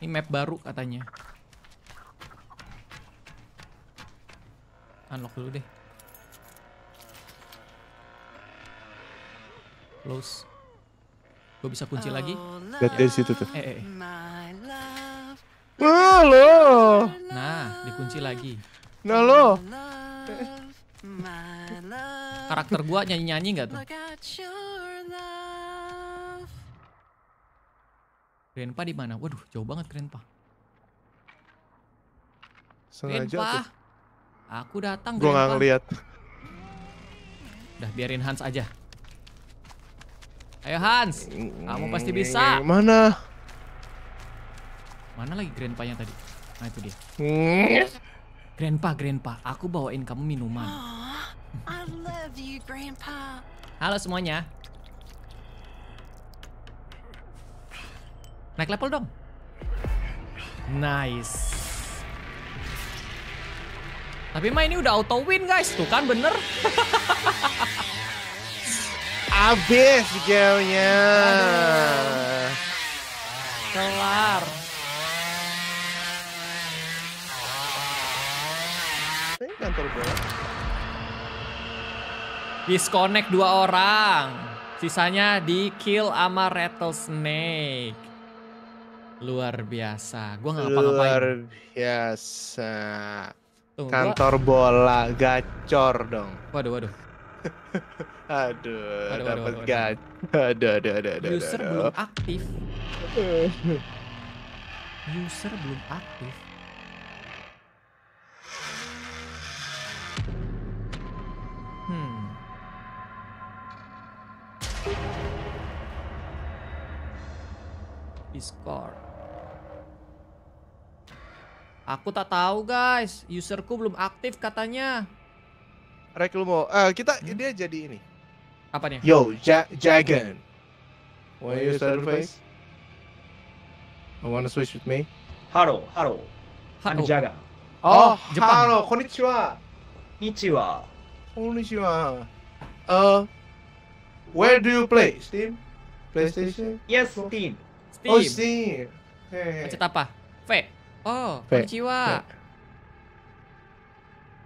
Ini map baru katanya. unlock dulu deh close gue bisa kunci oh, lagi lihat dari situ tuh eh, eh. eh. Wah, lo. Nah, dikunci lagi. Nah, lo. Karakter gua nyanyi-nyanyi nggak tuh? Grandpa di mana? Waduh, jauh banget Grandpa. Sengaja Grandpa. Tuh. Aku datang, Gue nggak ngeliat. Udah biarin Hans aja. Ayo Hans, kamu pasti bisa. Mana? Mana lagi grandpa yang tadi? Nah itu dia. Grandpa, grandpa, aku bawain kamu minuman. I love you, grandpa. Halo semuanya. Naik level dong. Nice. Tapi mah ini udah auto win guys, tuh kan bener. Abis videonya. Kelar. Disconnect dua orang. Sisanya di kill sama Rattlesnake. Luar biasa. Gua ngapa-ngapain. Luar biasa. Tunggu, Kantor gua... bola gacor dong. Waduh, waduh. [laughs] aduh, aduh dapat gacor. Aduh, aduh, aduh, aduh. User aduh. belum aktif. [laughs] User belum aktif. Hmm. Discord. Aku tak tahu guys, userku belum aktif katanya. Rek lu mau, uh, kita hmm? dia jadi ini. Apa nih? Yo, ja Jagan. Wanna use other face? I wanna switch with me? Haro, haro. Haro. Jaga. Oh, oh Jepang. haro, konnichiwa. Konnichiwa. Konnichiwa. Uh, where do you play? Steam? PlayStation? Yes, Steam. Steam. Oh, Steam. Hey. Macet apa? V. Oh, konnichiwa.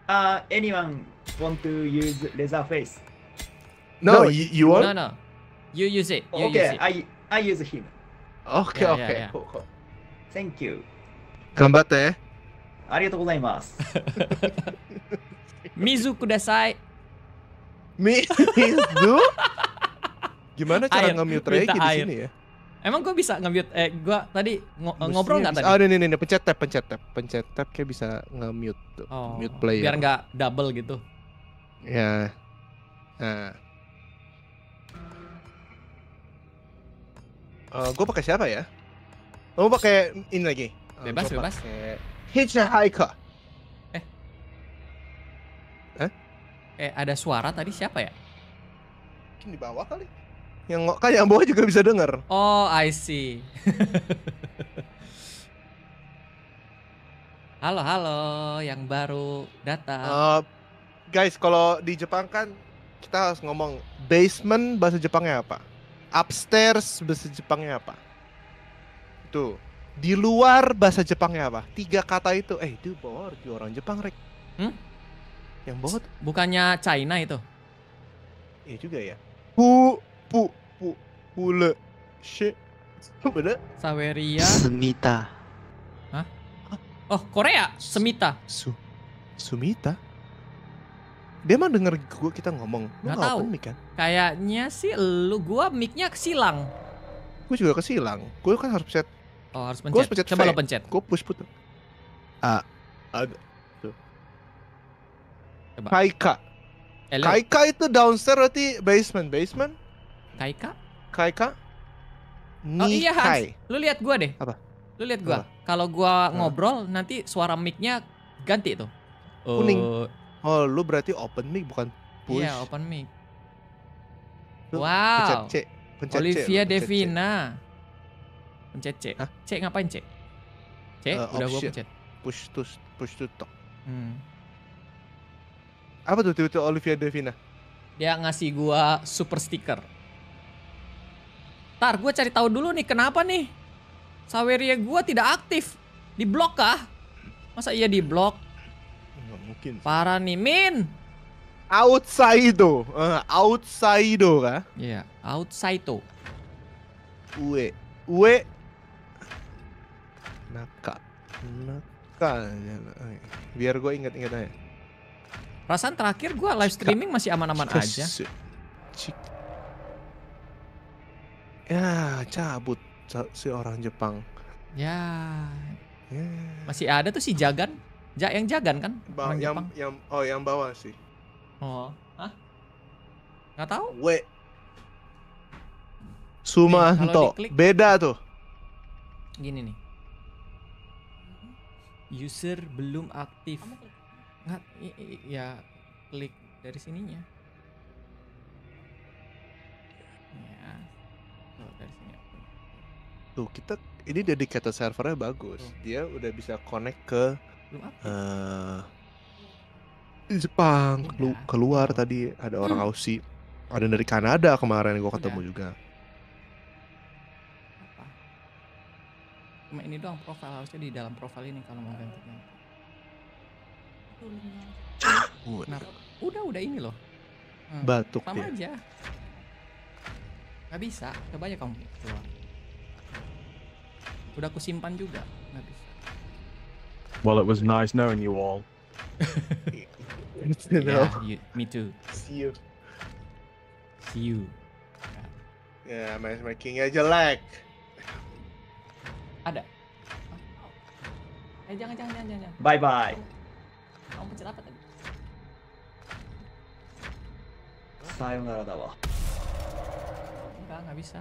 Uh, anyone want to use laser face? No, no you, want? No, no. You use it. You okay, use it. I, I use him. Okay, yeah, okay. Yeah, yeah. Cool, cool. Thank you. 頑張って。ありがとうございます。Mizu [laughs] kudasai. [laughs] Mizu? [laughs] Gimana cara nge-mute Ray di sini ya? Emang gua bisa nge-mute? Eh, gua tadi ng Mestinya eh, ngobrol nggak tadi? Oh, ini ini, ini. pencet tab, pencet tab, pencet tab kayak bisa nge-mute oh, mute player. Biar nggak double gitu. Ya. Nah. Uh, eh, gue pakai siapa ya? Gua pakai ini lagi? Eh, bebas, gua bebas. Pake... Hitchhiker. Eh. Eh? Eh, ada suara tadi siapa ya? Mungkin di bawah kali. Yang kan yang bawah juga bisa dengar. Oh, I see. [laughs] halo, halo yang baru datang. Uh, guys, kalau di Jepang kan kita harus ngomong basement bahasa Jepangnya apa? Upstairs bahasa Jepangnya apa? Tuh. Di luar bahasa Jepangnya apa? Tiga kata itu. Eh, itu bawah di orang Jepang, rek. Hmm? Yang bawah Bukannya China itu? Iya juga ya. Hu Pu pu pule she. Bener? Saweria. Semita. Hah? Oh, Korea, Semita. Su Sumita? Dia emang denger gua kita ngomong. Lu gak, tahu. mic kan? Kayaknya sih lu gua miknya kesilang. Gua juga kesilang. Gua kan harus pencet. Oh, harus pencet. Gua harus pencet Coba v. lo pencet. Gua push put. Ah, ada. Tuh. Kaika. Hello. Eh, Kaika itu downstairs berarti basement, basement. Kaika? Kaika? Nikai. Oh iya Hans, lu lihat gua deh. Apa? Lu lihat gua. Kalau gua ngobrol nanti suara mic-nya ganti tuh. Kuning. Uh, oh, lu berarti open mic bukan push. Iya, open mic. Lu wow. Pencet C. Pencet Olivia C, Devina. Pencet Cek. Cek ngapain cek? Cek. uh, udah gua pencet. Push to push to talk. Hmm. Apa tuh tiba-tiba Olivia Devina? Dia ngasih gua super sticker. Tar, gue cari tahu dulu nih kenapa nih Saweria gue tidak aktif. Di blok kah? Masa iya di blok? mungkin. Parah nih, Min. Outsaido. Uh, eh, outsaido kah? Iya, yeah, outsaido. Ue. Ue. Naka. Naka. Biar gue ingat-ingat aja. Perasaan terakhir gue live streaming masih aman-aman aja. Cik ya cabut si orang Jepang ya, ya. masih ada tuh si Jagan ja yang Jagan kan ba orang yang, Jepang yang oh yang bawah sih oh ah nggak tahu W Sumanto beda tuh gini nih user belum aktif nggak ya klik dari sininya tuh kita ini dedicated servernya bagus oh. dia udah bisa connect ke uh, Jepang ya. Lu, keluar oh. tadi ada orang hmm. Aussie ada dari Kanada kemarin gue ketemu iya. juga apa cuma ini doang profil harusnya di dalam profil ini kalau mau ganti ganti nah, udah udah ini loh hmm. batuk sama dia. aja nggak bisa coba aja kamu keluar Udah aku simpan juga. Nggak bisa. Well, it was nice knowing you all. [laughs] yeah, you, me too. See you. See you. Ya, yeah, matchmakingnya jelek. Ada. Eh, jangan, jangan, jangan, jangan. Bye bye. Kamu pecel apa tadi? Sayonara da wa. Enggak, nggak bisa.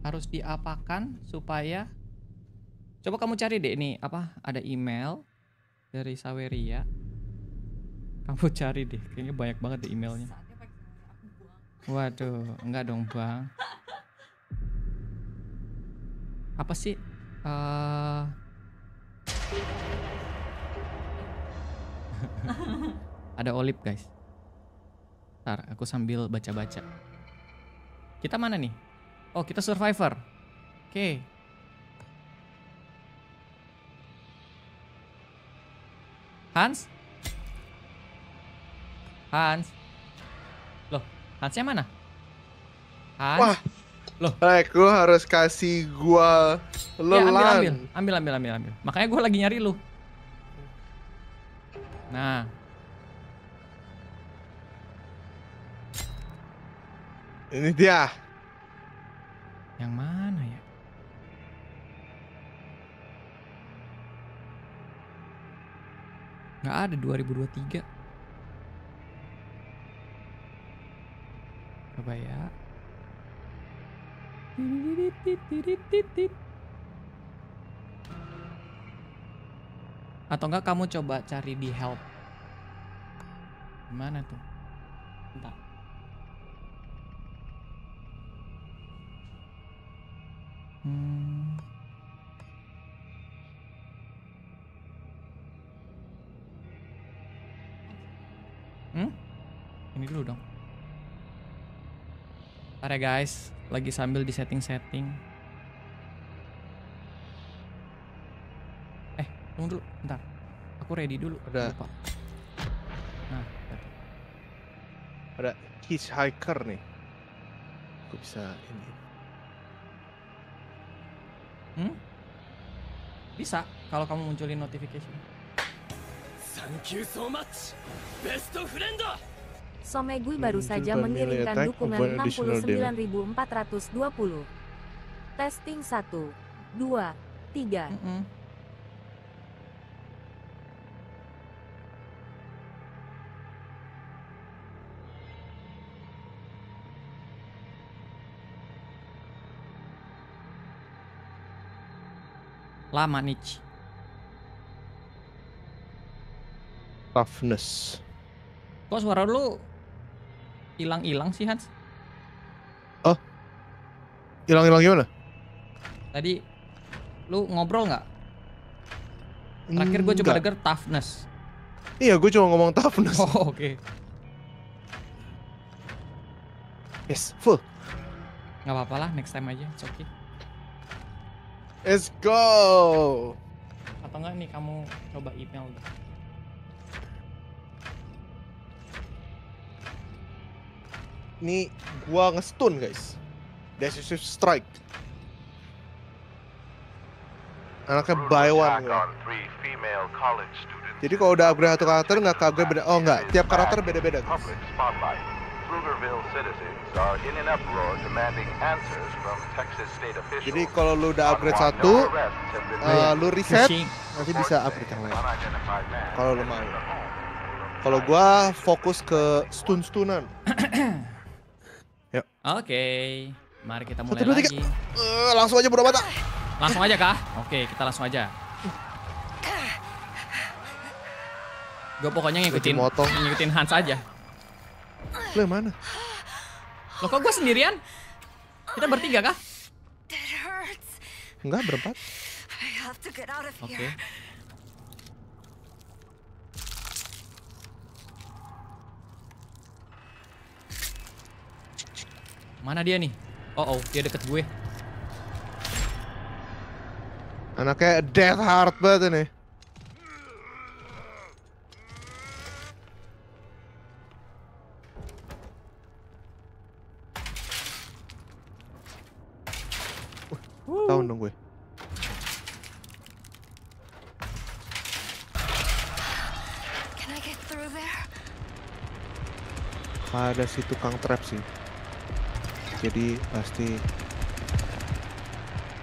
harus diapakan supaya coba kamu cari deh ini apa ada email dari Saweria kamu [laughs] cari deh kayaknya banyak banget deh emailnya waduh enggak dong bang apa sih uh... [laughs] ada olip guys ntar aku sambil baca-baca kita mana nih Oh, kita survivor. Oke. Okay. Hans? Hans? Loh, Hansnya mana? Hans? Wah. Loh. Rek, eh, gue harus kasih gua lelan. Ya, ambil, ambil, ambil, ambil, ambil, Makanya gua lagi nyari lu. Nah. Ini dia. Yang mana ya? Gak ada 2023. Coba ya. Atau enggak kamu coba cari di help. Gimana tuh? Entah. Hmm? hmm. Ini dulu dong. Ntar ya guys, lagi sambil di setting-setting. Eh, tunggu dulu, ntar Aku ready dulu. Ada. Lupa. Nah, ada ada hitchhiker nih. Aku bisa ini. Hmm? Bisa kalau kamu munculin notification. Thank you so much. Best friend. Some gue baru saja mengirimkan dukungan 69.420. Testing 1, 2, 3. Mm -hmm. lama nih toughness kok suara lu hilang-hilang sih Hans oh hilang-hilang gimana tadi lu ngobrol nggak terakhir gue coba denger toughness iya gue cuma ngomong toughness [laughs] oh oke okay. yes full Gak apa-apa lah next time aja it's okay Let's go. Atau enggak nih kamu coba email deh. Ini gua ngestun guys. Decisive strike. Anaknya buy one. Jadi kalau udah upgrade satu karakter nggak upgrade beda. Oh nggak, tiap karakter beda-beda guys citizens are in an uproar demanding answers from Texas state officials. Jadi kalau lu udah upgrade satu, uh, lu reset, nanti bisa upgrade yang lain. Kalau lu mau. Kalau gua fokus ke stun stunan. [coughs] Yuk. Oke, okay. mari kita mulai Satu, dua, lagi. Uh, langsung aja berobat ah. Langsung aja kah? Oke, okay, kita langsung aja. Gue pokoknya ngikutin, ngikutin Hans aja yang mana? Loh kok gue sendirian? Kita bertiga kah? Enggak, berempat. Oke. Okay. Mana dia nih? Oh, oh, dia deket gue. Anaknya death heart banget ini. tahun dong gue. Ada si tukang trap sih. Jadi pasti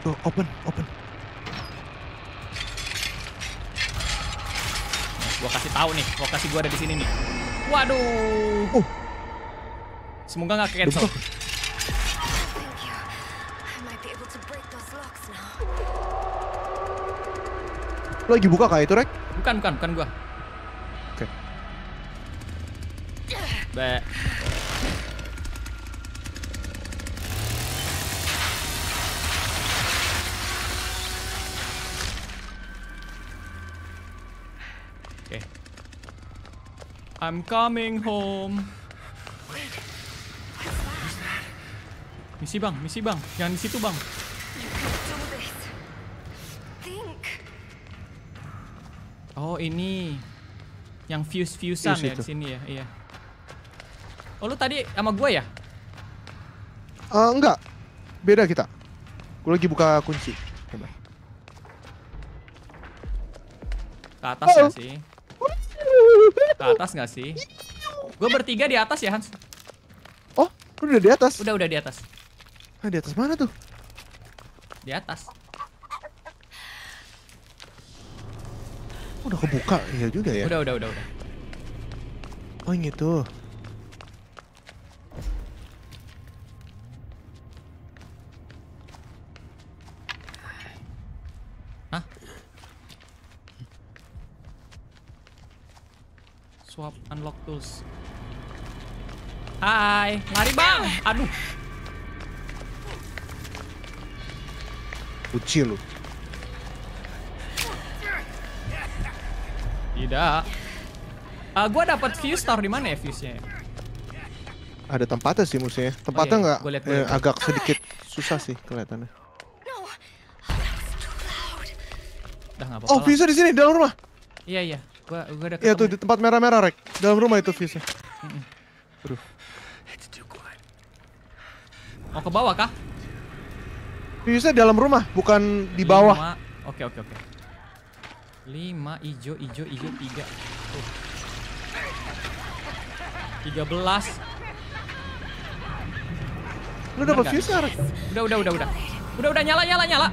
Tuh, open, open. Gua kasih tahu nih, lokasi gua ada di sini nih. Waduh. Uh. Semoga nggak cancel. Duh. Lo lagi buka kah itu, Rek? Bukan, bukan, bukan gua. Oke. Okay. Be. Oke. Okay. I'm coming home. Misi bang, misi bang, jangan di situ bang. Oh ini yang fuse fusean fuse ya di sini ya, iya. Oh lu tadi sama gue ya? Uh, enggak, beda kita. Gue lagi buka kunci. Coba. Ke atas oh. gak sih? Ke atas gak sih? Gue bertiga di atas ya Hans. Oh, lu udah di atas? Udah udah di atas. Nah, di atas mana tuh? Di atas. udah kebuka ya juga ya? Udah, udah, udah, udah. Oh, ini tuh. Hah? Swap unlock tools. Hai, lari bang. Aduh. Uci lu. Tidak. Uh, gua dapat view store di mana ya viewsnya? Ya? Ada tempatnya sih musuhnya. Tempatnya oh, iya, iya. nggak iya. Eh, agak sedikit susah sih kelihatannya. Oh, viewsnya di sini dalam rumah. Iya iya. Gua gua ada Iya tuh di tempat merah-merah rek. Dalam rumah itu viewsnya. Mm -mm. Aduh. Mau ke bawah kah? Viewsnya dalam rumah, bukan di bawah. Oke oke oke. 5 ijo ijo ijo 3. oh. 13. Lu dapat fuse kan? Udah udah udah udah. Udah udah nyala nyala nyala.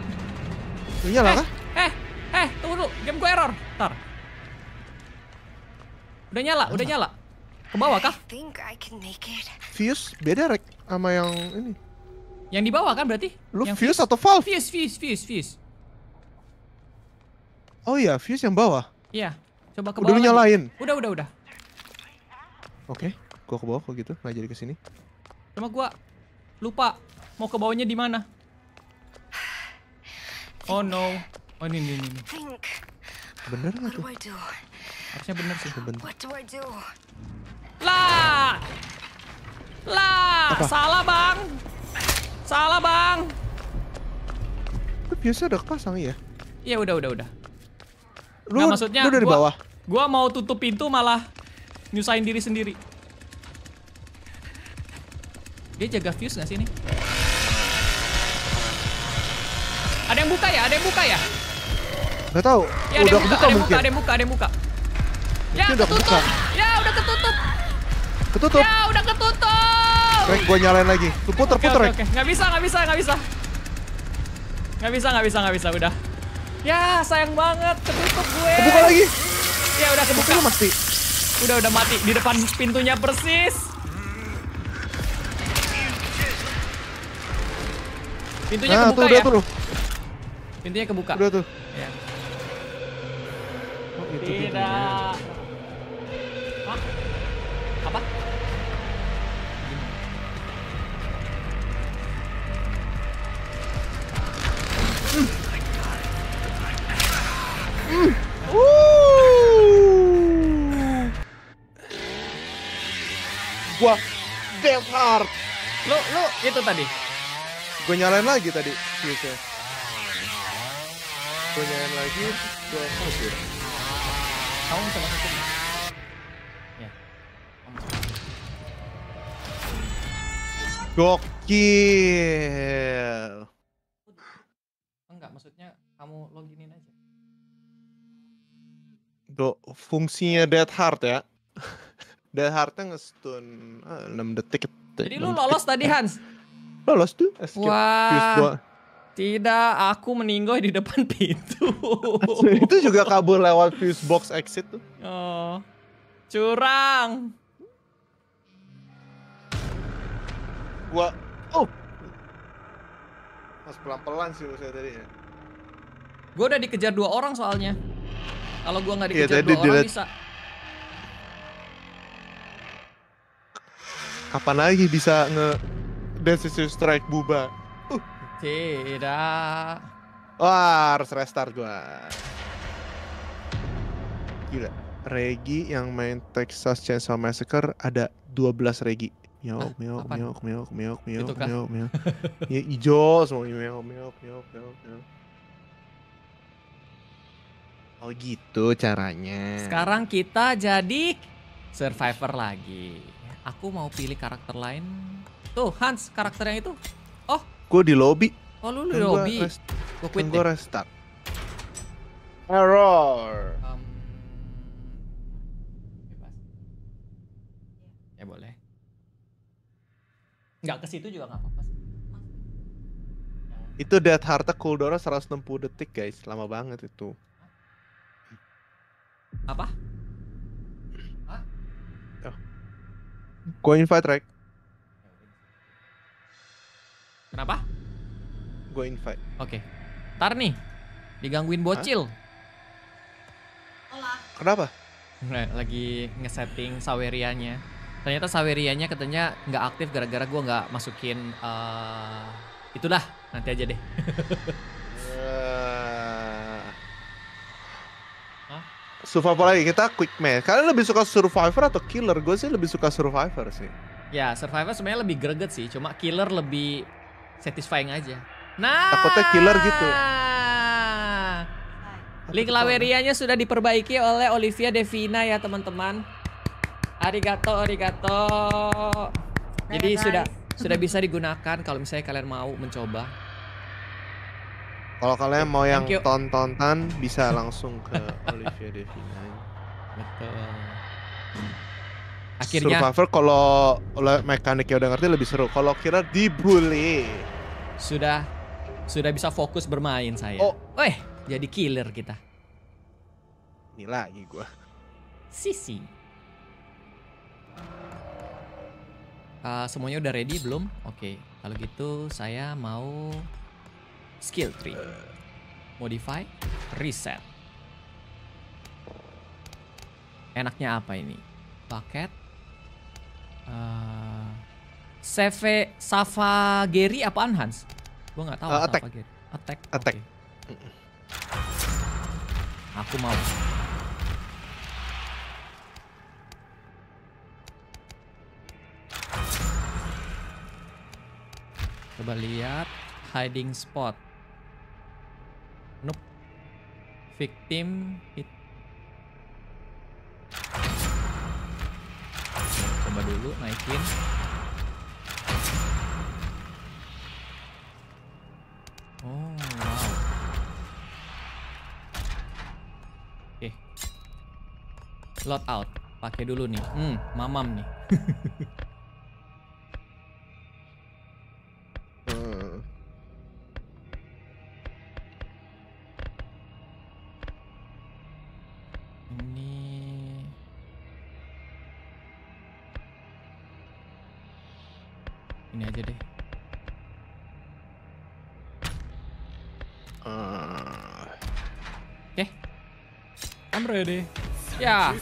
Lu nyala eh, kah? Eh, eh, tunggu dulu. Game gue error. Entar. Udah nyala, udah nyala. Ke bawah kah? Fuse beda rek sama yang ini. Yang di bawah kan berarti? Lu yang fuse, fuse atau valve? Fuse, fuse, fuse, fuse. Oh iya, fuse yang bawah. Iya. Coba ke bawah. Udah nyalain. Udah, udah, udah. Oke, okay. gua ke bawah kok gitu, nggak jadi ke sini. Cuma gua lupa mau ke bawahnya di mana. Oh no. Oh ini ini ini. Bener nggak tuh? Harusnya bener sih. Bener. Lah. Lah, salah, Bang. Salah, Bang. Itu biasa udah kepasang ya? Iya, udah, udah, udah. Lu, nah, maksudnya lu dari gua, bawah. Gua mau tutup pintu malah nyusahin diri sendiri. Dia jaga fuse gak sih ini? Ada yang buka ya? Ada yang buka ya? Gak tau. Ya, udah buka, buka ada mungkin. ada yang buka, ada yang buka. Ya, udah ketutup. Buka. Ya, udah ketutup. Ketutup. Ya, udah ketutup. Rek, gua nyalain lagi. Tuh, puter, okay, puter, okay, Rek. Okay. Gak bisa, gak bisa, gak bisa. Gak bisa, gak bisa, gak bisa. Udah. Ya, sayang banget. Ketutup gue. Kebuka lagi. Ya, udah kebuka. Lu mati. Udah, udah mati. Di depan pintunya persis. Pintunya nah, kebuka tuh, ya? Udah, tuh. Pintunya kebuka. Udah tuh. Ya. Oh, itu Tidak. Pintunya. Lu lu itu tadi. Gue nyalain lagi tadi fuse Gue nyalain lagi, gue usir. Ya. Kamu bisa masuk sini. Ya. Gokil. Enggak, maksudnya kamu loginin aja. Do, fungsinya dead heart ya. [laughs] dead heartnya ngestun ah, 6 detik Gitu. Jadi lu lolos tadi Hans? [laughs] Lolos tuh. Escape. Eh, Wah. Tidak, aku meninggal di depan [laughs] pintu. itu juga kabur lewat fuse box exit tuh. Oh. Curang. Gua oh. Mas pelan-pelan sih saya tadi ya. Gua udah dikejar dua orang soalnya. Kalau gua nggak iya, dikejar ya, dua orang bisa. kapan lagi bisa nge Dance Strike Buba? Uh. Tidak. Wah, oh, harus restart gua. Gila. Regi yang main Texas Chainsaw Massacre ada 12 Regi. Miok, miok, miok, miok, miok, miok, miok, miok. Ya, hijau semua miok, miok, miok, miok, miok. Oh gitu caranya. Sekarang kita jadi survivor lagi. Aku mau pilih karakter lain. Tuh, Hans, karakter yang itu. Oh. Gue di lobby. Oh, lu di kan lobby. Gue kan quit Gue restart. Error. Um, Ya boleh. Nggak ke situ juga nggak apa-apa sih. Itu Death Harta cooldownnya 160 detik guys, lama banget itu. Apa? Gue invite, Rek. Kenapa? Gue invite. Oke. Okay. Tar nih, digangguin bocil. Hah? Kenapa? Nah, lagi ngesetting sawerianya. Ternyata sawerianya katanya nggak aktif gara-gara gue nggak masukin uh, itulah nanti aja deh. [laughs] Survival lagi kita quick match. Kalian lebih suka Survivor atau Killer? Gue sih lebih suka Survivor sih. Ya, Survivor sebenarnya lebih greget sih, cuma Killer lebih satisfying aja. Nah, takutnya Killer gitu. Nah. Link Laverianya sudah diperbaiki oleh Olivia Devina ya teman-teman. Arigato, arigato. Jadi sudah [laughs] sudah bisa digunakan kalau misalnya kalian mau mencoba. Kalau kalian mau yang tontonan bisa [laughs] langsung ke Olivia Devina. Betul. Akhirnya Survivor kalau yang udah ngerti lebih seru. Kalau kira dibully sudah sudah bisa fokus bermain saya. Oh, eh jadi killer kita. Ini lagi gua. Sisi. Uh, semuanya udah ready belum? Oke, okay. kalau gitu saya mau skill tree modify reset enaknya apa ini paket uh, save Safa Gary apaan Hans gue nggak tahu uh, attack. Gary. attack attack okay. aku mau coba lihat hiding spot victim hit coba dulu naikin oh oke lot out pakai dulu nih hmm mamam nih [laughs] ready. Ya.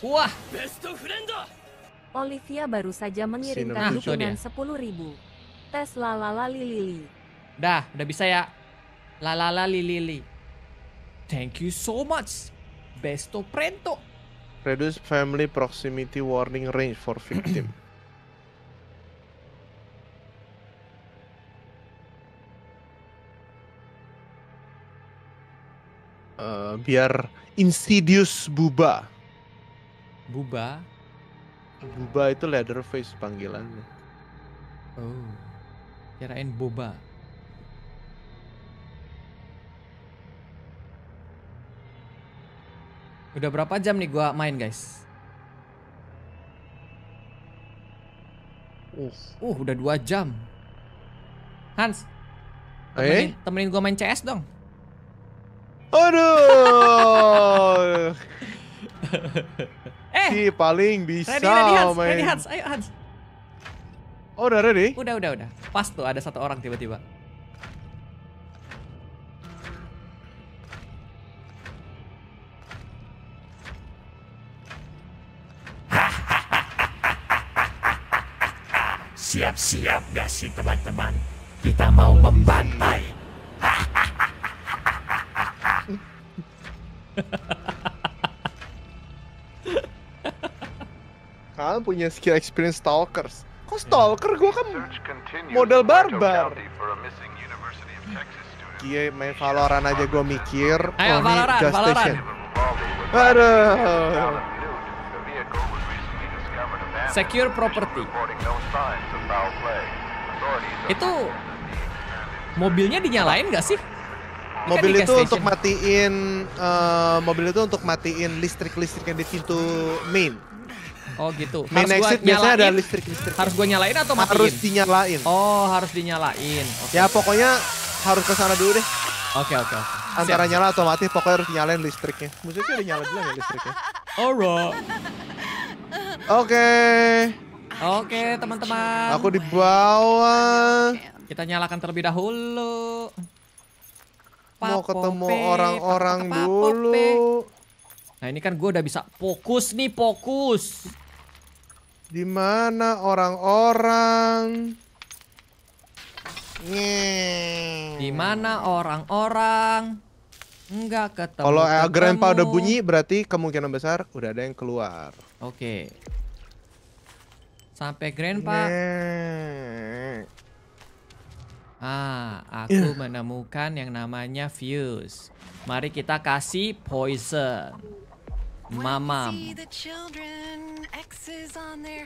Wah. Olivia baru saja mengirimkan dukungan sepuluh ribu. Tes lalala lili. Dah, udah bisa ya. Lalala lili. Thank you so much. Besto Prento. Reduce family proximity warning range for victim. uh, [clears throat] biar Insidious Buba. Buba? Buba itu Leatherface panggilannya. Oh. Kirain Boba. Udah berapa jam nih gua main, guys? Uh, uh udah dua jam. Hans, eh? temenin, temenin gua main CS dong. Aduh. [laughs] eh. Si paling bisa ready, ready, Hans. main. Ready, Hans. Ayo, Hans. Oh, udah ready? Udah, udah, udah. Pas tuh ada satu orang tiba-tiba. Siap-siap gak ya, sih teman-teman? Kita mau membantai kan punya skill experience stalkers. Kok stalker gue kan model barbar. Iya main Valorant aja gue mikir. Ayo oh, Valorant, Just Valorant. Aduh. Secure property. Itu mobilnya dinyalain gak sih? Kan eh, mobil itu untuk matiin uh, mobil itu untuk matiin listrik listrik yang di pintu main Oh gitu. Harus Main exit biasanya ada listrik-listrik. Harus gue nyalain atau matiin? Harus dinyalain. Oh, harus dinyalain. Okay. Ya pokoknya harus ke sana dulu deh. Oke, okay, oke. Okay, Antara Siap. nyala atau mati pokoknya harus nyalain listriknya. Musiknya udah nyala dulu ya listriknya. Alright. Oke. Okay. Oke, okay, teman-teman. Aku di bawah. Kita nyalakan terlebih dahulu. Mau ketemu orang-orang dulu. Nah ini kan gue udah bisa fokus nih, fokus. Di mana orang-orang? Di mana orang-orang? Enggak ketemu. Kalau grandpa udah bunyi berarti kemungkinan besar udah ada yang keluar. Oke. Okay. Sampai grandpa. Nye. Ah, aku menemukan yang namanya fuse. Mari kita kasih poison. Mamam.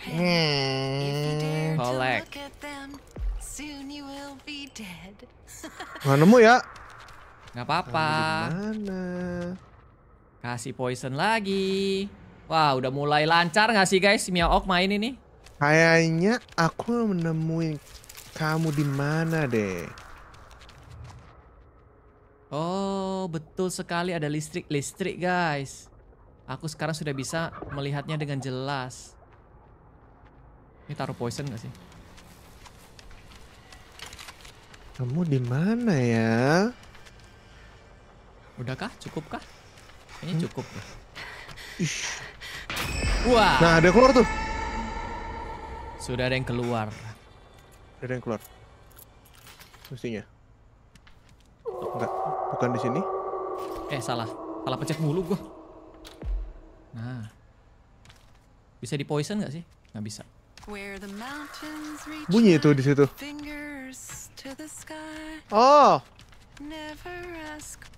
Hmm. Kolek. Gak nemu ya? Gak apa-apa. Kasih poison lagi. Wah, udah mulai lancar nggak sih guys Miaok main ini? Kayaknya aku menemuin kamu di mana deh. Oh, betul sekali ada listrik-listrik guys. Aku sekarang sudah bisa melihatnya dengan jelas. Ini taruh poison gak sih? Kamu di mana ya? Udahkah? Cukupkah? Ini hmm? cukup deh. Ih. Wah. Nah, ada yang keluar tuh. Sudah ada yang keluar. Sudah ada yang keluar. Mestinya. Enggak, bukan di sini. Eh, salah. Salah pencet mulu gua. Nah. Bisa di poison gak sih? Gak bisa. Bunyi itu di situ. Oh.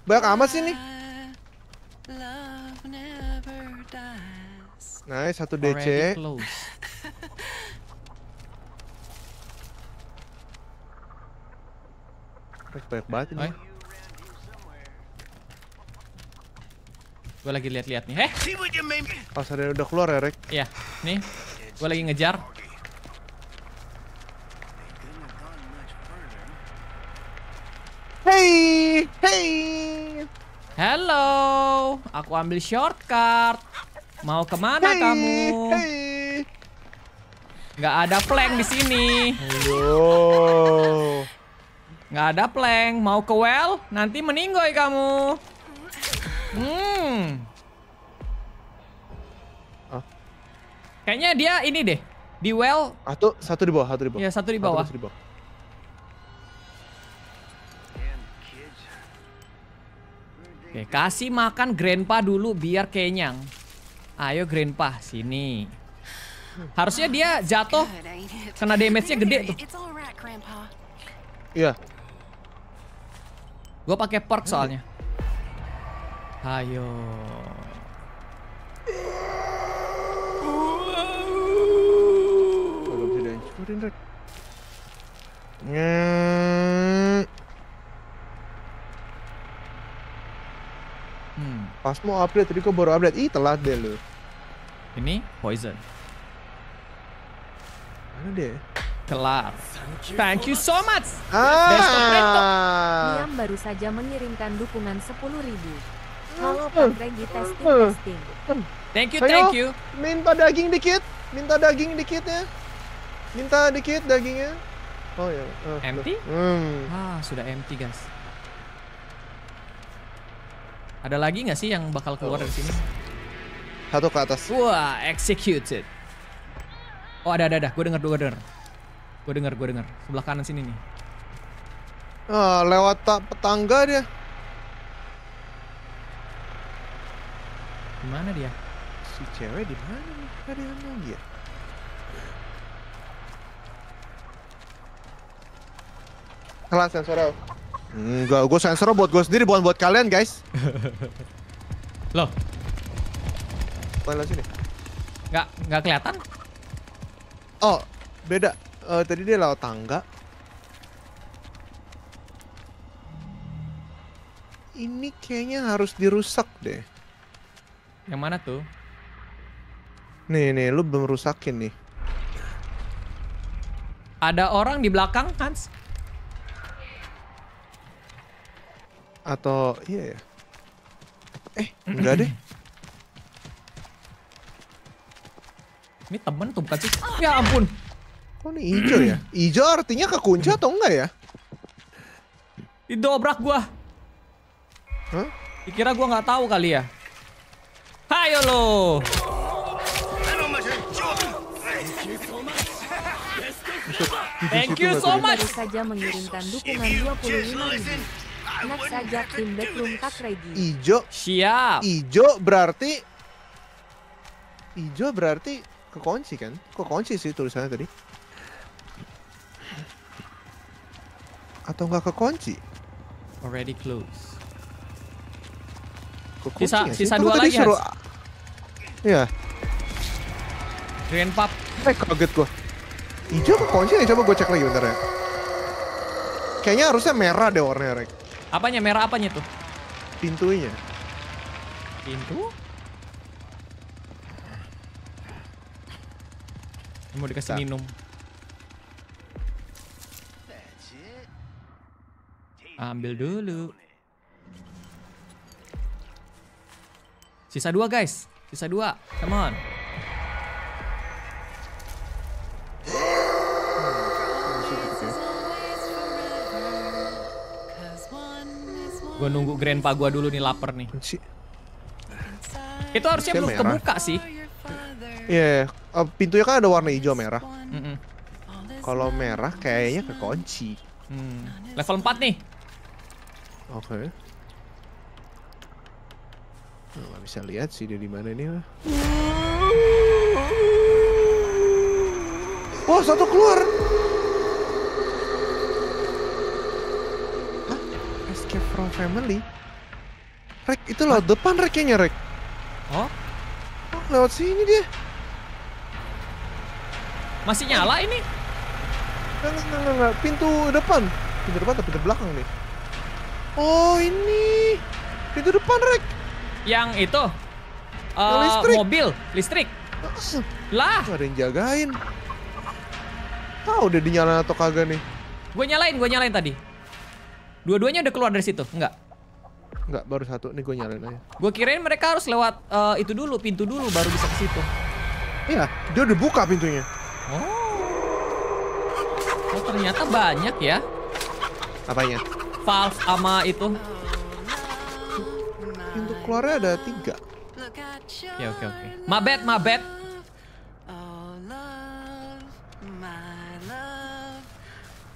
Banyak amat sih nih. Nice, satu DC. [laughs] Banyak banget ini. Gue lagi lihat-lihat nih. Heh. ada udah keluar ya, Rek? Iya. Nih. Gue lagi ngejar. Hey, hey. hello Aku ambil shortcut. Mau kemana hey, kamu? Hey. Gak ada plank di sini. Halo. Nggak ada plank. Mau ke well? Nanti meninggoy kamu. Hmm. Ah. Kayaknya dia ini deh. Di well. atau ah, satu di bawah, satu di bawah. Iya, satu di bawah. Satu, di bawah. Oke, kasih makan grandpa dulu biar kenyang. Ayo grandpa, sini. Harusnya dia jatuh kena damage-nya gede tuh. Iya. gua pakai perk soalnya. Hayo. Kalau bisa dihancurin rek. Hmm. Pas mau update tadi kok baru update. Ih telat deh lu. Ini poison. Mana deh? Telat. Thank you so much. Ah. Best of Niam baru saja mengirimkan dukungan sepuluh ribu. Hmm. Hmm. Hmm. Thank you, thank you. Minta daging dikit, minta daging dikit ya. Minta dikit dagingnya. Oh ya. Uh, empty? Hmm. Ah, sudah empty, guys. Ada lagi nggak sih yang bakal keluar oh. dari sini? Satu ke atas. Wah, executed. Oh, ada ada ada. Gue dengar gue dengar. Gue dengar, gue dengar. Sebelah kanan sini nih. Ah, lewat petangga dia. mana dia? Si cewek di mana nih? Ada yang lagi ya? Kelas sensornya. Enggak, gue sensor buat gue sendiri, bukan buat kalian guys. [laughs] Loh? Mana sini? Enggak, gak kelihatan? Oh, beda. Eh, tadi dia lewat tangga. Ini kayaknya harus dirusak deh. Yang mana tuh? Nih, nih, lu belum rusakin nih. Ada orang di belakang, Hans? Atau, iya ya? Eh, enggak deh. [clears throat] Ini temen tuh bukan sih? Ya ampun. Kok ini hijau ya? [clears throat] Hijau artinya kekunci atau enggak ya? Didobrak gua. Hah? Dikira gua nggak tahu kali ya lo. Thank you so much. Baru saja mengirimkan dukungan 25 ribu. Nak saja tim backroom kak ready. Ijo. Siap. Ijo berarti. Ijo berarti kekunci kan? Kekunci sih tulisannya tadi. Atau nggak kekunci? Already close. sisa, sisa dua lagi. Suruh, Iya. Green Pop. Eh kaget gua. Hijau apa kunci ya? Coba gua cek lagi bentar ya. Kayaknya harusnya merah deh warnanya, Rek. Apanya? Merah apanya tuh? Pintunya. Pintu? Mau dikasih Tidak. minum. Ambil dulu. Sisa dua guys. Sisa dua. Come on. Gue nunggu grandpa gue dulu nih lapar nih. Si Itu harusnya belum kebuka sih. Iya, yeah. uh, pintunya kan ada warna hijau merah. Mm -mm. Kalau merah kayaknya kekunci. Hmm. Level 4 nih. Oke. Okay nggak bisa lihat sih dia di mana ini lah. Oh satu keluar. Hah? Escape from family. Rek itu loh depan rek kayaknya rek. Oh? oh? Lewat sini dia. Masih nyala ini? Enggak, enggak, enggak, Pintu depan. Pintu depan atau pintu belakang nih? Oh ini. Pintu depan rek. Yang itu uh, listrik. mobil listrik. Ah, lah, Gak ada yang jagain. Tahu udah dinyalain atau kagak nih? Gue nyalain, gue nyalain tadi. Dua-duanya udah keluar dari situ, enggak? Enggak, baru satu. Nih gue nyalain aja. Gue kirain mereka harus lewat uh, itu dulu, pintu dulu baru bisa ke situ. Iya, dia udah buka pintunya. Oh. Oh, ternyata banyak ya. Apanya? Valve sama itu keluarnya ada tiga. Ya oke okay, oke. Okay. My bad, my bad.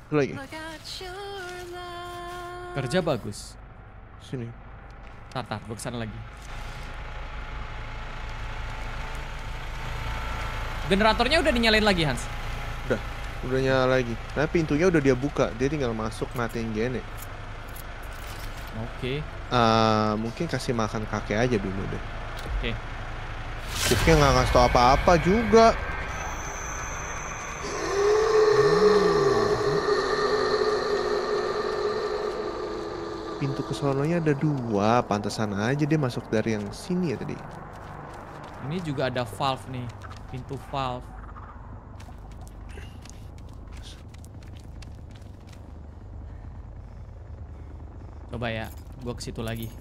lagi. Kerja bagus. Sini. Tata, gue kesana lagi. Generatornya udah dinyalain lagi Hans? Udah, udah nyala lagi. Nah pintunya udah dia buka, dia tinggal masuk matiin gene. Oke. Okay. Uh, eh, mungkin kasih makan kakek aja dulu deh. Oke. Okay. Kakek nggak ngasih tau apa-apa juga. Pintu ke ada dua, pantesan aja dia masuk dari yang sini ya tadi. Ini juga ada valve nih, pintu valve. Coba ya, gua ke situ lagi.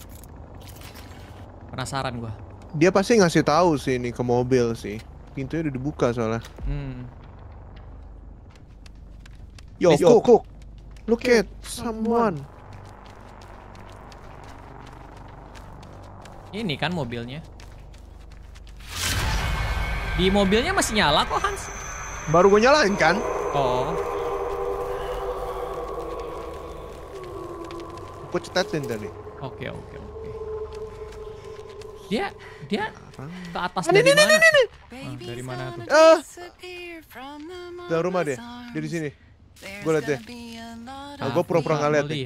Penasaran gua. Dia pasti ngasih tahu sih ini ke mobil sih. Pintunya udah dibuka soalnya. Hmm. Yo, eh, Yo cook. cook. Look at someone. Ini kan mobilnya. Di mobilnya masih nyala kok Hans. Baru gue nyalain kan? Oh. cetatin tadi. Oke, oke, oke. Dia dia ke atas ah, dari mana? Ah, dari mana tuh? Ah. Dari rumah deh. Dia di sini. Gue liat deh. Nah, gue pura-pura nggak liat deh.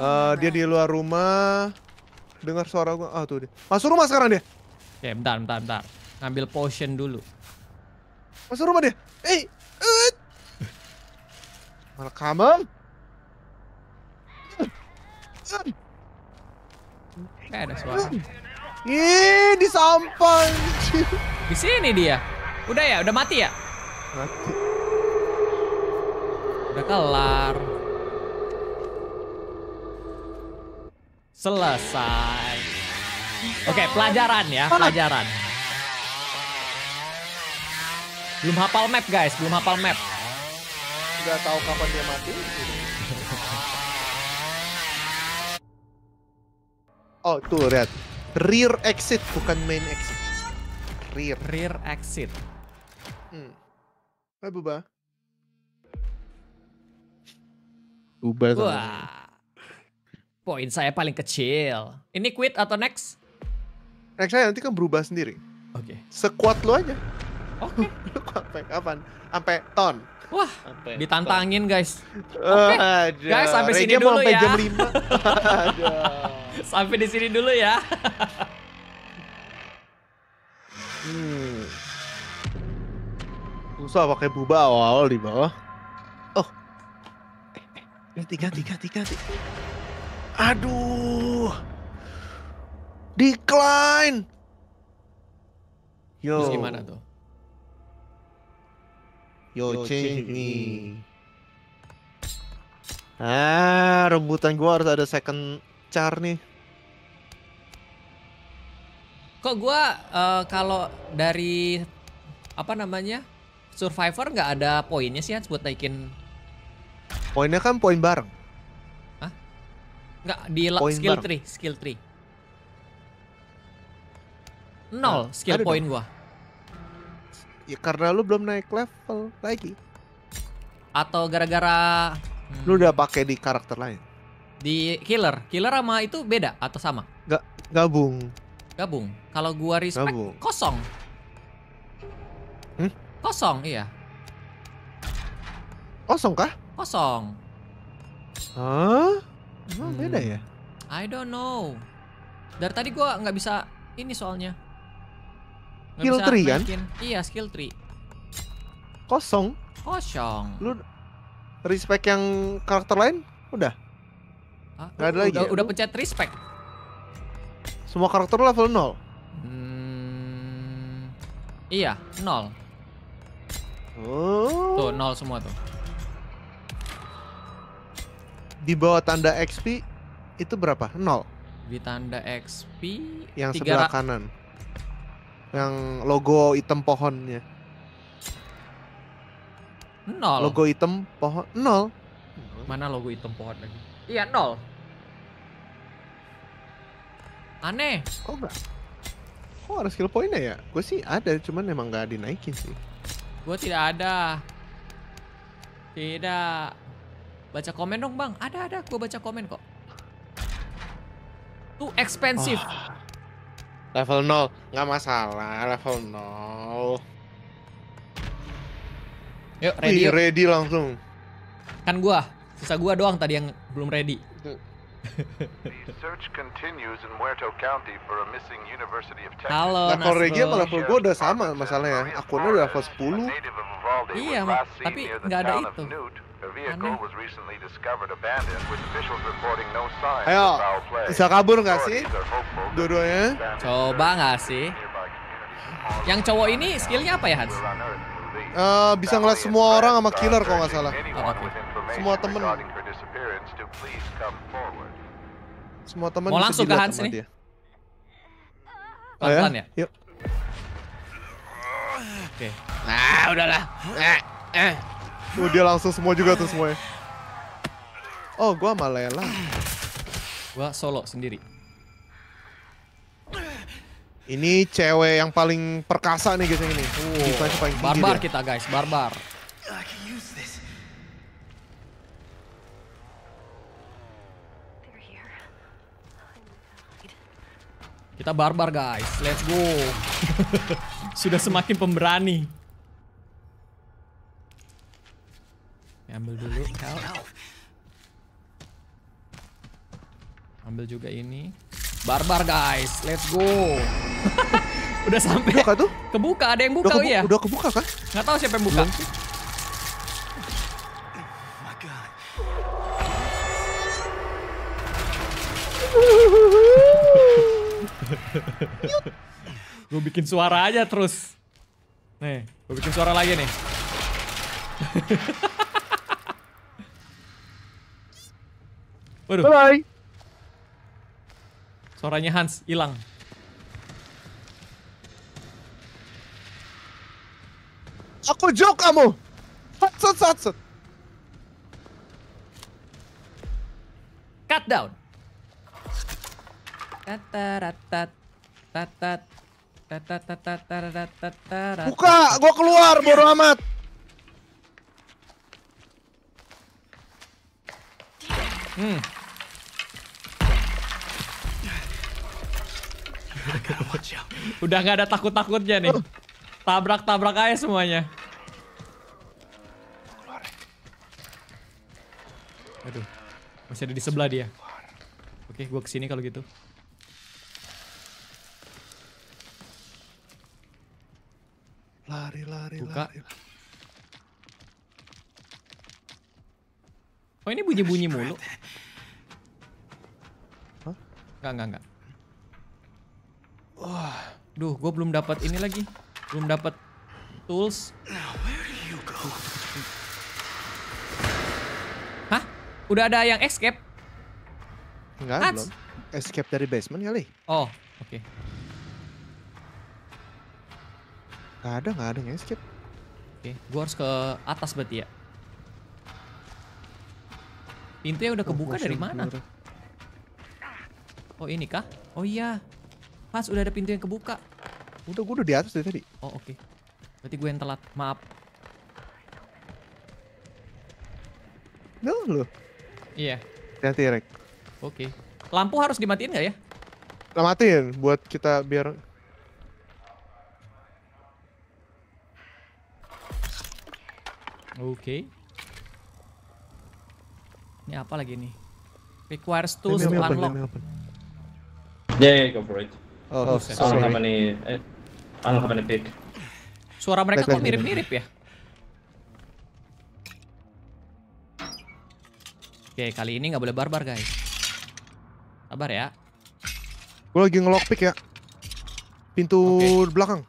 Uh, dia di luar rumah. Dengar suara gue. Ah tuh dia. Masuk rumah sekarang dia. Ya, bentar, bentar, bentar. Ngambil potion dulu. Masuk rumah dia. Eh, hey. malah Eh, ada suara. Ih, disampal. Di sini dia. Udah ya, udah mati ya? Mati. Udah kelar. Selesai. Oke, okay, pelajaran ya, pelajaran. Belum hafal map, guys, belum hafal map. Udah tahu kapan dia mati? Oh, tuh lihat. Rear exit bukan main exit. Rear. Rear exit. Hmm. Hai Buba. Buba Poin saya paling kecil. Ini quit atau next? Next saya nanti kan berubah sendiri. Oke. Okay. Sekuat lo aja. Oke. Okay. [laughs] kapan? Sampai ton. Wah, Ampe ditantangin ton. guys. Oke. Okay. Guys, sampai sini dulu ya. ya. jam 5. [laughs] Sampai di sini dulu ya. hmm. Susah pakai buba awal di bawah. Oh. Eh, eh. Ini tiga, tiga, tiga, tiga. Aduh. Decline. Yo. Terus gimana tuh? Yo, Yo change me. Ah, rebutan gua harus ada second char nih kok gua uh, kalau dari apa namanya Survivor nggak ada poinnya sih Hans buat naikin poinnya kan poin bareng Hah? nggak di point skill bareng. tree skill tree nol nah, skill point dong. gua ya karena lu belum naik level lagi atau gara-gara hmm, lu udah pakai di karakter lain di killer killer sama itu beda atau sama nggak gabung Gabung. Kalau gua respect Gabung. kosong. Hmm? Kosong, iya. Kosong kah? Kosong. Hah? Emang hmm. beda ya? I don't know. Dari tadi gua nggak bisa ini soalnya. Gak skill tree kan? Iya, skill tree. Kosong. Kosong. Lu respect yang karakter lain udah? Ah, Gak ada udah, lagi. Udah, ya? udah pencet respect. Semua karakter level 0? Hmm, iya, 0. Oh. Tuh, 0 semua tuh. Di bawah tanda XP itu berapa? 0. Di tanda XP yang sebelah kanan. Yang logo item pohonnya. 0. Logo item pohon 0. Mana logo item pohon lagi? Iya, 0. Aneh. Kok enggak? Kok ada skill point ya? Gue sih ada, cuman emang nggak dinaikin sih. Gue tidak ada. Tidak. Baca komen dong bang. Ada ada. Gue baca komen kok. Tuh expensive Oh. Level 0. Nggak masalah. Level 0. Yuk ready. Wih, ready langsung. Kan gua. Sisa gua doang tadi yang belum ready. Halo, nah, kalau Regia malah gue udah sama masalahnya. Akunnya udah level 10. Iya, tapi nggak ada itu. Aneh. Ayo, bisa kabur nggak sih? Dua-duanya? Coba nggak sih? Yang cowok ini skillnya apa ya Hans? Eh, bisa ngeliat semua orang sama killer kalau nggak salah. Oh, okay. Semua temen. Semua temen Mau langsung ke Hans nih. Pelan-pelan oh, ya? ya? Yuk. Oke. Okay. Nah, udahlah. Eh, eh. Tuh dia langsung semua juga tuh semuanya. Oh, gua malah Lela. Gua solo sendiri. Ini cewek yang paling perkasa nih guys yang ini. Wow. paling Barbar dia. kita guys, barbar. Kita barbar guys, let's go. [laughs] Sudah semakin pemberani. Ya, ambil dulu Ambil juga ini. Barbar guys, let's go. [laughs] udah sampai. Buka tuh? Kebuka, ada yang buka udah oh kebu ya? Udah kebuka kan? Nggak tahu siapa yang buka. Belum. [laughs] gue bikin suara aja terus. Nih, gue bikin suara lagi nih. [laughs] Waduh. Bye bye. Suaranya Hans hilang. Aku jok kamu. Satset satset. Cut down. Buka, gua keluar bodo amat. Hmm. [laughs] Udah nggak ada takut-takutnya nih. Tabrak-tabrak aja semuanya. Aduh, masih ada di sebelah dia. Oke, gua kesini kalau gitu. Lari, lari, Buka. lari. Oh, ini bunyi-bunyi mulu. Hah? Enggak, enggak, enggak. Wah, duh, gue belum dapat ini lagi. Belum dapat tools. Hah? Udah ada yang escape? Enggak, Hats. belum. Escape dari basement kali. Oh, oke. Okay. Gak ada, gak ada yang escape. Oke, okay. gue harus ke atas berarti ya. Pintunya udah oh, kebuka oh, dari mana? Oh ini kah? Oh iya, Mas, udah ada pintu yang kebuka. Udah, gue udah di atas dari tadi. Oh, oke. Okay. Berarti gue yang telat. Maaf. No, lu. Iya. Hati-hati, Rek. Oke. Okay. Lampu harus dimatiin gak ya? Nah, matiin buat kita biar... Oke. Okay. Ini apa lagi nih? Requires tools to unlock. Ya, Ya go for it. Oh, oh sorry. I don't have any. I pick. Suara mereka back, kok mirip-mirip ya? Oke, kali ini nggak boleh barbar, guys. Sabar ya. Gue lagi nge pick ya. Pintu okay. belakang.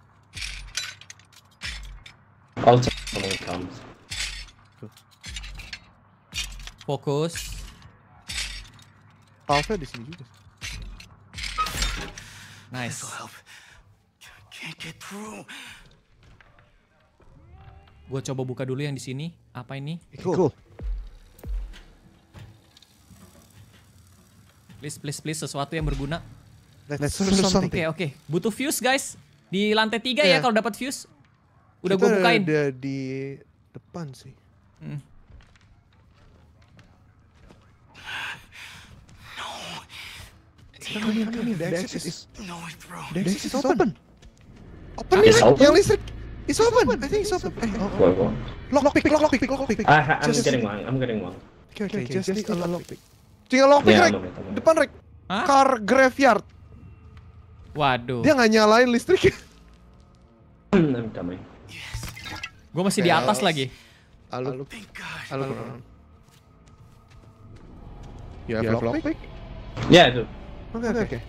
Focus. Fokus. Alpha di sini juga. Nice. This'll help. Can't get through. Gua coba buka dulu yang di sini. Apa ini? Cool. Please, please, please sesuatu yang berguna. Let's do something. Oke, okay, Okay. Butuh fuse, guys. Di lantai tiga yeah. ya iya. kalau dapat fuse. Udah gua bukain. Ada di depan sih. Hmm. Come here, come here. The exit is. No, The exit is open. Open ah, it's open? Yang listrik. It's open. I think it's open. Eh, oh. Lock pick, lock pick, lock pick. I'm getting one. I'm getting one. Okay, okay. just, need a lock pick. Tinggal lock pick, Rek. Depan, Rek. Car graveyard. Waduh. Dia nggak nyalain listrik. Hmm, I'm coming. Yes. Gue masih di atas lagi. Alu. Alu. You have lock pick? Yeah, dude. Oke, oke. oke.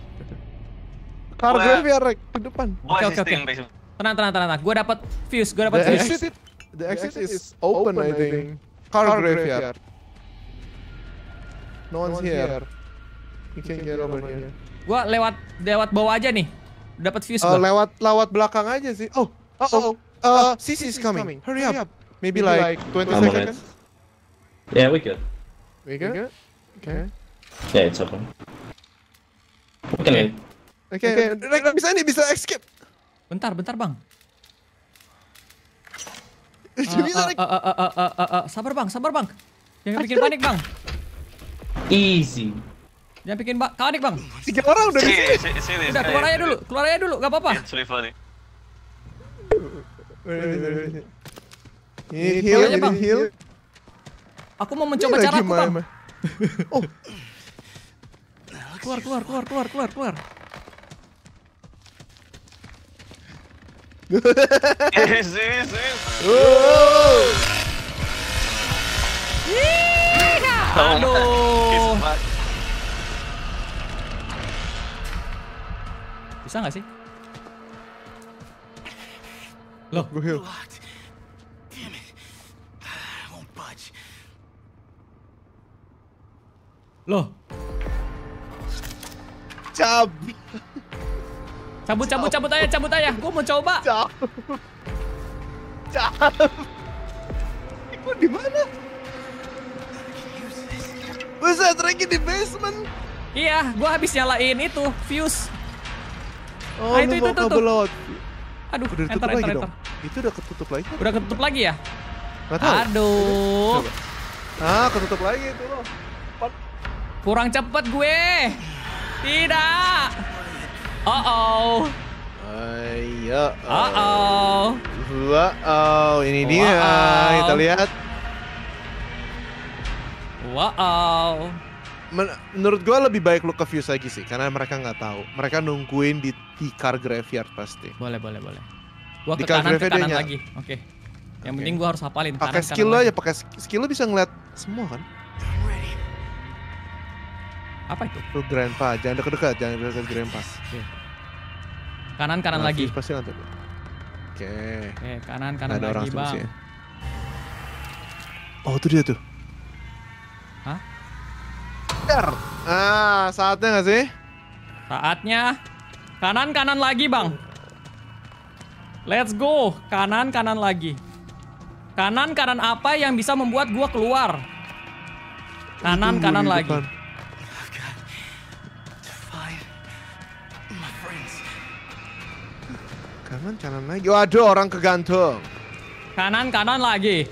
Cargo biar rek ke depan. Oke, oke, oke. Tenang, tenang, tenang. Gue dapat fuse, gue dapat fuse. Exit the exit is open, I think. Car graveyard. No one's here. You can't get over here. Gua lewat lewat bawah aja nih. Dapat fuse uh, lewat lewat belakang aja sih. Oh, oh, oh. Uh, CC oh, is coming. Hurry up. Maybe, like twenty seconds. Yeah, we good. We good? We good? Okay. Yeah, it's open. Ya? Oke, Oke, okay. okay. bisa nih bisa escape. Bentar, bentar, Bang. Uh, bisa, uh, uh, uh, uh, uh, uh, uh, sabar, Bang, sabar, Bang. Jangan bikin panik, Bang. Easy. Jangan bikin bak panik, Bang. Tiga orang udah di sini. Udah, keluar aja dulu. Keluar aja dulu, gak apa-apa. Eh, heal, heal, heal. Aku mau mencoba cara aku, Bang. [laughs] oh, keluar, keluar, keluar, keluar, keluar, keluar. [laughs] Bisa nggak sih? Loh, gue heal. Loh, Cabut. Cabut, cabut, cabut aja, cabut aja. Gue mau coba. Cabut. Cabut. Gue di mana? bisa Reki di basement. Iya, gue habis nyalain itu, fuse. Oh, nah, itu, itu, itu, Aduh, udah enter, enter, enter. Itu udah ketutup lagi. Kan? Udah ketutup lagi ya? Aduh. Ah, ketutup lagi itu loh. Kurang cepet gue. Tidak. Uh oh. Ayo. Uh oh. wah oh. Ini dia. Kita lihat. Wow. -oh. Men menurut gue lebih baik lu ke Fuse lagi sih, karena mereka nggak tahu. Mereka nungguin di Tikar Graveyard pasti. Boleh, boleh, boleh. Gua di ke kanan, ke kanan lagi. Oke. Okay. Yang okay. penting gua harus hafalin. Pakai skill lo ya, pakai skill lo bisa ngeliat semua kan. Apa itu? Itu grandpa, jangan dekat-dekat, jangan dekat-dekat grandpa. Kanan kanan nah, lagi. Pasti nanti. Oke. Oke, kanan kanan lagi, Bang. Ya. Oh, itu dia tuh. Hah? Dar. Ah, saatnya gak sih? Saatnya. Kanan kanan lagi, Bang. Let's go. Kanan kanan lagi. Kanan kanan apa yang bisa membuat gua keluar? Kanan kanan lagi. Depan. Kanan, kanan lagi. Yo oh, ada orang kegantung. Kanan, kanan lagi.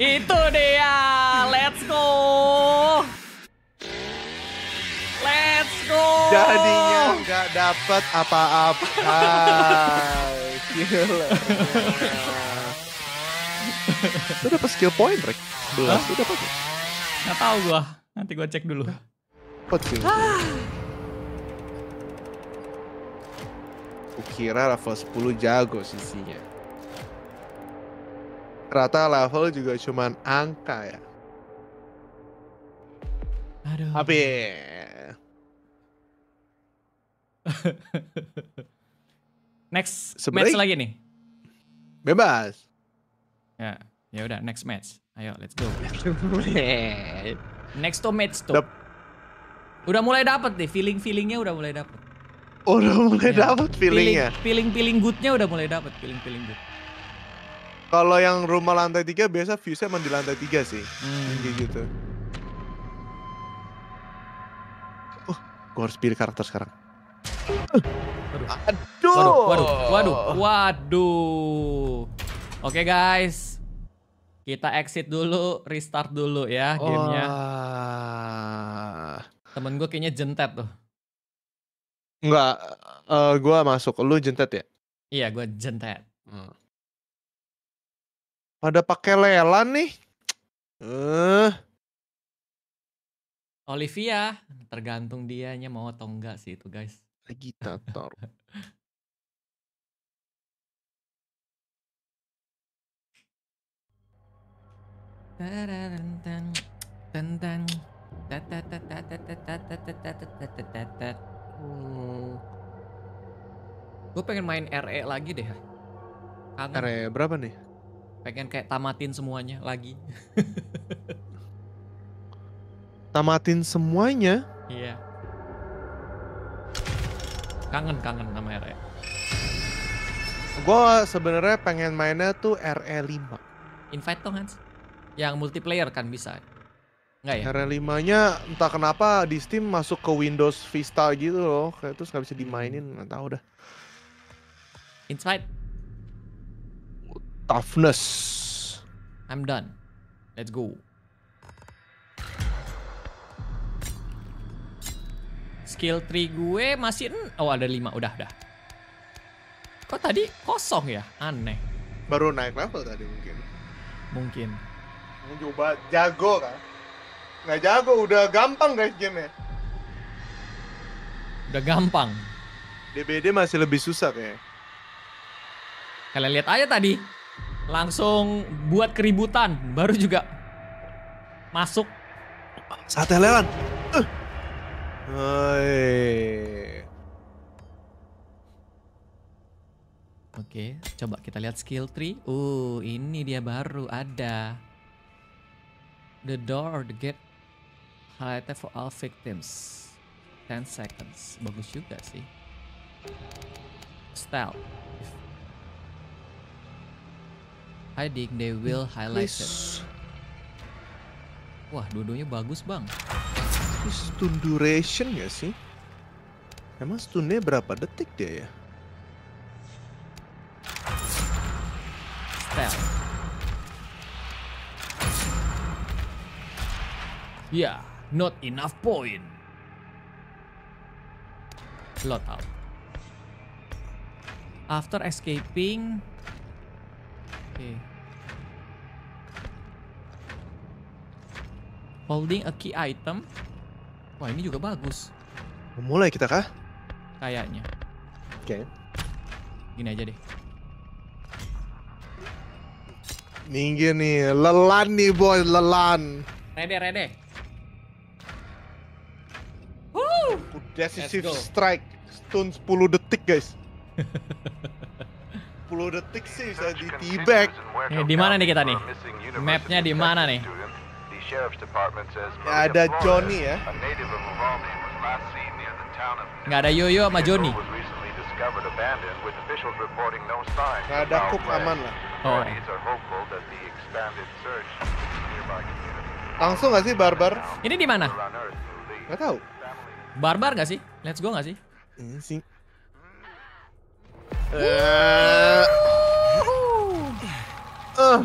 Itu dia. Let's go. Let's go. Jadinya nggak dapat apa-apa. Gila. Itu dapat skill point, Rick. belas Sudah dapat. nggak tahu gua. Nanti gua cek dulu. Dapat skill. Ah. Kukira level 10 jago sisinya. Rata level juga cuman angka ya. Aduh. Habis. [laughs] next Sebenernya, match lagi nih. Bebas. Ya, ya udah next match. Ayo, let's go. [laughs] next to match tuh. Udah mulai dapat nih, feeling-feelingnya udah mulai dapat udah mulai ya. dapet feelingnya. Feeling, feeling feeling goodnya udah mulai dapet feeling feeling good. Kalau yang rumah lantai tiga biasa view emang di lantai tiga sih, hmm. kayak gitu. Oh, gua harus pilih karakter sekarang. Aduh. Waduh, waduh, waduh, waduh. Oke okay, guys, kita exit dulu, restart dulu ya gamenya. Temen gue kayaknya jentet tuh. Enggak, uh, gue masuk. Lu jentet ya? Iya, gue jentet. Hmm. Pada pakai lelan nih. Uh. Olivia, tergantung dianya mau atau enggak sih itu guys. Agitator. Tentang, tentang, tentang, tentang, tentang, tentang, tentang, tentang, Hmm. Gue pengen main RE lagi deh. Ya. Kangen. RE berapa nih? Pengen kayak tamatin semuanya lagi. [laughs] tamatin semuanya? Iya. Kangen kangen sama RE. Gue sebenarnya pengen mainnya tuh RE 5. Invite dong Hans. Yang multiplayer kan bisa. Enggak ya? RE5 nya entah kenapa di Steam masuk ke Windows Vista gitu loh kayak terus nggak bisa dimainin nggak tahu dah Inside Toughness I'm done Let's go Skill 3 gue masih Oh ada 5 udah udah Kok tadi kosong ya? Aneh Baru naik level tadi mungkin Mungkin Coba jago kan nggak jago udah gampang guys game ya udah gampang DBD masih lebih susah kayak kalian lihat aja tadi langsung buat keributan baru juga masuk sate lelan uh. Eh. Oke, coba kita lihat skill tree. Uh, ini dia baru ada. The door, the gate highlighted for all victims. 10 seconds. Bagus juga sih. Style. Hiding, they will highlight it. Wah, dua-duanya bagus bang. Itu stun duration gak sih? Emang stunnya berapa detik dia ya? Style. Ya. Yeah. Not enough point. Lot out. After escaping... Okay. Holding a key item. Wah ini juga bagus. Mulai kita kah? Kayaknya. Oke. Okay. Gini aja deh. Minggir nih, lelan nih boy, lelan. Rede, rede. Decisive strike. Stun 10 detik, guys. 10 [laughs] detik sih bisa di T-bag. Nih, di mana nih kita nih? Mapnya di mana nih? Gak ada Johnny ya. Gak ada Yoyo sama Johnny. Gak ada Cook aman lah. Oh. Langsung nggak sih Barbar? Ini di mana? Gak tahu. Barbar gak sih? Let's go gak sih? Hmm, sih. Eh. Uh.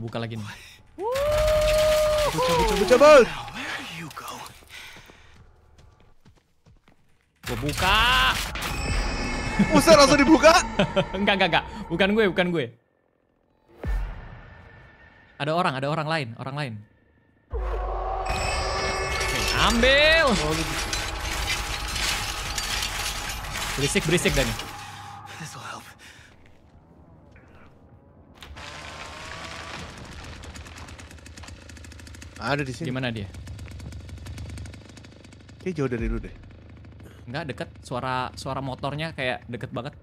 buka lagi nih. Coba, coba, coba, coba. Gue buka. Usah langsung dibuka? [laughs] enggak, enggak, enggak. Bukan gue, bukan gue. Ada orang, ada orang lain, orang lain. ambil. Berisik, berisik Dani. Ada di sini. Gimana dia? Kayak jauh dari lu deh. Enggak, deket. Suara suara motornya kayak deket banget.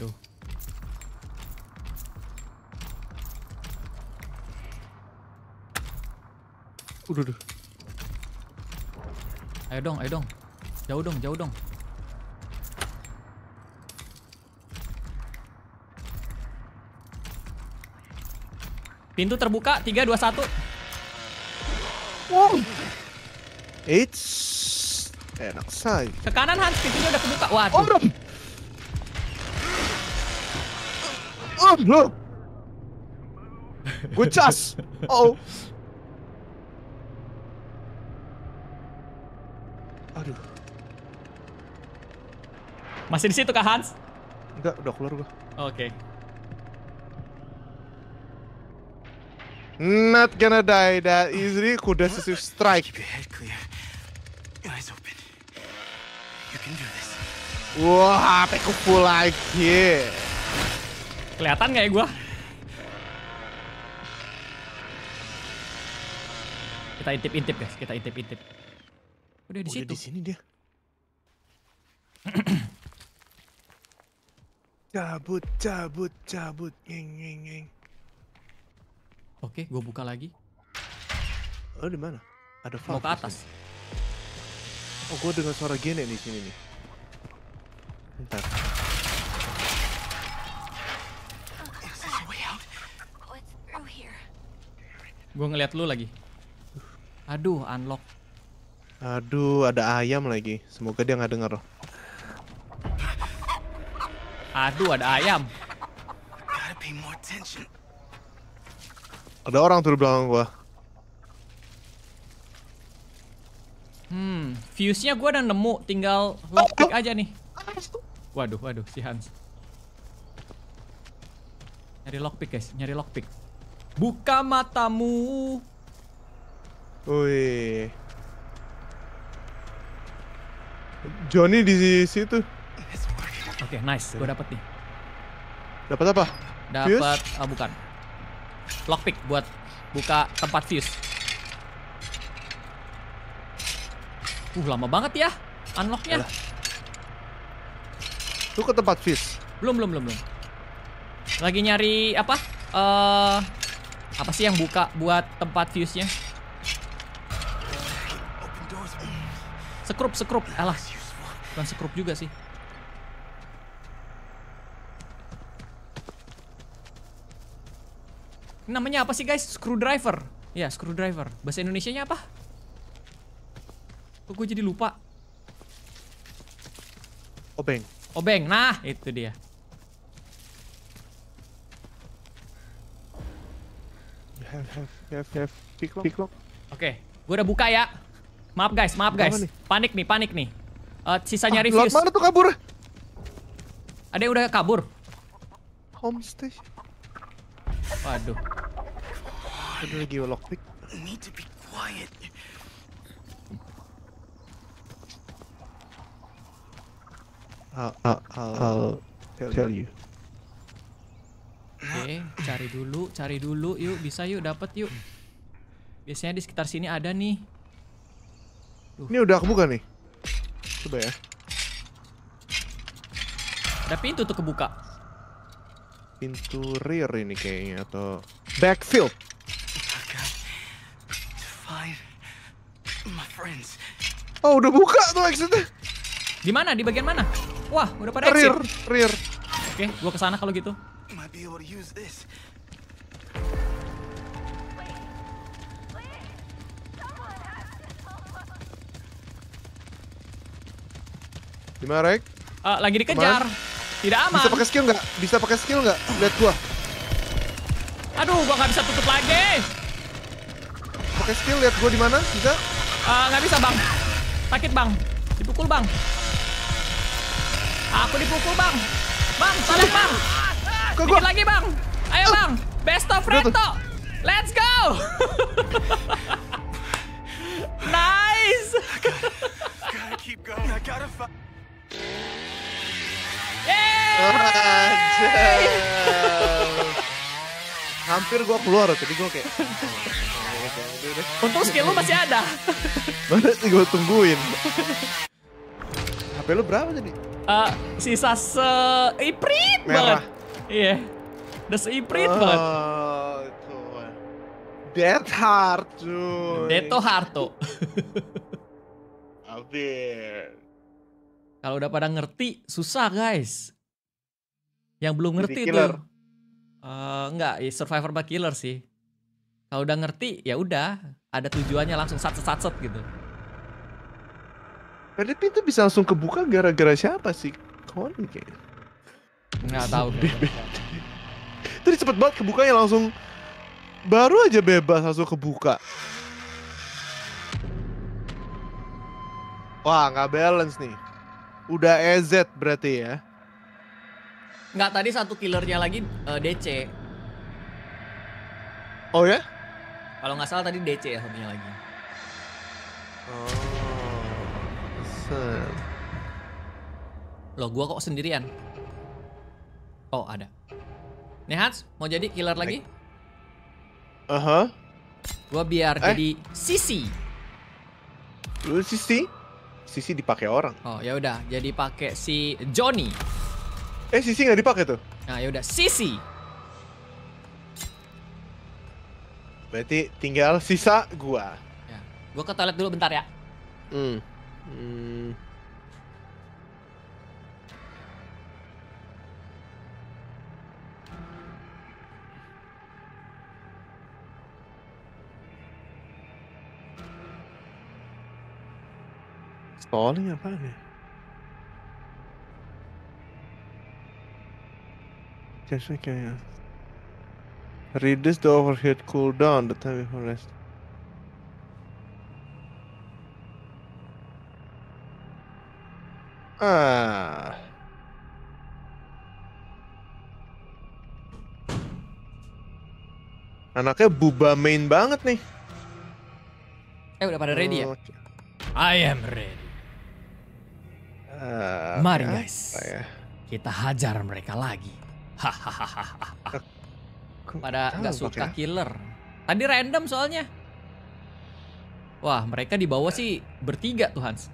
Tuh. Gitu. Udah, udah. Ayo dong, ayo dong. Jauh dong, jauh dong. Pintu terbuka, tiga dua satu Wow. It's... Enak say Ke kanan Hans, pintunya udah kebuka. Waduh. Oh, Uh, lu. Gue cas. Oh. [laughs] Aduh. Masih di situ Kak Hans? Enggak, udah keluar gua. Oke. Okay. Not gonna die that easily. Kuda sisi strike. Keep your head clear. Eyes open. You can do this. Wah, wow, aku full lagi. Kelihatan nggak ya gue? Kita intip-intip guys, kita intip-intip. Udah di situ. Udah di sini dia. [clears throat] cabut, cabut, cabut, ngeng, ngeng, ngeng. Oke, gue buka lagi. Oh di mana? Ada Mau ke atas. Sini. Oh, gue dengar suara gini di sini nih. Bentar. Gue ngeliat lu lagi. Aduh, unlock. Aduh, ada ayam lagi. Semoga dia nggak denger. Aduh, ada ayam. Ada orang tuh di belakang gua. Hmm, fuse-nya gua udah nemu, tinggal lockpick aja nih. Waduh, waduh, si Hans. Nyari lockpick, guys. Nyari lockpick. Buka matamu. woi, Johnny di situ. Oke, okay, nice. gua dapat nih. Dapat apa? Dapat uh, bukan. Lockpick buat buka tempat fuse. Uh, lama banget ya unlocknya. tuh Lu ke tempat fuse? Belum, belum, belum, belum. Lagi nyari apa? Eh uh, apa sih yang buka buat tempat fuse-nya? Sekrup, sekrup. Alah. Bukan sekrup juga sih. Namanya apa sih guys? Screwdriver. Ya, screwdriver. Bahasa Indonesia nya apa? Kok gue jadi lupa? Obeng. Obeng. Nah, itu dia. Oke, gue udah buka ya. Maaf guys, maaf guys. Panik nih, panik nih. Uh, sisanya ah, mana tuh kabur? Ada yang udah kabur. Homestay. Waduh. Ada lagi lockpick. Need to be quiet. Ah I'll, I'll, I'll tell you cari dulu, cari dulu yuk, bisa yuk dapat yuk. Biasanya di sekitar sini ada nih. Duh. Ini udah aku buka nih. Coba ya. Ada pintu tuh kebuka. Pintu rear ini kayaknya atau backfield. Oh, udah buka tuh exitnya. Di mana? Di bagian mana? Wah, udah pada exit. Rear, rear. Oke, okay, gua ke kalau gitu. Gimana, Rek? Uh, lagi dikejar. Aman. Tidak aman. Bisa pakai skill nggak? Bisa pakai skill nggak? Lihat gua. Aduh, gua nggak bisa tutup lagi. Pakai skill lihat gua di mana? Bisa? Eh, nggak uh, bisa, Bang. Sakit, Bang. Dipukul, Bang. Aku dipukul, Bang. Bang, salah, iya. Bang. Kok gua? lagi, Bang. Ayo, uh. Bang. Best of Reto. Let's go. [laughs] nice. gotta, gotta keep going. I gotta fight. Hampir gua keluar tadi gua kayak. Oh, Untung skill lu masih ada. Mana sih gua tungguin. HP lu berapa tadi? Uh, sisa se iprit banget. Iya. Yeah. Udah se-iprit uh, banget. Tuh. Dead heart, cuy. Dead heart, tuh. Kalau udah pada ngerti, susah guys. Yang belum ngerti itu nggak, Uh, enggak, ya, survivor by killer sih. Kalau udah ngerti, ya udah, ada tujuannya langsung sat sat sat gitu. Padahal itu bisa langsung kebuka gara-gara siapa sih? Kon kayaknya. Enggak tahu. Tadi cepet banget kebukanya langsung baru aja bebas langsung kebuka. Wah, nggak balance nih. Udah EZ berarti ya? Nggak, tadi satu killernya lagi uh, eh, DC. Oh ya? Kalau nggak salah tadi DC ya satunya lagi. Oh, set. Loh, gua kok sendirian? Oh, ada. Nih Hans, mau jadi killer lagi? Aha. Uh -huh. Gua biar eh. jadi Sisi. Lu Sisi? Sisi dipakai orang. Oh, ya udah, jadi pakai si Johnny. Eh, Sisi nggak dipakai tuh. Nah, ya udah, Sisi. Berarti tinggal sisa gua. Ya. Gua ke toilet dulu bentar ya. Hmm. Hmm. Stalling apa ya? Just like Reduce the overhead cooldown the time before rest. Ah. Anaknya buba main banget nih. Eh udah pada ready ya? Okay. I am ready. Uh, Mari ya, guys, ya? kita hajar mereka lagi. Hahaha. [laughs] Pada nggak suka ya? killer. Tadi random soalnya. Wah, mereka di bawah sih bertiga tuh Hans.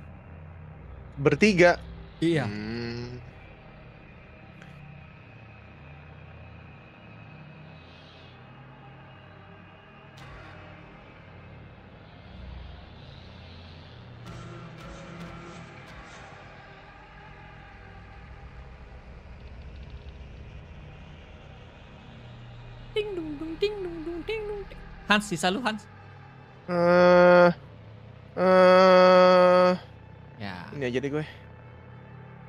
Bertiga? Iya. Hmm. Hans, sisa lu Hans. Eh uh, eh uh, ya. Ini aja deh gue.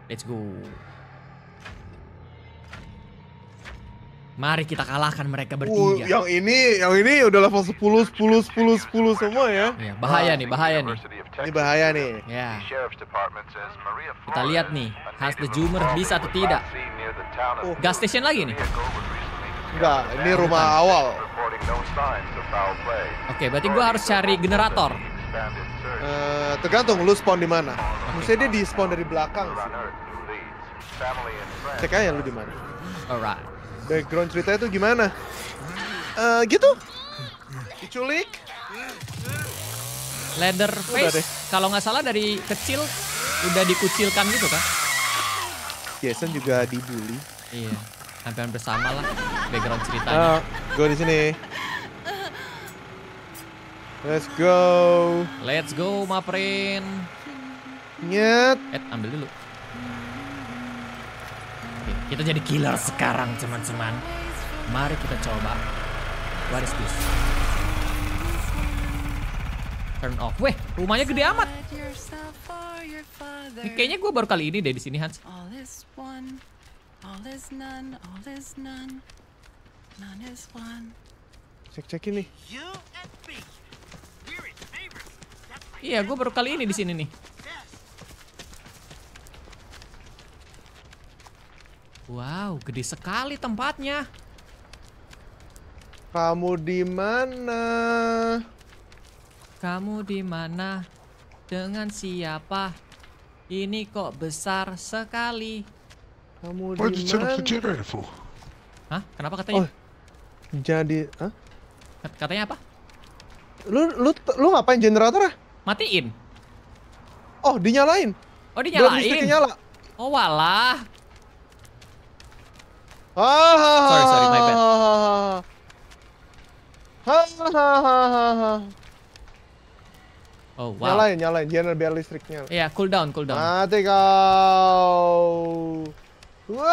Let's go. Mari kita kalahkan mereka uh, bertiga. Uh, yang ini, yang ini udah level 10, 10, 10, 10 semua ya. ya bahaya nih, bahaya nih. Ini bahaya nih. Ya. Kita lihat nih, Hans the Jumer bisa atau tidak. Oh. Gas station lagi nih. Enggak, ini rumah Bukan. awal. Oke, okay, berarti gue harus cari generator. Uh, tergantung lu spawn di mana. Okay. Maksudnya dia di spawn dari belakang sih. Cek aja lu di mana. Alright. Background ceritanya tuh gimana? Uh, gitu. Diculik. Leatherface kalau nggak salah dari kecil udah dikucilkan gitu kan? Jason juga dibully. Iya hampir hampir sama lah background ceritanya. Oh, ah, gue di sini. Let's go. Let's go, Maprin. Nyet. Eh, ambil dulu. Oke, kita jadi killer sekarang, teman-teman. Mari kita coba. What is this? Turn off. Weh, rumahnya gede amat. Ini kayaknya gue baru kali ini deh di sini, Hans. All is none, all is none. None is one. Cek cek ini. Iya, gue baru kali ini di sini nih. Wow, gede sekali tempatnya. Kamu di mana? Kamu di mana? Dengan siapa? Ini kok besar sekali. Kamu Why did set Hah? Kenapa katanya? Oh, jadi, hah? Katanya apa? Lu lu lu ngapain generator ah? Matiin. Oh, dinyalain. Oh, dinyalain. Belum listriknya nyala. Oh, walah. Ah, sorry, sorry, my bad. Oh, wow. Nyalain, nyalain. Jangan biar listriknya. Iya, yeah, cool down, cool down. Mati kau. Gue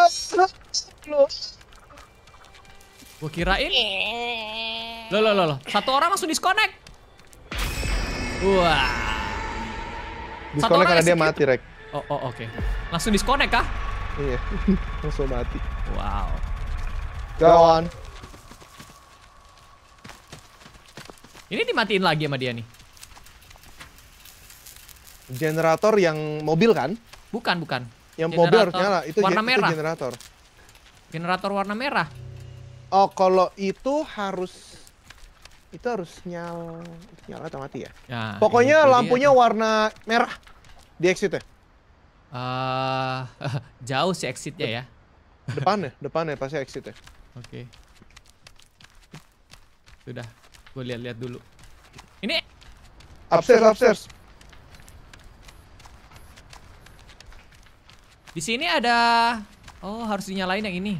kirain. Loh, loh, loh, loh. Satu orang langsung disconnect. Wah. Disconnect karena dia mati, Rek. Oh, oh oke. Okay. Langsung disconnect kah? Iya. [laughs] langsung mati. Wow. Go on. Ini dimatiin lagi sama dia nih. Generator yang mobil kan? Bukan, bukan. Yang mobil nyala, itu, warna merah. itu generator. Generator warna merah. Oh, kalau itu harus itu harus nyala, itu nyala atau mati ya? ya Pokoknya lampunya dia. warna merah di exit ya. Uh, eh, [laughs] jauh sih exitnya ya. Depan ya, depan ya pasti exit ya. Oke. Okay. Sudah, gue lihat-lihat dulu. Ini upstairs upstairs. Di sini ada Oh, harus dinyalain yang ini.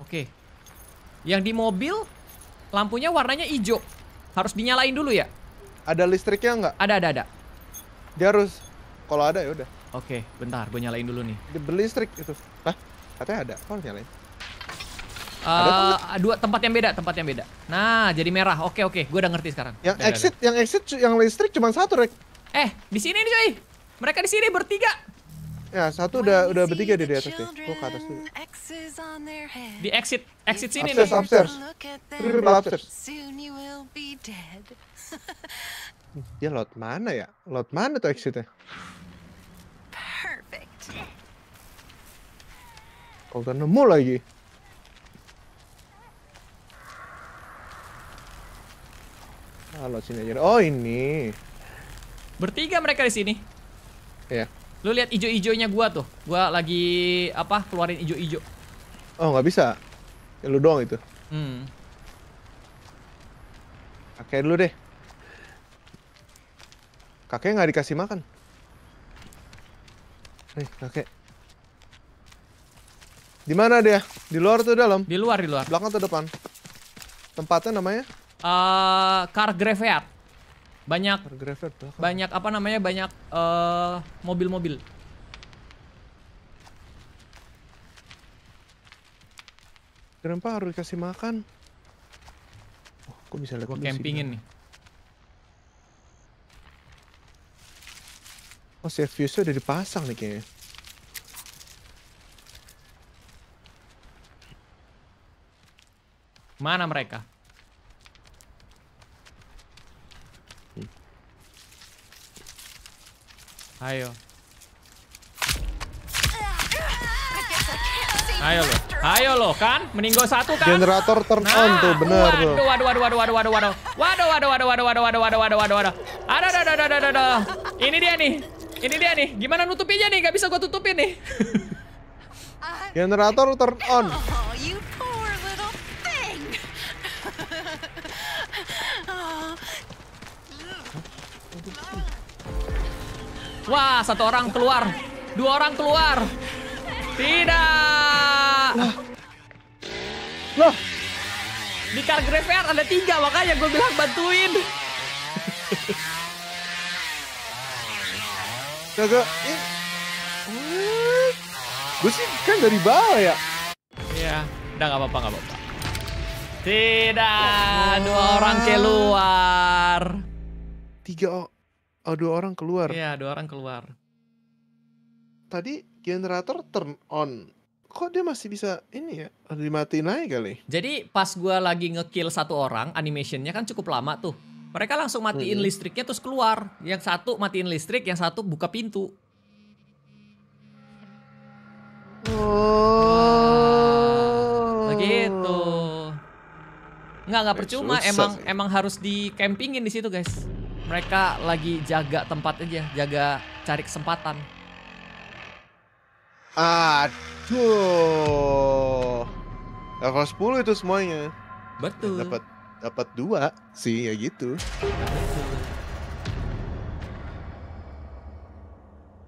Oke. Yang di mobil lampunya warnanya hijau. Harus dinyalain dulu ya? Ada listriknya nggak? Ada, ada, ada. Dia harus kalau ada ya udah. Oke, bentar gue nyalain dulu nih. Beli listrik itu. Lah, katanya ada. Kok nyalain? Uh, ada eh, dua tempat yang beda, tempat yang beda. Nah, jadi merah. Oke, oke, gue udah ngerti sekarang. Yang ada, exit, ada. yang exit, yang listrik cuma satu, Rek. Eh, di sini nih, cuy. Mereka di sini bertiga. Ya, satu udah udah bertiga di atas deh. Gua ke atas dulu. Di exit, exit sini upstairs, nih. Upstairs, upstairs. upstairs. [laughs] Dia lot mana ya? Lot mana tuh exitnya? Perfect. udah nemu lagi. Halo ah, sini aja. Oh, ini. Bertiga mereka di sini. Iya. Lu lihat ijo-ijonya gua tuh. Gua lagi apa? Keluarin ijo-ijo. Oh, nggak bisa. Ya, lu doang itu. Hmm. Kakek dulu deh. Kakek nggak dikasih makan. Nih, eh, kakek. Di mana dia? Di luar tuh dalam? Di luar, di luar. Belakang atau depan? Tempatnya namanya? Eh, uh, Car Graveyard banyak banyak apa namanya banyak eh, mobil-mobil. Uh, Kenapa harus dikasih makan? Oh, kok bisa lihat? campingin nih. Oh, si fuse udah dipasang nih kayaknya. Mana mereka? Ayo. Ayo lo Ayo lo kan, meninggo satu kan. Generator turn nah, on tuh bener waduh, tuh. Waduh waduh waduh waduh waduh waduh. Waduh waduh waduh waduh waduh waduh waduh waduh waduh. Ada ada ada ada ada. Ini dia nih. Ini dia nih. Gimana nutupinnya nih? Gak bisa gua tutupin nih. Generator turn on. Wah, satu orang keluar. Dua orang keluar. Tidak. Loh. Loh. Di car graveyard ada tiga, makanya gue bilang bantuin. Kagak. Gue sih kan dari bawah ya. Iya, udah gak apa-apa, nggak apa-apa. Tidak, dua orang keluar. Tiga orang. Oh, dua orang keluar. Iya, dua orang keluar. Tadi generator turn on. Kok dia masih bisa ini ya? Dimatiin aja kali. Jadi pas gue lagi ngekill satu orang, animationnya kan cukup lama tuh. Mereka langsung matiin hmm. listriknya terus keluar. Yang satu matiin listrik, yang satu buka pintu. Oh. Begitu. Nggak, nggak eh, percuma. emang emang harus di campingin di situ, guys mereka lagi jaga tempat aja, jaga cari kesempatan. Aduh. Level 10 itu semuanya. Betul. Dapat dapat dua sih ya gitu. Betul.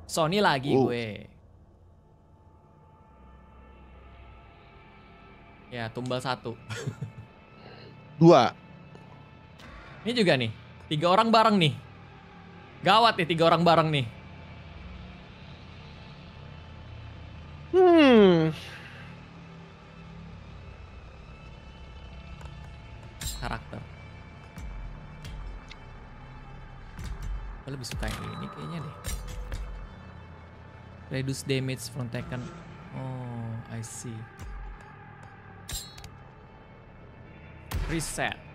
Sony lagi oh. gue. Ya, tumbal satu. dua. Ini juga nih. Tiga orang bareng nih. Gawat nih tiga orang bareng nih. Hmm. Karakter. Gue lebih suka yang ini kayaknya deh. Reduce damage from Tekken. Oh, I see. Reset.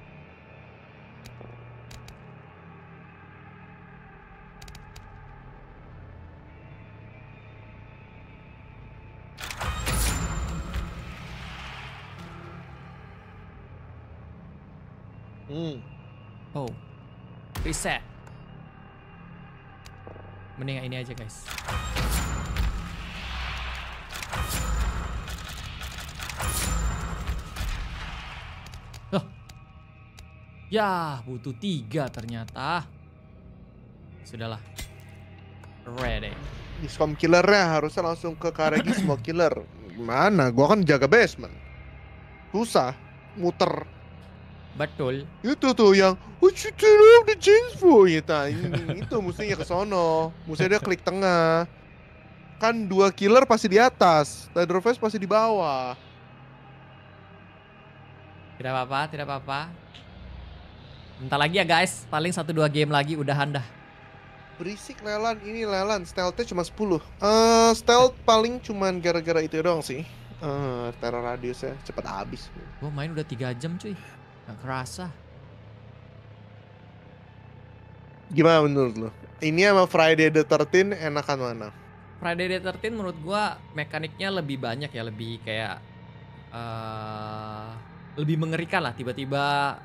Hmm. Oh. Reset. Mending ini aja, guys. Loh. Ya, butuh tiga ternyata. Sudahlah. Ready. Discom killernya harusnya langsung ke Karegi semua killer. Mana? Gua kan jaga basement. Susah muter Betul. Itu tuh yang what you turn off the jeans for ta. itu mestinya ke sono. Mestinya dia klik tengah. Kan dua killer pasti di atas, Thunder Face pasti di bawah. Tidak apa-apa, tidak apa-apa. Entar lagi ya guys, paling satu dua game lagi udah handah Berisik Lelan, ini Lelan, stealthnya cuma 10 uh, eh, Stealth paling cuma gara-gara itu doang sih uh, eh, Terror radiusnya cepet habis Gue main udah 3 jam cuy Gak kerasa. Gimana menurut lo? Ini sama Friday the 13 enakan mana? Friday the 13 menurut gua mekaniknya lebih banyak ya, lebih kayak uh, lebih mengerikan lah tiba-tiba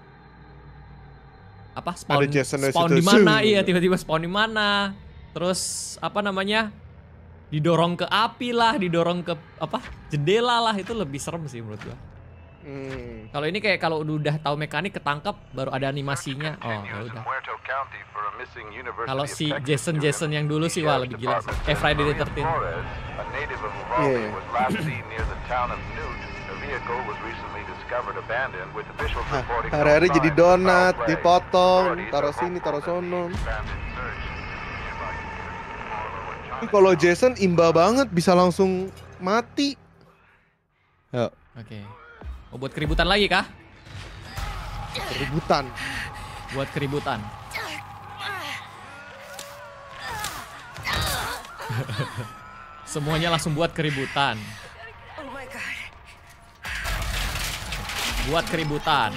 apa spawn Ada Jason spawn di mana iya tiba-tiba spawn di mana terus apa namanya didorong ke api lah didorong ke apa jendela lah itu lebih serem sih menurut gua Hmm. Kalau ini kayak kalau udah tahu mekanik ketangkep baru ada animasinya. Oh, ya udah. Kalau si Jason Jason yang dulu sih wah lebih gila. Eh Friday [coughs] the 13 Hari-hari jadi donat, dipotong, taruh sini, taruh sono. Kalau Jason imba banget bisa langsung mati. Ya. Oke. Okay. Oh, buat keributan lagi kah? Keributan. Buat keributan. [laughs] Semuanya langsung buat keributan. Oh buat keributan.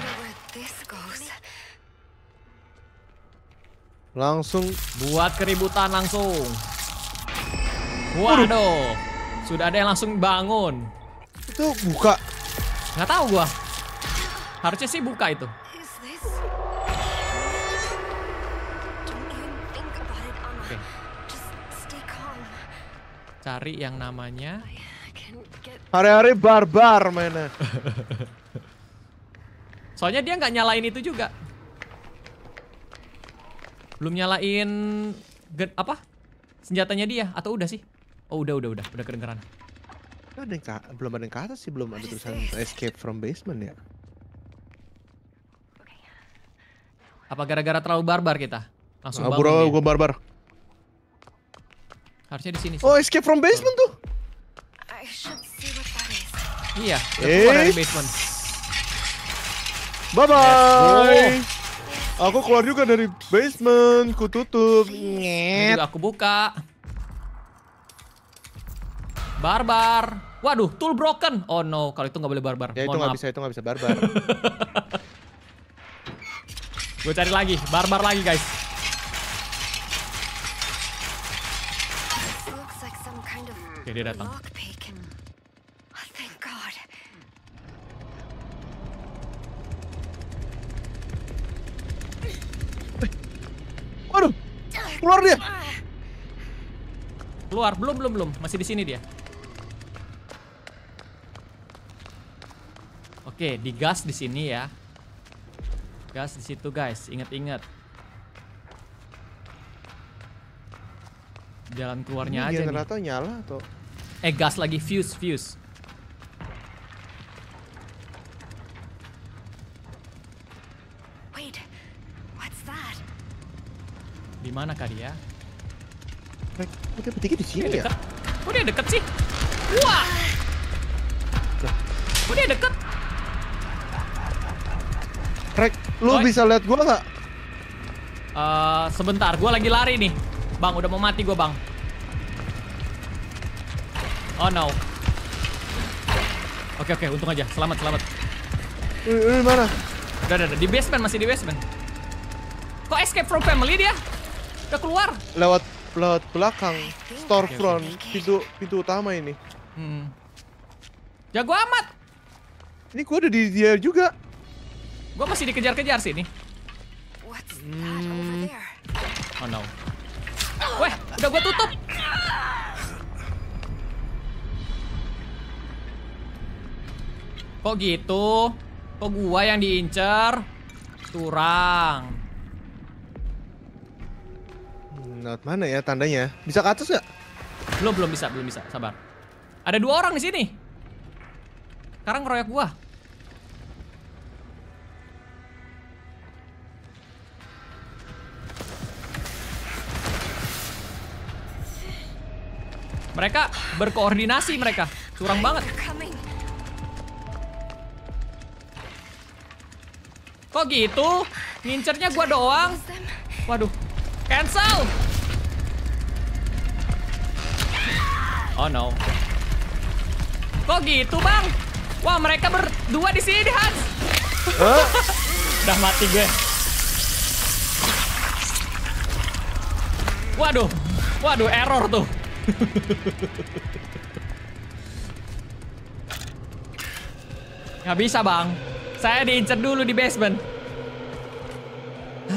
Langsung buat keributan langsung. Waduh. Sudah ada yang langsung bangun. Itu buka Gak tahu gua. Harusnya sih buka itu. Cari yang namanya hari-hari barbar mainnya. [laughs] Soalnya dia nggak nyalain itu juga. Belum nyalain apa? Senjatanya dia atau udah sih? Oh, udah udah udah, udah kedengeran ada yang belum ada yang ke atas sih, belum ada tulisan escape from basement ya. Apa gara-gara terlalu barbar kita? Langsung nah, bangun. Ya? gue barbar. Harusnya di sini. Oh, escape from basement tuh. Iya, eh? keluar dari basement. Bye bye. Yes. Aku keluar juga dari basement, ku tutup. Nyet. aku buka. Barbar. Waduh, tool broken. Oh no, kalau itu nggak boleh barbar. Ya itu nggak bisa, itu nggak bisa barbar. [laughs] Gue cari lagi, barbar lagi guys. Oke, dia datang. Waduh, keluar dia. Keluar, belum belum belum, masih di sini dia. Oke, digas di sini ya. Gas di situ guys, inget-inget. Jalan keluarnya Ini aja nih. atau nyala atau? Eh, gas lagi fuse, fuse. Wait, what's that? Di mana kah dia? Mereka petiknya di sini dia ya? Kok dia deket sih? Wah! Ah. Kok dia deket? Rek, lu Boy. bisa lihat gua nggak? Uh, sebentar, gua lagi lari nih. Bang, udah mau mati gua, Bang. Oh no. Oke, oke, untung aja. Selamat, selamat. uh, mana? Udah, udah, udah, di basement, masih di basement. Kok escape from family dia? Udah keluar. Lewat lewat belakang storefront okay, okay. pintu pintu utama ini. Hmm. Jago amat. Ini gua udah di dia juga. Gue masih dikejar-kejar sih ini. Hmm. Oh no. Weh, udah gue tutup. Kok gitu? Kok gua yang diincar? Turang. Not mana ya tandanya? Bisa ke atas gak? Belum, belum bisa, belum bisa. Sabar. Ada dua orang di sini. Sekarang ngeroyok gua. Mereka berkoordinasi mereka. Curang banget. Kok gitu? Ngincernya gua doang. Waduh. Cancel. Oh no. Kok gitu, Bang? Wah, mereka berdua di sini, Hans. [laughs] Udah mati gue. Waduh. Waduh, error tuh. [laughs] Nggak bisa bang. Saya diincer dulu di basement. [sighs]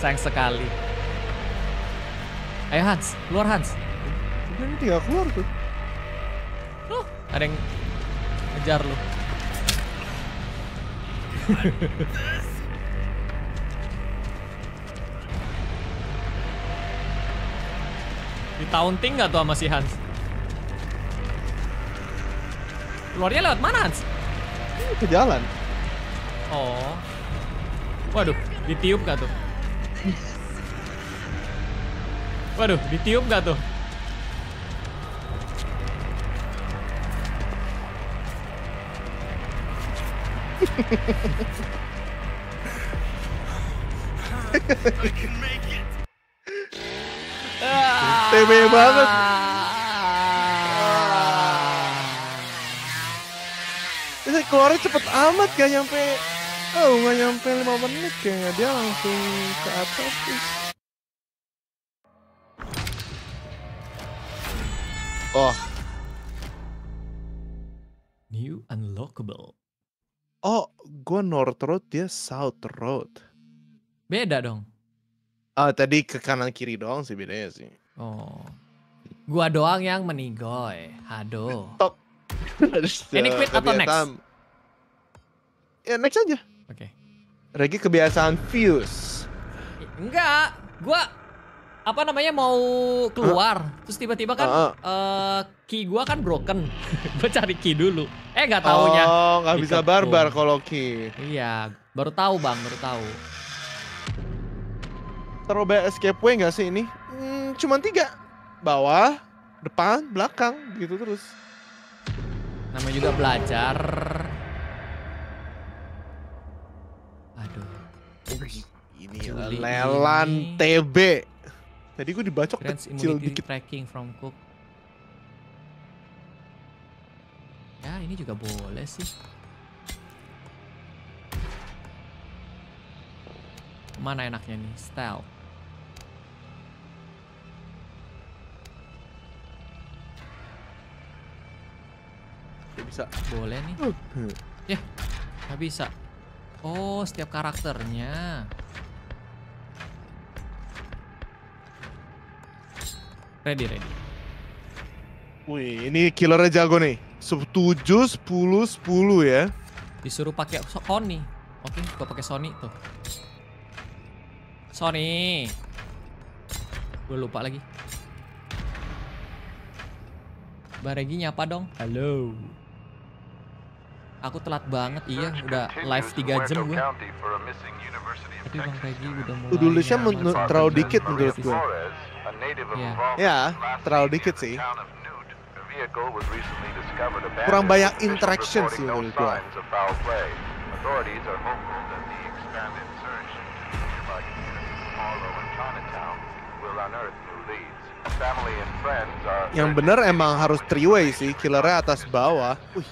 Sayang sekali. Ayo Hans, keluar Hans. Ini tiga keluar tuh. Loh, ada yang ngejar lu. [laughs] di taunting tinggal tuh sama si Hans? Keluarnya lewat mana Hans? Ke jalan. Oh. Waduh, ditiup gak tuh? Waduh, ditiup gak tuh? I can make it. TB banget. Ah. Ini keluarnya cepet amat gak nyampe Oh gak nyampe 5 menit kayaknya Dia langsung ke atas Oh New unlockable Oh gue north road dia south road Beda dong Ah uh, tadi ke kanan kiri doang sih bedanya sih Oh. Gua doang yang menigoy. Hado. Top. [laughs] Ini quit atau next? Ya next aja. Oke. Okay. Regi kebiasaan fuse. Enggak, gua apa namanya mau keluar, huh? terus tiba-tiba kan uh, -huh. Uh, eh, key gua kan broken. [laughs] gua cari key dulu. Eh nggak taunya. Oh, nggak bisa barbar kalau key. Iya, baru tahu Bang, baru tahu. Terobek escape way nggak sih ini? hmm, cuman tiga bawah depan belakang gitu terus namanya juga belajar aduh ini lelan TB tadi gue dibacok Grants kecil dikit tracking from cook ya ini juga boleh sih mana enaknya nih stealth Gak bisa. Boleh nih. Uh. Ya, nggak bisa. Oh, setiap karakternya. Ready, ready. Wih, ini killernya jago nih. 7, 10, 10 ya. Disuruh pakai Sony. Oke, gua pakai Sony tuh. Sony. Gue lupa lagi. bareginya apa dong. Halo. Aku telat banget, iya. Udah live 3 jam gue. Tapi Bang Regi udah mulai... Tudulisnya iya. ya, menur terlalu dikit menurut gue. Ya. ya, terlalu dikit sih. Kurang banyak interaction sih menurut gue. Yang bener emang harus three way sih, killernya atas bawah. Wih,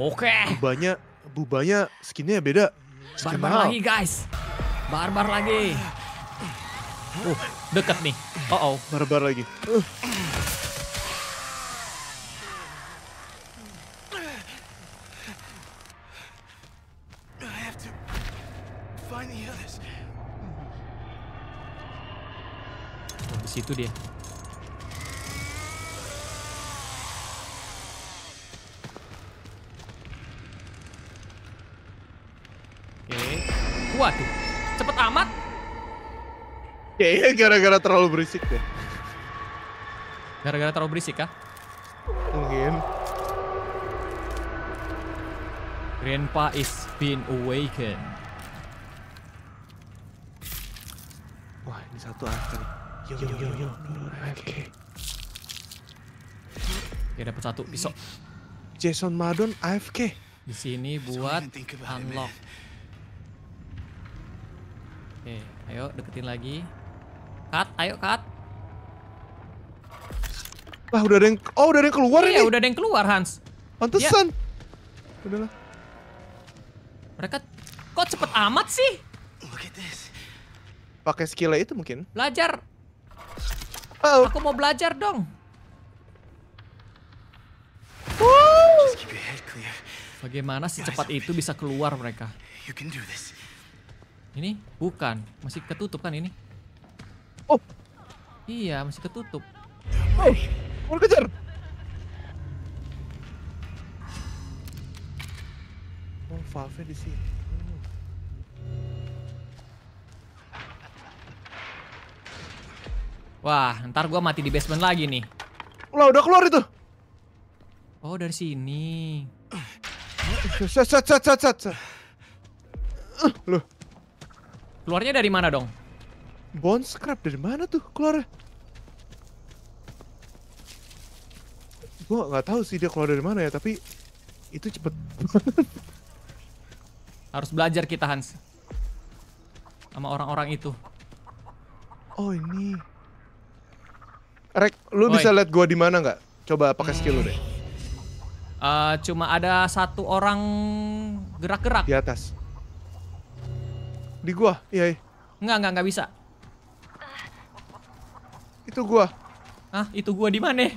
Oke. Okay. Bubanya, bubanya skinnya beda. Skin Barbar lagi guys. Barbar lagi. Uh, deket nih. Oh oh. Barbar lagi. Uh. Di situ dia. okay. waduh cepet amat kayaknya gara-gara terlalu berisik deh gara-gara terlalu berisik kah mungkin Grandpa is been awakened. Wah, ini satu aja nih. Yo yo yo yo. Oke. Ya dapat satu Besok. Jason Madon AFK. Di sini buat unlock. Oke, ayo deketin lagi. Cut, ayo cut. wah udah ada yang oh udah ada yang keluar iya, ini. udah ada yang keluar Hans. Pantesan. Ya. Udahlah. Mereka kok cepet amat sih? Pakai skill itu mungkin. Belajar. oh. Aku mau belajar dong. bagaimana Bagaimana cepat itu bisa keluar mereka? You can do this. Ini bukan, masih ketutup kan ini? Oh. Iya, masih ketutup. Oh, mau kejar. Oh, valve di sini. Wah, ntar gua mati di basement lagi nih. Lah, udah keluar itu. Oh, dari sini. Set, set, set, set, Loh. Keluarnya dari mana dong? Bone scrap dari mana tuh keluar? Gue nggak tahu sih dia keluar dari mana ya, tapi itu cepet Harus belajar kita Hans. Sama orang-orang itu. Oh ini. Rek, lu Oi. bisa lihat gua di mana nggak? Coba pakai skill lu hmm. deh. Uh, cuma ada satu orang gerak-gerak. Di atas. Di gua? Iya, iya. Enggak, enggak, enggak bisa. Itu gua. Ah, itu gua di mana?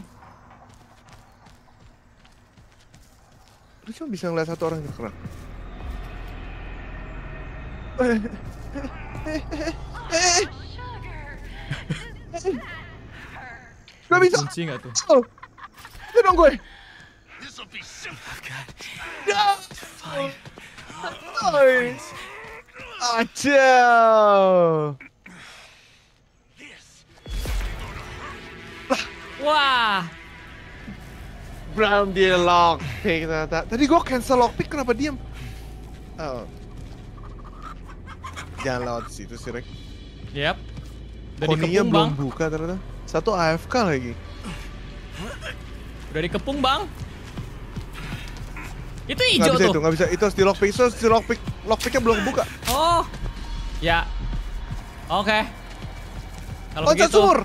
Lu cuma bisa ngeliat satu orang yang gitu, gerak. Gak bisa. Kunci nggak tuh? Oh. Itu dong gue. This will be simple. Oh, God. No. Fine. Oh. Acil. Wah. Brown dia lockpick ternyata. Tadi gua cancel lockpick kenapa diam? Oh. Jangan lewat situ sih, Rek. Yep. Dan Koninya belum bang. buka ternyata. Satu AFK lagi. Udah dikepung, Bang. Itu hijau tuh. Itu, gak bisa. Itu harus di lockpick. Itu harus di lockpick. Lockpicknya belum buka. Oh. Ya. Oke. Okay. Loncat begitu, sumur.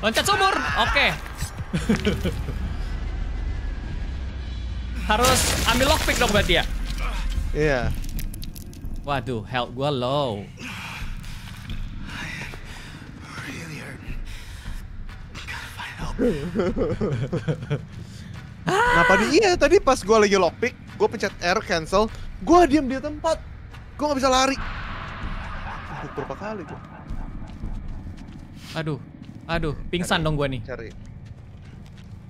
Loncat sumur. Oke. Okay. Harus ambil lockpick dong berarti ya? Iya. Yeah. Waduh, health gua low. nah dia tadi pas gue lagi lockpick gue pencet R cancel gue diam di tempat Gue gak bisa lari. berapa kali gue? Aduh, aduh, pingsan cari, dong gue nih. Cari.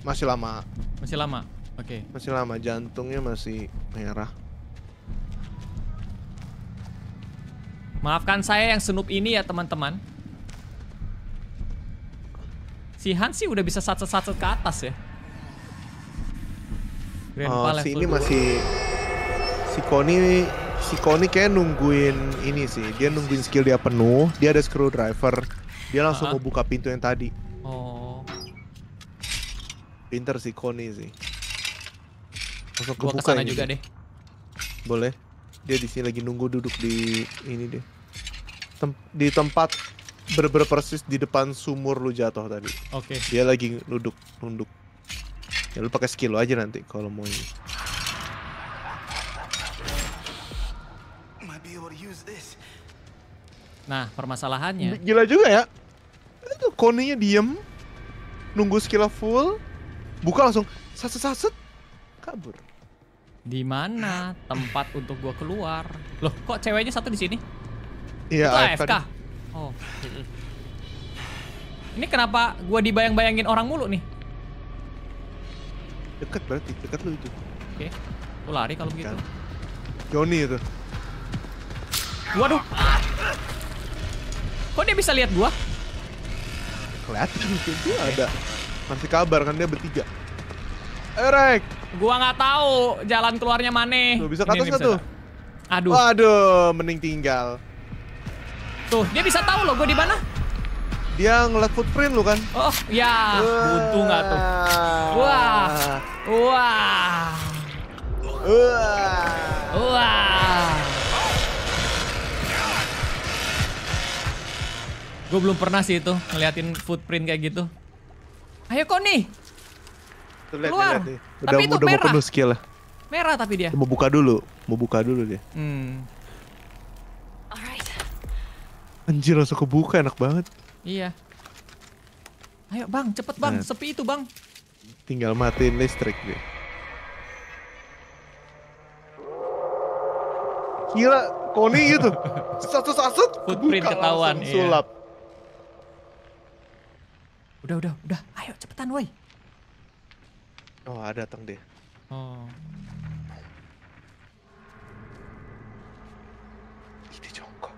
Masih lama. Masih lama. Oke. Okay. Masih lama, jantungnya masih merah. Maafkan saya yang senup ini ya teman-teman. Si Han sih udah bisa satu-satu ke atas ya. Grandpa oh, si ini masih si Koni si Koni kayak nungguin ini sih. Dia nungguin skill dia penuh, dia ada screwdriver. Dia langsung uh mau buka pintu yang tadi. Oh. Pinter si Koni sih. Langsung kebuka Gua ini. juga deh. Boleh. Dia di sini lagi nunggu duduk di ini deh. Tem di tempat berber -ber persis di depan sumur lu jatuh tadi. Oke. Okay. Dia lagi nunduk nunduk. Ya lu pakai skill lu aja nanti kalau mau ini. Nah, permasalahannya... Gila juga ya. Itu koninya diem, nunggu skill full, buka langsung saset-saset, kabur. Di mana tempat untuk gua keluar? Loh, kok ceweknya satu di sini? Iya, Itu AFK. Oh. Ini kenapa gua dibayang-bayangin orang mulu nih? Dekat berarti, dekat lu itu. Oke. Okay. Gua lari kalau begitu. Joni itu. Waduh. Kok dia bisa lihat gua? Kelihatan itu dia ada. Masih kabar kan dia bertiga. Erek. Eh, gua nggak tahu jalan keluarnya mana. Tuh, bisa ke atas tuh? Aduh. Waduh, mending tinggal. Tuh, dia bisa tahu loh gua di mana. Dia ngeliat footprint lu kan? Oh, ya. untung nggak tuh? Wah. Wah. Wah. Wah. Gue belum pernah sih itu ngeliatin footprint kayak gitu. Ayo Koni, nih. Keluar. Tapi Udah, tapi itu udah merah. mau skill lah. Merah tapi dia. Mau buka dulu, mau buka dulu dia. Hmm. Alright. Anjir langsung kebuka enak banget. Iya. Ayo bang, cepet bang, nah. sepi itu bang. Tinggal matiin listrik deh. Gila, Koni gitu. [laughs] Satu-satu kebuka Footprint ketahuan, langsung iya. sulap. Udah, udah, udah. Ayo cepetan, woi. Oh, ada datang deh Oh. Ini jongkok.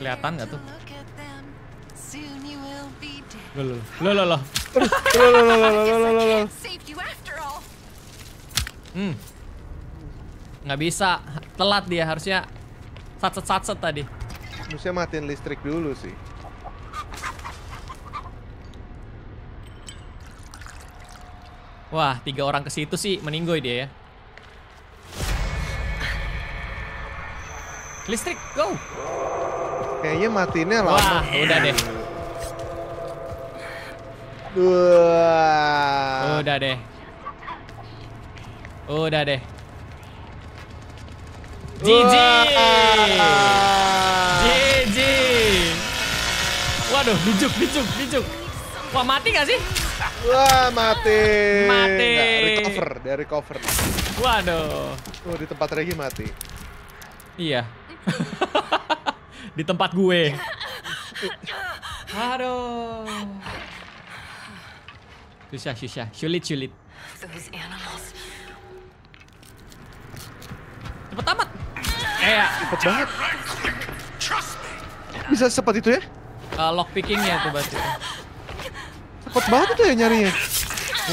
kelihatan nggak tuh? Loh, loh, loh, loh, loh, loh, loh, loh, loh, loh, loh, loh, Hmm. Nggak bisa. Telat dia harusnya satset-satset tadi. Harusnya matiin listrik dulu sih. Wah, tiga orang ke situ sih meninggoy dia ya. Listrik, go! Kayaknya matiinnya lama. Wah, udah deh. Udah deh. Udah deh. GG. GG. Waduh, dijuk, dijuk, dijuk. Wah, mati gak sih? Wah, mati. Mati. Nah, recover, dia recover. Waduh. Tuh, oh, di tempat Regi mati. Iya. [laughs] di tempat gue. Aduh. Susah, susah. Sulit, sulit. Those animals. Cepet amat. Eh, ya, Cepet banget. Bisa cepet itu ya? Uh, lock pickingnya tuh berarti. Cepet banget itu ya nyarinya.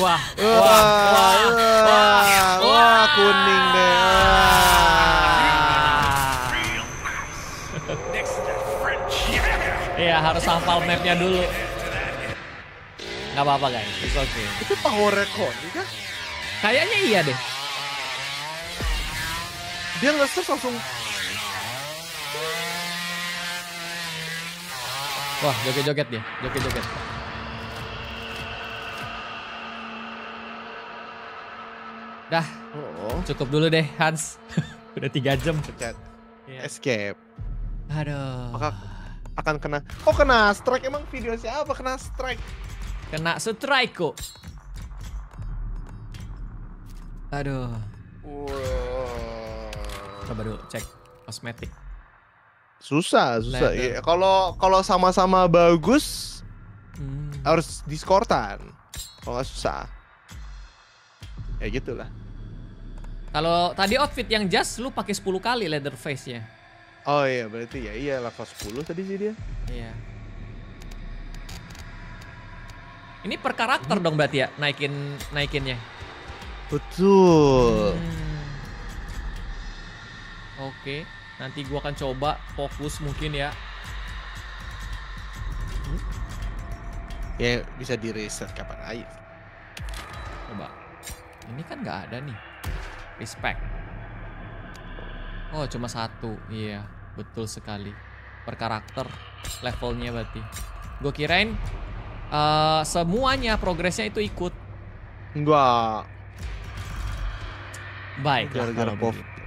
Wah, wah, wah, wah, wah, wah, wah kuning deh. Iya harus hafal mapnya dulu. Gak apa-apa guys, it's okay. Itu power record juga? Iya? Kayaknya iya deh dia nggak terus langsung wah joget-joget dia joget-joget dah oh. cukup dulu deh Hans [laughs] udah tiga jam yeah. escape aduh Maka akan kena kok oh, kena strike emang video siapa kena strike kena strike kok aduh wow. Coba dulu cek kosmetik. Susah, susah. Ya, kalau kalau sama-sama bagus hmm. harus diskortan. Kalau nggak susah. Ya gitulah. Kalau tadi outfit yang jas lu pakai 10 kali leather face-nya. Oh iya, berarti ya iya level 10 tadi sih dia. Iya. Ini per karakter hmm. dong berarti ya naikin naikinnya. Betul. Hmm. Oke, nanti gua akan coba fokus mungkin ya. Ya bisa di reset kapan aja. Coba. Ini kan nggak ada nih. Respect. Oh, cuma satu. Iya, betul sekali. Per karakter levelnya berarti. Gue kirain uh, semuanya progresnya itu ikut. Enggak. Baik. Gara-gara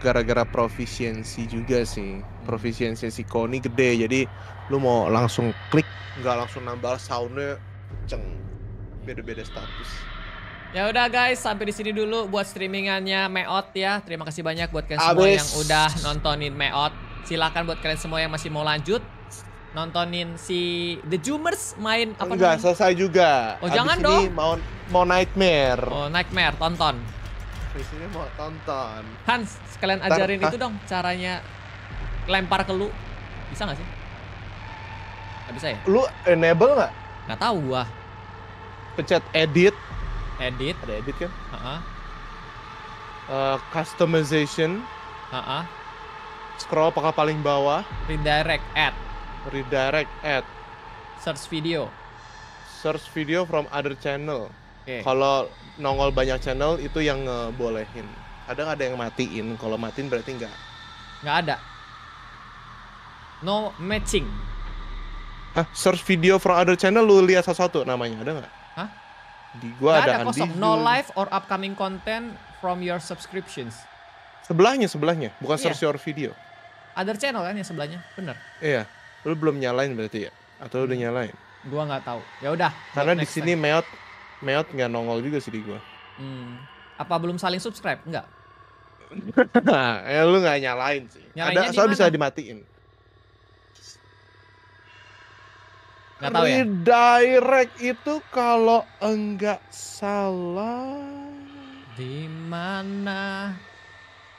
gara-gara profisiensi juga sih hmm. profisiensi si Koni gede jadi lu mau langsung klik nggak langsung nambah soundnya ceng beda-beda status ya udah guys sampai di sini dulu buat streamingannya Meot ya terima kasih banyak buat kalian semua yang udah nontonin Meot silakan buat kalian semua yang masih mau lanjut nontonin si The Jumers main apa Enggak, selesai juga. Oh, Abis jangan dong. Mau mau Nightmare. Oh, Nightmare, tonton di sini mau tonton. Hans, sekalian ajarin itu dong caranya lempar ke lu. Bisa nggak sih? Gak bisa ya? Lu enable nggak? Nggak tahu gua. Pencet edit. Edit. Ada edit kan? Uh -huh. uh, customization. Uh -huh. Scroll pakai paling bawah. Redirect ad. Redirect ad. Search video. Search video from other channel. Okay. Kalau nongol banyak channel itu yang ngebolehin. Kadang ada yang matiin, kalau matiin berarti nggak. Nggak ada. No matching. Hah? Search video from other channel lu lihat satu-satu namanya ada nggak? Hah? Di gua gak ada, ada kosong. no live or upcoming content from your subscriptions. Sebelahnya sebelahnya, bukan yeah. search your video. Other channel kan yang sebelahnya, bener? Iya, lu belum nyalain berarti ya? Atau udah hmm. nyalain? Gua nggak tahu. Ya udah. Karena di sini meot Meot nggak nongol juga sih di gua. Hmm. Apa belum saling subscribe? Enggak. nah, eh, lu nggak nyalain sih. Nyalainnya Ada, soal bisa dimatiin. Nggak tahu ya. Redirect itu kalau enggak salah di mana?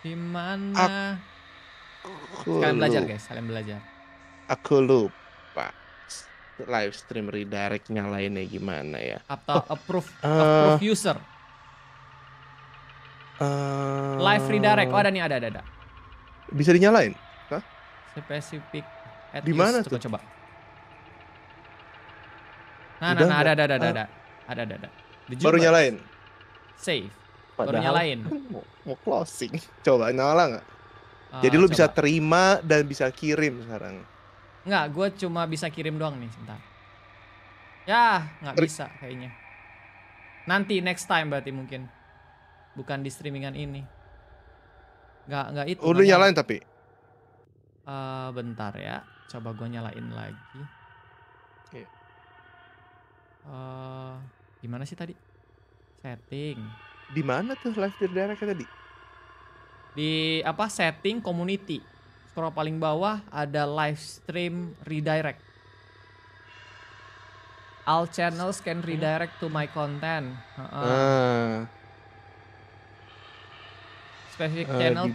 Di mana? Aku... Kalian belajar, guys. Kalian belajar. Aku lupa live stream redirectnya lainnya gimana ya? Atau oh, approve, uh, approve user? Uh, live redirect, oh ada nih ada ada ada. Bisa dinyalain? Hah? Spesifik. Di mana tuh? Coba. Nah, nah, nah, ah. ada, ada, ada, ada, ada, ada, ada, ada. Baru nyalain. Save. Padahal Baru nyalain. [laughs] Mau, mau closing. Coba nyala nggak? Uh, Jadi lu coba. bisa terima dan bisa kirim sekarang. Nggak, gue cuma bisa kirim doang nih, sebentar. Ya, nggak bisa kayaknya. Nanti next time berarti mungkin. Bukan di streamingan ini. Nggak, nggak itu. Udah oh, nyalain tapi? Uh, bentar ya. Coba gue nyalain lagi. Iya. Uh, gimana sih tadi? Setting. Di mana tuh live daerah tadi? Di apa? Setting community scroll paling bawah ada live stream redirect. All channels can redirect to my content. Uh -uh. Uh. Specific uh, channel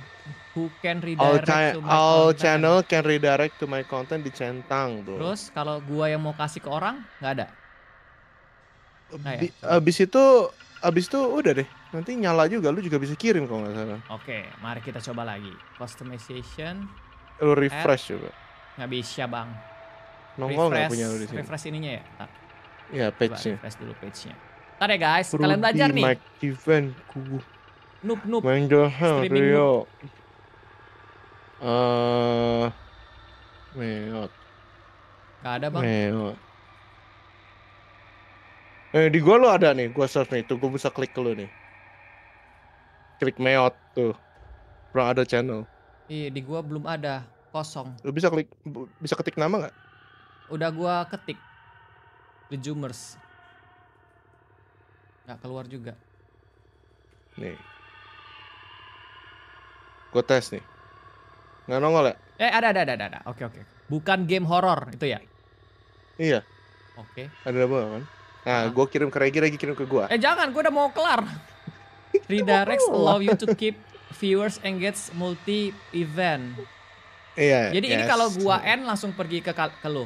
who can redirect all to my all content. channel can redirect to my content dicentang tuh. Terus kalau gua yang mau kasih ke orang nggak ada. Nah, ya. Abis itu abis itu udah deh. Nanti nyala juga lu juga bisa kirim kalau nggak salah. Oke, okay, mari kita coba lagi. Customization. Lu refresh juga. Eh, nggak bisa, Bang. Nongol nggak punya lu di sini. Refresh ininya ya? Iya, page-nya. Refresh dulu page-nya. Ntar ya, guys. kalian belajar nih. Mike Event, ku. Noob, noob. Main Johan, Rio. Eh, meot. Gak ada, Bang. Meot. Eh, di gua lu ada nih, gua search nih, tuh gua bisa klik ke lu nih. Klik meot tuh. Kurang ada channel. Iya, di gua belum ada, kosong. Lu bisa klik bisa ketik nama nggak? Udah gua ketik. the Jumers. Nggak keluar juga. Nih. Gua tes nih. Nggak nongol ya? Eh, ada ada ada ada. Oke oke. Bukan game horor itu ya? Iya. Oke. Ada apa kan? Nah, ah. gua kirim ke Regi, Regi kirim ke gua. Eh jangan, gua udah mau kelar. [laughs] Redirect allow you to keep viewers engage multi event. Iya. Jadi yes. ini kalau gua n langsung pergi ke ke lu.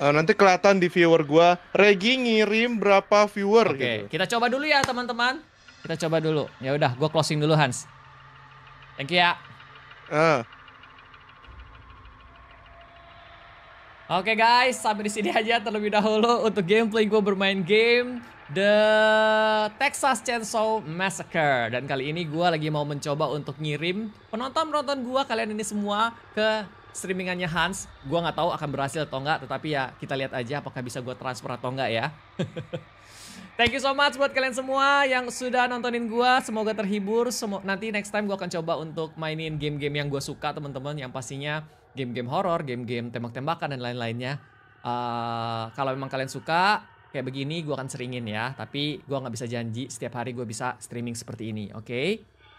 Uh, nanti kelihatan di viewer gua, Regi ngirim berapa viewer Oke, okay. gitu. kita coba dulu ya teman-teman. Kita coba dulu. Ya udah, gua closing dulu Hans. Thank you ya. Uh. Oke okay guys, sampai di sini aja terlebih dahulu untuk gameplay gue bermain game The Texas Chainsaw Massacre dan kali ini gue lagi mau mencoba untuk ngirim penonton-penonton gue kalian ini semua ke streamingannya Hans. Gue nggak tahu akan berhasil atau enggak, tetapi ya kita lihat aja apakah bisa gue transfer atau enggak ya. [laughs] Thank you so much buat kalian semua yang sudah nontonin gue. Semoga terhibur. Semo nanti next time gue akan coba untuk mainin game-game yang gue suka teman-teman. Yang pastinya game-game horror, game-game tembak-tembakan dan lain-lainnya. Uh, kalau memang kalian suka, kayak begini gue akan seringin ya. Tapi gue nggak bisa janji setiap hari gue bisa streaming seperti ini. Oke, okay?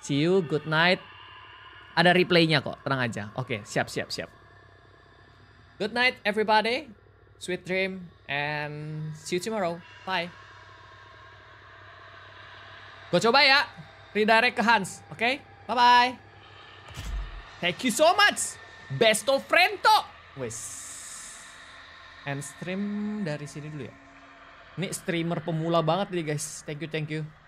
see you, good night. Ada replaynya kok, tenang aja. Oke, okay, siap, siap, siap. Good night everybody, sweet dream, and see you tomorrow. Bye. Gue coba ya, redirect ke Hans, oke? Okay? Bye bye. Thank you so much, besto friend to. Wes. And stream dari sini dulu ya. Ini streamer pemula banget nih guys. Thank you, thank you.